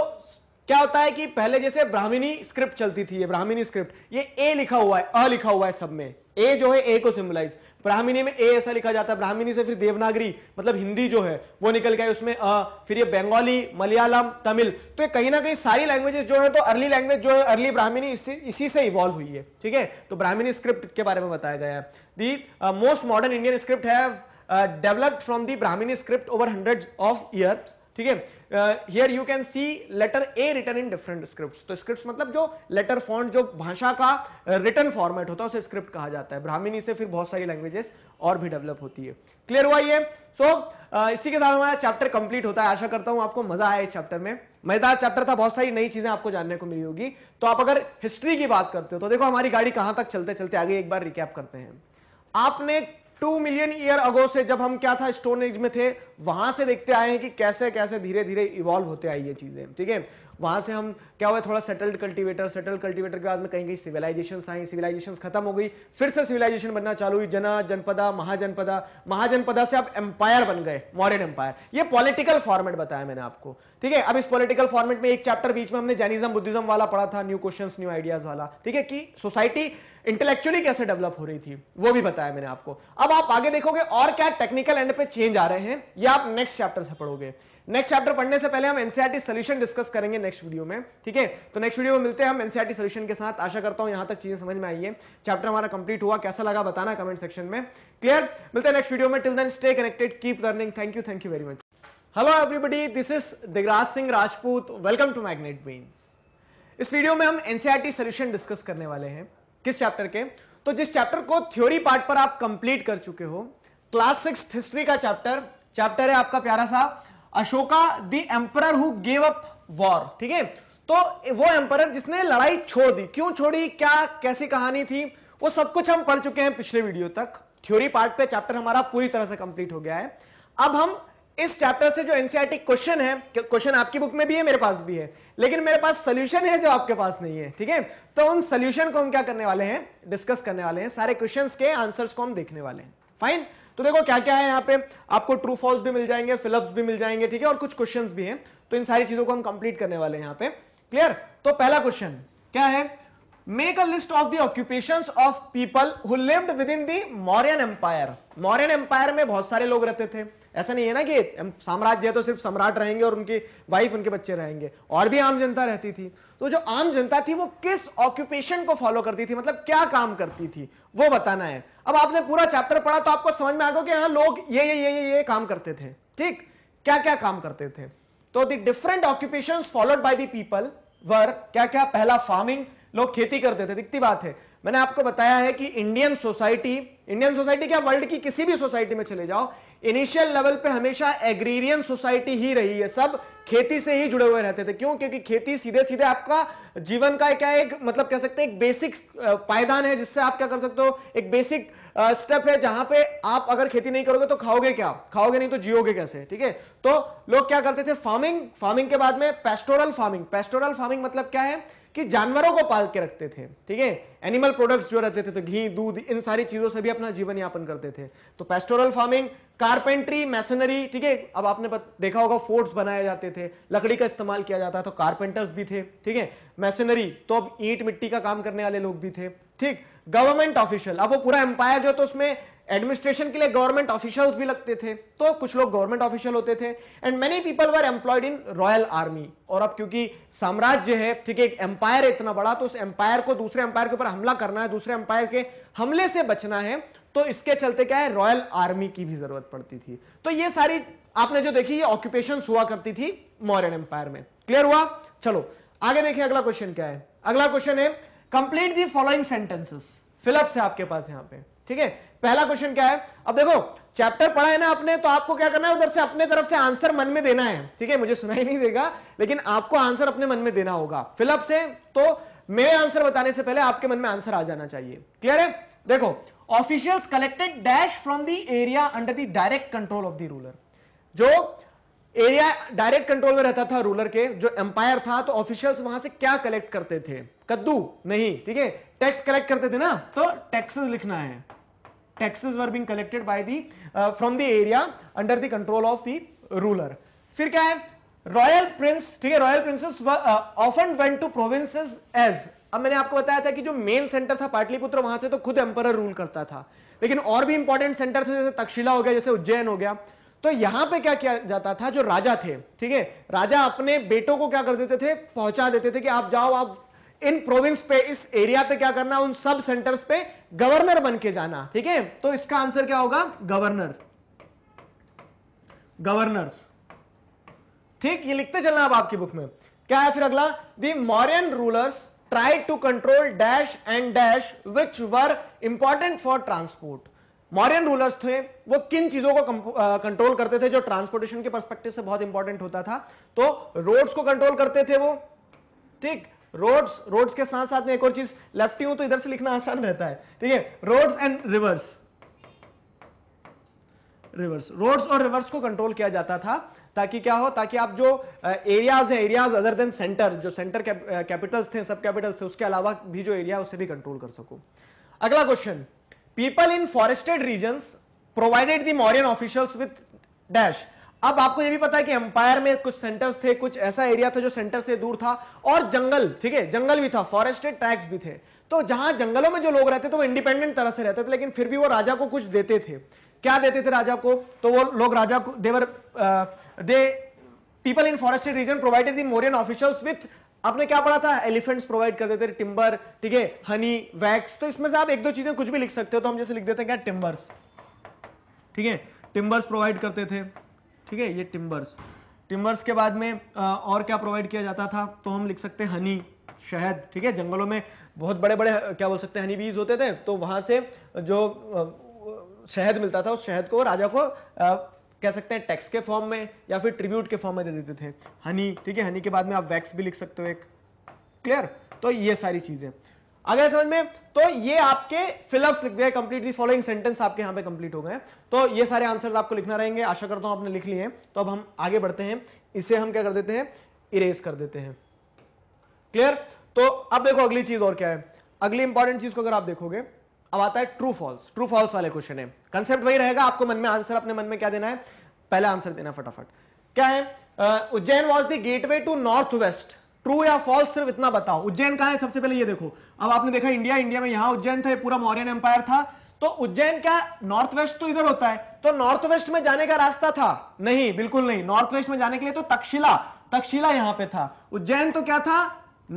क्या होता है कि पहले जैसे ब्राह्मिणी स्क्रिप्ट चलती थी ये स्क्रिप्ट ये ए लिखा हुआ है अ लिखा हुआ है सब में ए जो है ए को सिम्बलाइज ब्राह्मिणी में ए ऐसा लिखा जाता है ब्राह्मिणी से फिर देवनागरी मतलब हिंदी जो है वो निकल गया उसमें अ फिर ये बंगाली मलयालम तमिल तो ये कहीं ना कहीं सारी लैंग्वेजेस तो जो है तो अर्ली लैंग्वेज जो है अर्ली ब्राह्मिणी इसी, इसी से इवॉल्व हुई है ठीक है तो ब्राह्मीणी स्क्रिप्ट के बारे में बताया गया है the most modern Indian script है developed from the Brahmi script over hundred of year ठीक है here you can see letter A written in different script तो स्क्रिप्ट मतलब जो लेटर फॉन्ट जो भाषा का रिटर्न uh, फॉर्मेट होता है उसे स्क्रिप्ट कहा जाता है ब्राह्मणी से फिर बहुत सारी लैंग्वेजेस और भी डेवलप होती है क्लियर हुआ ये सो so, uh, इसी के साथ हमारा चैप्टर कंप्लीट होता है आशा करता हूं आपको मजा आया इस चैप्टर में मजेदार चैप्टर था बहुत सारी नई चीजें आपको जानने को मिली होगी तो आप अगर हिस्ट्री की बात करते हो तो देखो हमारी गाड़ी कहां तक चलते चलते आगे एक बार रिकैप करते हैं आपने टू मिलियन ईयर अगो से जब हम क्या था स्टोन एज में थे वहां से देखते आए हैं कि कैसे कैसे धीरे धीरे इवॉल्व होते आई ये चीजें ठीक है वहां से हम क्या हुआ थोड़ा सेटल्ड कल्टीवेटर सेटल्ड कल्टीवेटर के बाद में कहीं कहीं सिविलाइजेशन आई सिविलाइजेशन खत्म हो गई फिर से सिविलाइजेशन बनना चालू हुई जना जनपदा महाजनपदा महाजनपदा से आप एम्पायर बन गए मॉडर्न एम्पायर ये पॉलिटिकल फॉर्मेट बताया मैंने आपको ठीक है अब इस पॉलिटिकल फॉर्मेट में एक चैप्टर बीच में हमने जैनिज्म बुद्धिज्म वाला पढ़ा था न्यू क्वेश्चन न्यू आइडियाज वाला ठीक है कि सोसाइटी इंटेलेक्चुअली कैसे डेवलप हो रही थी वो भी बताया मैंने आपको अब आप आगे देखोगे और क्या टेक्निकल एंड पे चेंज आ रहे हैं या आप नेक्स्ट चैप्टर से पढ़ोगे नेक्स्ट चैप्टर पढ़ने से पहले हम एनसीआरटी सोल्यूशन डिस्कस करेंगे नेक्स्ट वीडियो में ठीक है तो नेक्स्ट वीडियो में मिलते हैं हम एनसीआरटी सोल्यूशन e के साथ आशा करता हूं यहां तक चीजें समझ में आई है चैप्टर हमारा कंप्लीट हुआ कैसा लगा बताना कमेंट सेक्शन में क्लियर मिलते हैं नेक्स्ट वीडियो में till then stay connected keep learning thank you thank you very much hello everybody this is Digraj Singh Rajput welcome to magnet brains इस वीडियो में हम एनसीआरटी सोल्यूशन डिस्कस करने वाले हैं किस चैप्टर के तो जिस चैप्टर को थ्योरी पार्ट पर आप कंप्लीट कर चुके हो क्लास सिक्स हिस्ट्री का चैप्टर चैप्टर है आपका प्यारा सा Ashoka the emperor who gave up war ठीक है तो वो एम्पर जिसने लड़ाई छोड़ दी क्यों छोड़ी क्या कैसी कहानी थी वो सब कुछ हम पढ़ चुके हैं पिछले वीडियो तक थ्योरी पार्ट पे चैप्टर हमारा पूरी तरह से कंप्लीट हो गया है अब हम इस चैप्टर से जो एनसीआरटी क्वेश्चन है क्वेश्चन आपकी बुक में भी है मेरे पास भी है लेकिन मेरे पास सोल्यूशन है जो आपके पास नहीं है ठीक है तो उन सोल्यूशन को हम क्या करने वाले हैं डिस्कस करने वाले हैं सारे क्वेश्चन के आंसर को हम देखने वाले हैं फाइन तो देखो क्या क्या है यहाँ पे आपको ट्रू फॉल्स भी मिल जाएंगे फिलअप्स भी मिल जाएंगे ठीक है और कुछ क्वेश्चंस भी हैं तो इन सारी चीजों को हम कंप्लीट करने वाले हैं यहाँ पे क्लियर तो पहला क्वेश्चन क्या है make a list of the occupations of people who lived within the Mauryan Empire. Mauryan Empire में बहुत सारे लोग रहते थे ऐसा नहीं है ना कि साम्राज्य है तो सिर्फ सम्राट रहेंगे और उनकी वाइफ उनके बच्चे रहेंगे और भी आम जनता रहती थी तो जो आम जनता थी वो किस ऑक्यूपेशन को फॉलो करती थी मतलब क्या काम करती थी वो बताना है अब आपने पूरा चैप्टर पढ़ा तो आपको समझ में आ गया कि हाँ लोग ये ये ये ये ये काम करते थे ठीक क्या क्या काम करते थे तो different occupation followed by the people were क्या क्या पहला फार्मिंग लोग खेती करते थे दिखती बात है मैंने आपको बताया है कि इंडियन सोसाइटी इंडियन सोसाइटी क्या वर्ल्ड की किसी भी सोसाइटी में चले जाओ इनिशियल लेवल पे हमेशा एग्रीरियन सोसाइटी ही रही है सब खेती से ही जुड़े हुए रहते थे क्यों क्योंकि खेती सीधे सीधे आपका जीवन का क्या एक मतलब कह सकते हैं एक बेसिक पायदान है जिससे आप क्या कर सकते हो एक बेसिक स्टेप है जहां पे आप अगर खेती नहीं करोगे तो खाओगे क्या खाओगे नहीं तो जियोगे कैसे ठीक है तो लोग क्या करते थे फार्मिंग फार्मिंग के बाद में पेस्टोरल फार्मिंग पेस्टोरल फार्मिंग मतलब क्या है कि जानवरों को पाल के रखते थे ठीक है एनिमल प्रोडक्ट्स जो रहते थे तो घी दूध इन सारी चीजों से भी अपना जीवन यापन करते थे तो पेस्टोरल फार्मिंग कारपेंट्री मैसनरी ठीक है अब आपने देखा होगा फोर्ट्स बनाए जाते थे लकड़ी का इस्तेमाल किया जाता तो कारपेंटर्स भी थे ठीक है मैसनरी तो अब ईट मिट्टी का काम करने वाले लोग भी थे ठीक गवर्नमेंट ऑफिशियल अब वो पूरा एम्पायर जो तो उसमें एडमिनिस्ट्रेशन के लिए गवर्नमेंट ऑफिशियल्स भी लगते थे तो कुछ लोग गवर्नमेंट ऑफिशियल होते थे and many people were employed in royal army और अब क्योंकि साम्राज्य है ठीक है एक एम्पायर है इतना बड़ा तो उस एम्पायर को दूसरे एम्पायर के ऊपर हमला करना है दूसरे एम्पायर के हमले से बचना है तो इसके चलते क्या है रॉयल आर्मी की भी जरूरत पड़ती थी तो ये सारी आपने जो देखी ये ऑक्यूपेशन हुआ करती थी मॉरन एम्पायर में क्लियर हुआ चलो आगे देखिए अगला क्वेश्चन क्या है अगला क्वेश्चन है complete the following sentences fill ups है आपके पास यहां पे ठीक है पहला क्वेश्चन क्या है अब देखो चैप्टर पढ़ा है ना आपने तो आपको क्या करना है उधर से अपने तरफ से आंसर मन में देना है ठीक है मुझे सुनाई नहीं देगा लेकिन आपको आंसर अपने मन में देना होगा फिलअप से तो मेरे आंसर बताने से पहले आपके मन में आंसर आ जाना चाहिए क्लियर है देखो official collected dash from the area under the direct control of the ruler जो एरिया डायरेक्ट कंट्रोल में रहता था रूलर के जो एम्पायर था तो ऑफिशियल्स वहां से क्या कलेक्ट करते थे कद्दू नहीं ठीक है टैक्स कलेक्ट करते थे ना तो टैक्सेस लिखना है taxes were being collected by the uh, from the area under the control of the ruler फिर क्या है रॉयल प्रिंस ठीक है royal princes often went to provinces as अब मैंने आपको बताया था कि जो मेन सेंटर था पाटलिपुत्र वहां से तो खुद एम्पर रूल करता था लेकिन और भी इंपॉर्टेंट सेंटर थे जैसे तक्षशिला हो गया जैसे उज्जैन हो गया तो यहां पे क्या किया जाता था जो राजा थे ठीक है राजा अपने बेटों को क्या कर देते थे पहुंचा देते थे कि आप जाओ आप इन प्रोविंस पे इस एरिया पे क्या करना उन सब सेंटर्स पे गवर्नर बन के जाना ठीक है तो इसका आंसर क्या होगा गवर्नर गवर्नर्स ठीक ये लिखते चलना आप आपकी बुक में क्या है फिर अगला the Mauryan rulers try to control dash and dash which were important for transport Mauryan rulers थे वो किन चीजों को कंट्रोल करते थे जो ट्रांसपोर्टेशन के परस्पेक्टिव से बहुत इंपॉर्टेंट होता था तो रोड्स को कंट्रोल करते थे वो ठीक रोड्स रोड्स के साथ साथ में एक और चीज लेफ्टी हूं तो इधर से लिखना आसान रहता है ठीक है roads and rivers rivers roads और रिवर्स को कंट्रोल किया जाता था ताकि क्या हो ताकि आप जो एरियाज हैं एरियाज अदर देन सेंटर जो सेंटर कैपिटल्स थे सब कैपिटल्स थे उसके अलावा भी जो एरिया उसे भी कंट्रोल कर सको अगला question people in forested region provided the Mauryan officials with dash अब आपको ये भी पता है कि एम्पायर में कुछ सेंटर्स थे कुछ ऐसा एरिया था जो सेंटर से दूर था और जंगल ठीक है जंगल भी था फॉरेस्टेड ट्रैक्स भी थे तो जहां जंगलों में जो लोग रहते थे वो इंडिपेंडेंट तरह से रहते थे लेकिन फिर भी वो राजा को कुछ देते थे क्या देते थे राजा को तो वो लोग राजा को देवर the people in forested region provided the Mauryan officials with आपने क्या पढ़ा था एलिफेंट्स प्रोवाइड कर देते थे टिम्बर ठीक है हनी वैक्स तो इसमें से आप एक दो चीजें कुछ भी लिख सकते हो तो हम जैसे लिख देते हैं क्या टिम्बर्स ठीक है टिम्बर्स प्रोवाइड करते थे ठीक है ये टिम्बर्स टिम्बर्स के बाद में और क्या प्रोवाइड किया जाता था तो हम लिख सकते हैं हनी शहद ठीक है जंगलों में बहुत बड़े बड़े क्या बोल सकते हैं हनी बीज होते थे तो वहाँ से जो शहद मिलता था उस शहद को राजा को कह सकते हैं टैक्स के फॉर्म में या फिर ट्रिब्यूट के फॉर्म में दे देते थे हनी ठीक है हनी के बाद में आप वैक्स भी लिख सकते हो एक क्लियर तो ये सारी चीज़ें आ गया समझ में तो ये आपके फिलअप्स लिख दिया कंप्लीट दी फॉलोइंग सेंटेंस आपके यहां पे कंप्लीट हो गए तो ये सारे आंसर्स आपको लिखना रहेंगे आशा करता हूं आपने लिख लिए हैं तो अब हम आगे बढ़ते हैं इसे हम क्या कर देते हैं इरेज कर देते हैं क्लियर तो अब देखो अगली चीज और क्या है अगली इंपॉर्टेंट चीज को अगर आप देखोगे अब आता है ट्रू फॉल्स ट्रू फॉल्स वाले क्वेश्चन है कंसेप्ट वही रहेगा आपको मन में आंसर अपने मन में क्या देना है पहला आंसर देना फटाफट क्या है Ujjain was the gateway to north west true या फॉल्स सिर्फ इतना बताओ उज्जैन कहा है सबसे पहले ये देखो अब आपने देखा इंडिया इंडिया में यहां उज्जैन था पूरा मौर्यन एम्पायर था तो उज्जैन क्या नॉर्थ वेस्ट तो इधर होता है तो नॉर्थ वेस्ट में जाने का रास्ता था नहीं बिल्कुल नहीं नॉर्थ वेस्ट में जाने के लिए तो तक्षशिला तक्षशिला यहां पे था उज्जैन तो क्या था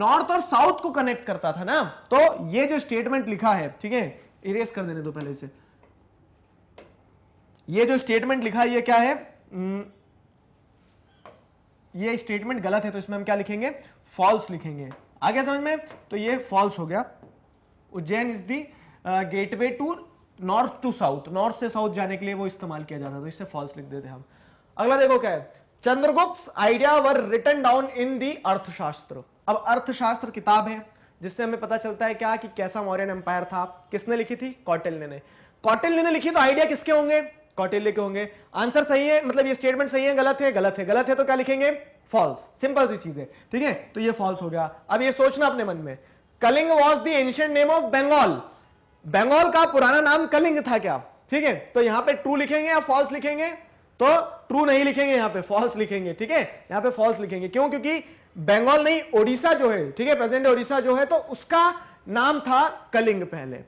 नॉर्थ और साउथ को कनेक्ट करता था ना तो ये जो स्टेटमेंट लिखा है ठीक है इरेज कर देने दो पहले से ये जो स्टेटमेंट लिखा है ये क्या है ये स्टेटमेंट गलत है तो इसमें हम क्या लिखेंगे फॉल्स लिखेंगे आ गया समझ में तो ये फॉल्स हो गया Ujjain is the gateway to north to south north से साउथ जाने के लिए वो इस्तेमाल किया जाता था तो इससे फॉल्स लिख देते हम अगला देखो क्या है Chandragupta idea were written down in the Arthashastra अब अर्थशास्त्र किताब है जिससे हमें पता चलता है क्या कि कैसा मौर्यन एम्पायर था किसने लिखी थी कौटिल्य ने कौटिल्य ने लिखी तो आइडिया किसके होंगे कौटिल्य के होंगे आंसर सही है मतलब ये स्टेटमेंट सही है गलत है गलत है गलत है तो क्या लिखेंगे फॉल्स सिंपल सी चीज है ठीक है तो ये फॉल्स हो गया अब ये सोचना अपने मन में Kalinga was the ancient name of Bengal Bengal का पुराना नाम कलिंग था क्या ठीक है तो यहां पे ट्रू लिखेंगे या फॉल्स लिखेंगे तो ट्रू नहीं लिखेंगे यहां पे फॉल्स लिखेंगे ठीक है यहां पे फॉल्स लिखेंगे क्यों क्योंकि बंगाल नहीं ओडिशा जो है ठीक है प्रेजेंट ओडिशा जो है तो उसका नाम था कलिंग पहले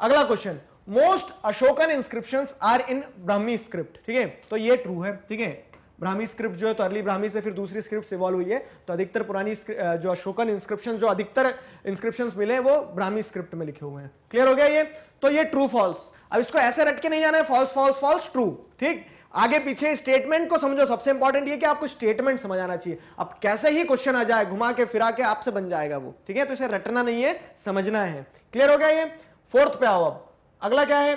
अगला question most Ashokan inscription are in Brahmi script ठीक है तो ये ट्रू है ठीक है ब्राह्मी स्क्रिप्ट जो है तो अर्ली ब्राह्मी से फिर दूसरी स्क्रिप्ट इवॉल्व हुई है तो अधिकतर पुरानी जो अशोकन इंस्क्रिप्शन जो अधिकतर इंस्क्रिप्शन मिले हैं वो ब्राह्मी स्क्रिप्ट में लिखे हुए हैं क्लियर हो गया ये तो ये ट्रू फॉल्स अब इसको ऐसे रट के नहीं जाना है फॉल्स फॉल्स फॉल्स ट्रू ठीक आगे पीछे स्टेटमेंट को समझो सबसे इंपॉर्टेंट ये कि आपको स्टेटमेंट समझ आना चाहिए अब कैसे ही क्वेश्चन आ जाए घुमा के फिरा के आपसे बन जाएगा वो ठीक है तो इसे रटना नहीं है समझना है क्लियर हो गया ये फोर्थ पे आओ अब अगला क्या है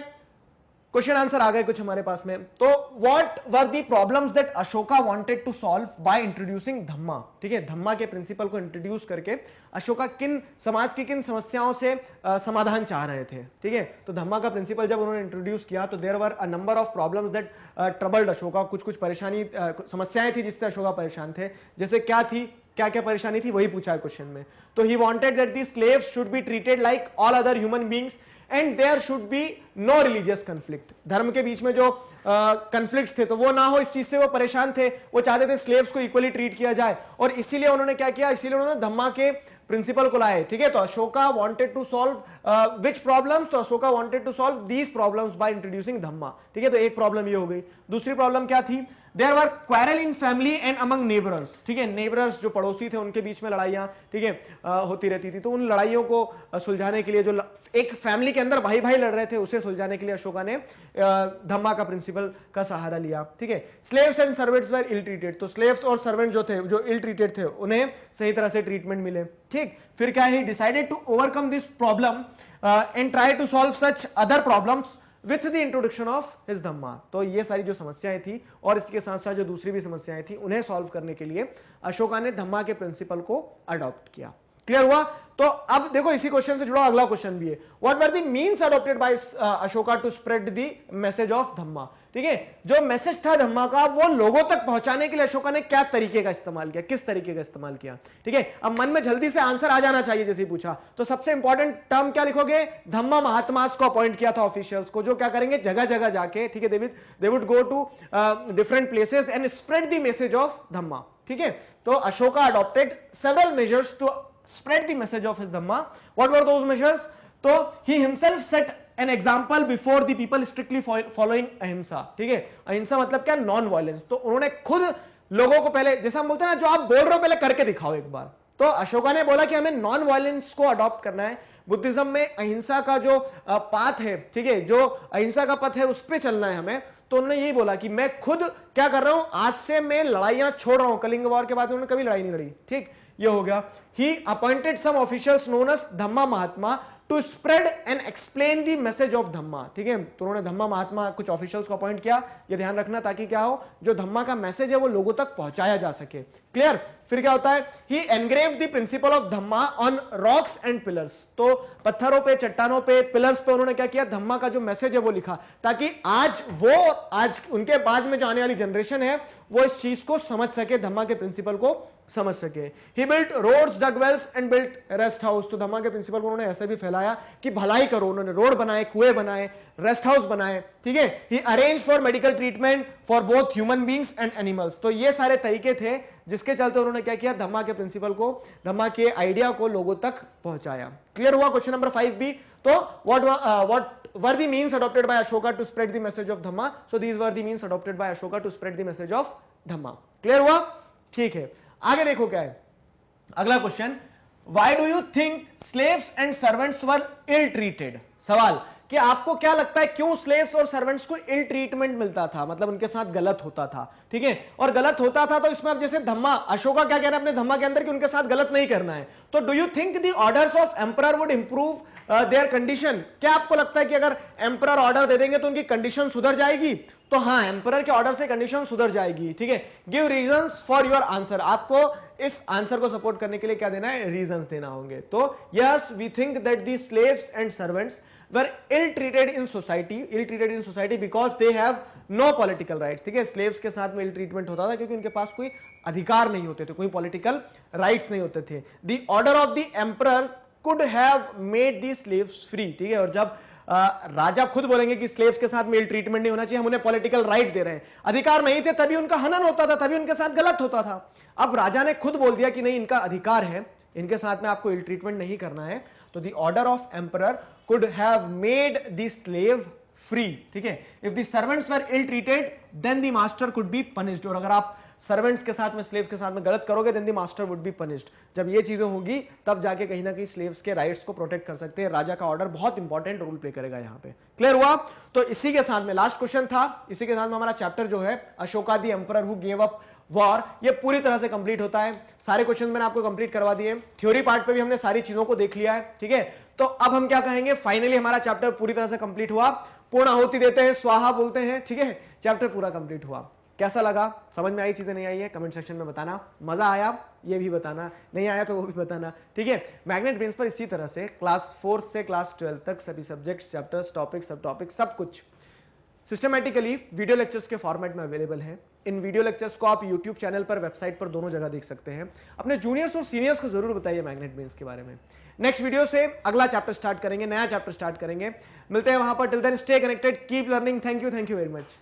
क्वेश्चन आंसर आ गए कुछ हमारे पास में तो what were the problems that Ashoka wanted to solve by introducing Dhamma ठीक है धम्मा के प्रिंसिपल को इंट्रोड्यूस करके अशोका किन समाज की किन समस्याओं से आ, समाधान चाह रहे थे ठीक है तो धम्मा का प्रिंसिपल जब उन्होंने इंट्रोड्यूस किया तो there were a number of problem that troubled Ashoka कुछ कुछ परेशानी समस्याएं थी जिससे अशोका परेशान थे जैसे क्या थी क्या क्या परेशानी थी वही पूछा है क्वेश्चन में तो he wanted that the slave should be treated like all other human beings and there should be no religious conflict धर्म के बीच में जो कंफ्लिक्ट uh, थे तो वो ना हो इस चीज से वो परेशान थे वो चाहते थे स्लेव्स को इक्वली ट्रीट किया जाए और इसीलिए उन्होंने क्या किया इसीलिए उन्होंने धम्मा के प्रिंसिपल को लाए ठीक है तो Ashoka wanted to solve which problems तो Ashoka wanted to solve these problems by introducing Dhamma ठीक है तो एक प्रॉब्लम ये हो गई दूसरी प्रॉब्लम क्या थी there are quarrel in family and among neighbours ठीक है नेबरर्स जो पड़ोसी थे उनके बीच में लड़ाइयाँ ठीक है होती रहती थी तो उन लड़ाइयों को सुलझाने के लिए जो एक फैमिली के अंदर भाई भाई लड़ रहे थे उसे सुलझाने के लिए अशोका ने धम्मा का प्रिंसिपल का सहारा लिया ठीक है slaves and servants were ill treated तो स्लेव्स और सर्वेंट जो थे जो इल ट्रीटेड थे उन्हें सही तरह से ट्रीटमेंट मिले ठीक फिर क्या है decided to overcome this problem and try to solve such other problems with the introduction of his Dhamma तो ये सारी जो समस्याएं थी और इसके साथ साथ जो दूसरी भी समस्याएं थी उन्हें सॉल्व करने के लिए अशोका ने धम्मा के प्रिंसिपल को अडॉप्ट किया क्लियर हुआ तो अब देखो इसी क्वेश्चन से जुड़ा अगला क्वेश्चन भी है what were the means adopted by Ashoka to spread the message of Dhamma ठीक है जो मैसेज था धम्मा का वो लोगों तक पहुंचाने के लिए अशोका ने क्या तरीके का इस्तेमाल किया किस तरीके का इस्तेमाल किया ठीक है अब मन में जल्दी से आंसर आ जाना चाहिए जैसे पूछा तो सबसे इंपॉर्टेंट टर्म क्या लिखोगे धम्मा महात्मा को अपॉइंट किया था ऑफिशियल्स को जो क्या करेंगे जगह जगह जाके ठीक है they would go to different places and spread the message of Dhamma ठीक है तो Ashoka adopted several measures to spread the message of his Dhamma what were those measures तो he himself set an example before the people strictly following ahimsa ठीक है अहिंसा मतलब क्या non violence तो उन्होंने खुद लोगों को पहले जैसा हम बोलते हैं ना जो आप बोल रहे हो पहले करके दिखाओ एक बार तो अशोका ने बोला कि हमें नॉन वायलेंस को अडॉप्ट करना है बुद्धिज्म में अहिंसा का जो पाथ है ठीक है जो अहिंसा का पथ है उस पर चलना है हमें तो उन्होंने यही बोला कि मैं खुद क्या कर रहा हूं आज से मैं लड़ाइयां छोड़ रहा हूं कलिंग वॉर के बाद उन्होंने कभी लड़ाई नहीं लड़ी ठीक ये हो गया he appointed some officials known as Dhamma Mahatma to spread and explain the message of Dhamma ठीक है तो उन्होंने धम्मा महात्मा कुछ ऑफिशियल्स को अपॉइंट किया ये ध्यान रखना ताकि क्या हो जो धम्मा का मैसेज है वो लोगों तक पहुंचाया जा सके क्लियर फिर क्या होता है he engrave the principle of Dhamma on rocks and pillars तो पत्थरों पे चट्टानों पे पिलर्स पे उन्होंने क्या किया धम्मा का जो मैसेज है वो लिखा ताकि आज वो आज उनके बाद में जो आने वाली जनरेशन है वो इस चीज को समझ सके धम्मा के प्रिंसिपल को समझ सके he built roads dug wells and built rest house तो धम्मा के प्रिंसिपल को उन्होंने ऐसे भी फैलाया कि भलाई करो उन्होंने रोड बनाए कुएं बनाए रेस्ट हाउस बनाए ठीक है he arrange for medical treatment for both human beings and animals तो ये सारे तरीके थे जिसके चलते उन्होंने क्या किया धम्मा के प्रिंसिपल को धम्मा के आइडिया को लोगों तक पहुंचाया क्लियर हुआ क्वेश्चन नंबर फाइव भी तो what what were the mean adopted by Ashoka to spread the message of Dhamma so these were the mean adopted by Ashoka to spread the message of Dhamma clear हुआ ठीक है आगे देखो क्या है अगला question why do you think slave and servants were ill treated सवाल कि आपको क्या लगता है क्यों स्लेव्स और सर्वेंट्स को इल ट्रीटमेंट मिलता था मतलब उनके साथ गलत होता था ठीक है और गलत होता था तो इसमें आप जैसे धम्मा अशोका क्या कह रहे हैं अपने धम्मा के अंदर कि उनके साथ गलत नहीं करना है तो do you think the order of emperor would improve their condition क्या आपको लगता है कि अगर एम्पर ऑर्डर दे देंगे तो उनकी कंडीशन सुधर जाएगी तो हाँ एम्पर के ऑर्डर से कंडीशन सुधर जाएगी ठीक है give reason for your answer आपको इस आंसर को सपोर्ट करने के लिए क्या देना है रीजन देना होंगे तो yes we think that the slaves and servants were ill treated in society ill treated in society because they have no political rights ठीक है slaves के साथ में ill treatment होता था क्योंकि उनके पास कोई अधिकार नहीं होते थे कोई political rights नहीं होते थे the order of the emperor could have made these slaves free ठीक है और जब आ, राजा खुद बोलेंगे कि स्लेव्स के साथ मेल ट्रीटमेंट नहीं होना चाहिए हम उन्हें पॉलिटिकल राइट दे रहे हैं अधिकार नहीं थे तभी उनका हनन होता था तभी उनके साथ गलत होता था अब राजा ने खुद बोल दिया कि नहीं इनका अधिकार है इनके साथ में आपको इल ट्रीटमेंट नहीं करना है तो the order of emperor could have made the slave free ठीक है if the servants were ill treated then the master could be punished और अगर आप सर्वेंट्स के साथ में स्लेव्स के साथ में गलत करोगे then the master would be punished जब ये चीजें होंगी तब जाके कहीं ना कहीं स्लेव्स के राइट्स को प्रोटेक्ट कर सकते हैं राजा का ऑर्डर बहुत इंपॉर्टेंट रोल प्ले करेगा यहां पे क्लियर हुआ तो इसी के साथ में लास्ट क्वेश्चन था इसी के साथ में हमारा चैप्टर जो है Ashoka the emperor who gave up war ये पूरी तरह से कंप्लीट होता है सारे क्वेश्चन मैंने आपको कंप्लीट करवा दिए थ्योरी पार्ट पे भी हमने सारी चीजों को देख लिया है ठीक है तो अब हम क्या कहेंगे फाइनली हमारा चैप्टर पूरी तरह से कंप्लीट हुआ पूर्ण आहुति देते हैं स्वाहा बोलते हैं ठीक है चैप्टर पूरा कंप्लीट हुआ कैसा लगा समझ में आई चीजें नहीं आई है कमेंट सेक्शन में बताना मजा आया ये भी बताना नहीं आया तो वो भी बताना ठीक है मैग्नेट ब्रेन्स पर इसी तरह से क्लास फोर्थ से क्लास ट्वेल्थ तक सभी सब्जेक्ट चैप्टर्स टॉपिक सब टॉपिक सब कुछ सिस्टमेटिकली वीडियो लेक्चर्स के फॉर्मेट में अवेलेबल है इन वीडियो लेक्चर्स को आप यूट्यूब चैनल पर वेबसाइट पर दोनों जगह देख सकते हैं अपने जूनियर्स और सीनियर्स को जरूर बताइए मैग्नेट बीन्स के बारे में नेक्स्ट वीडियो से अगला चैप्टर स्टार्ट करेंगे नया चैप्टर स्टार्ट करेंगे मिलते हैं वहां पर till then stay connected keep learning thank you thank you very much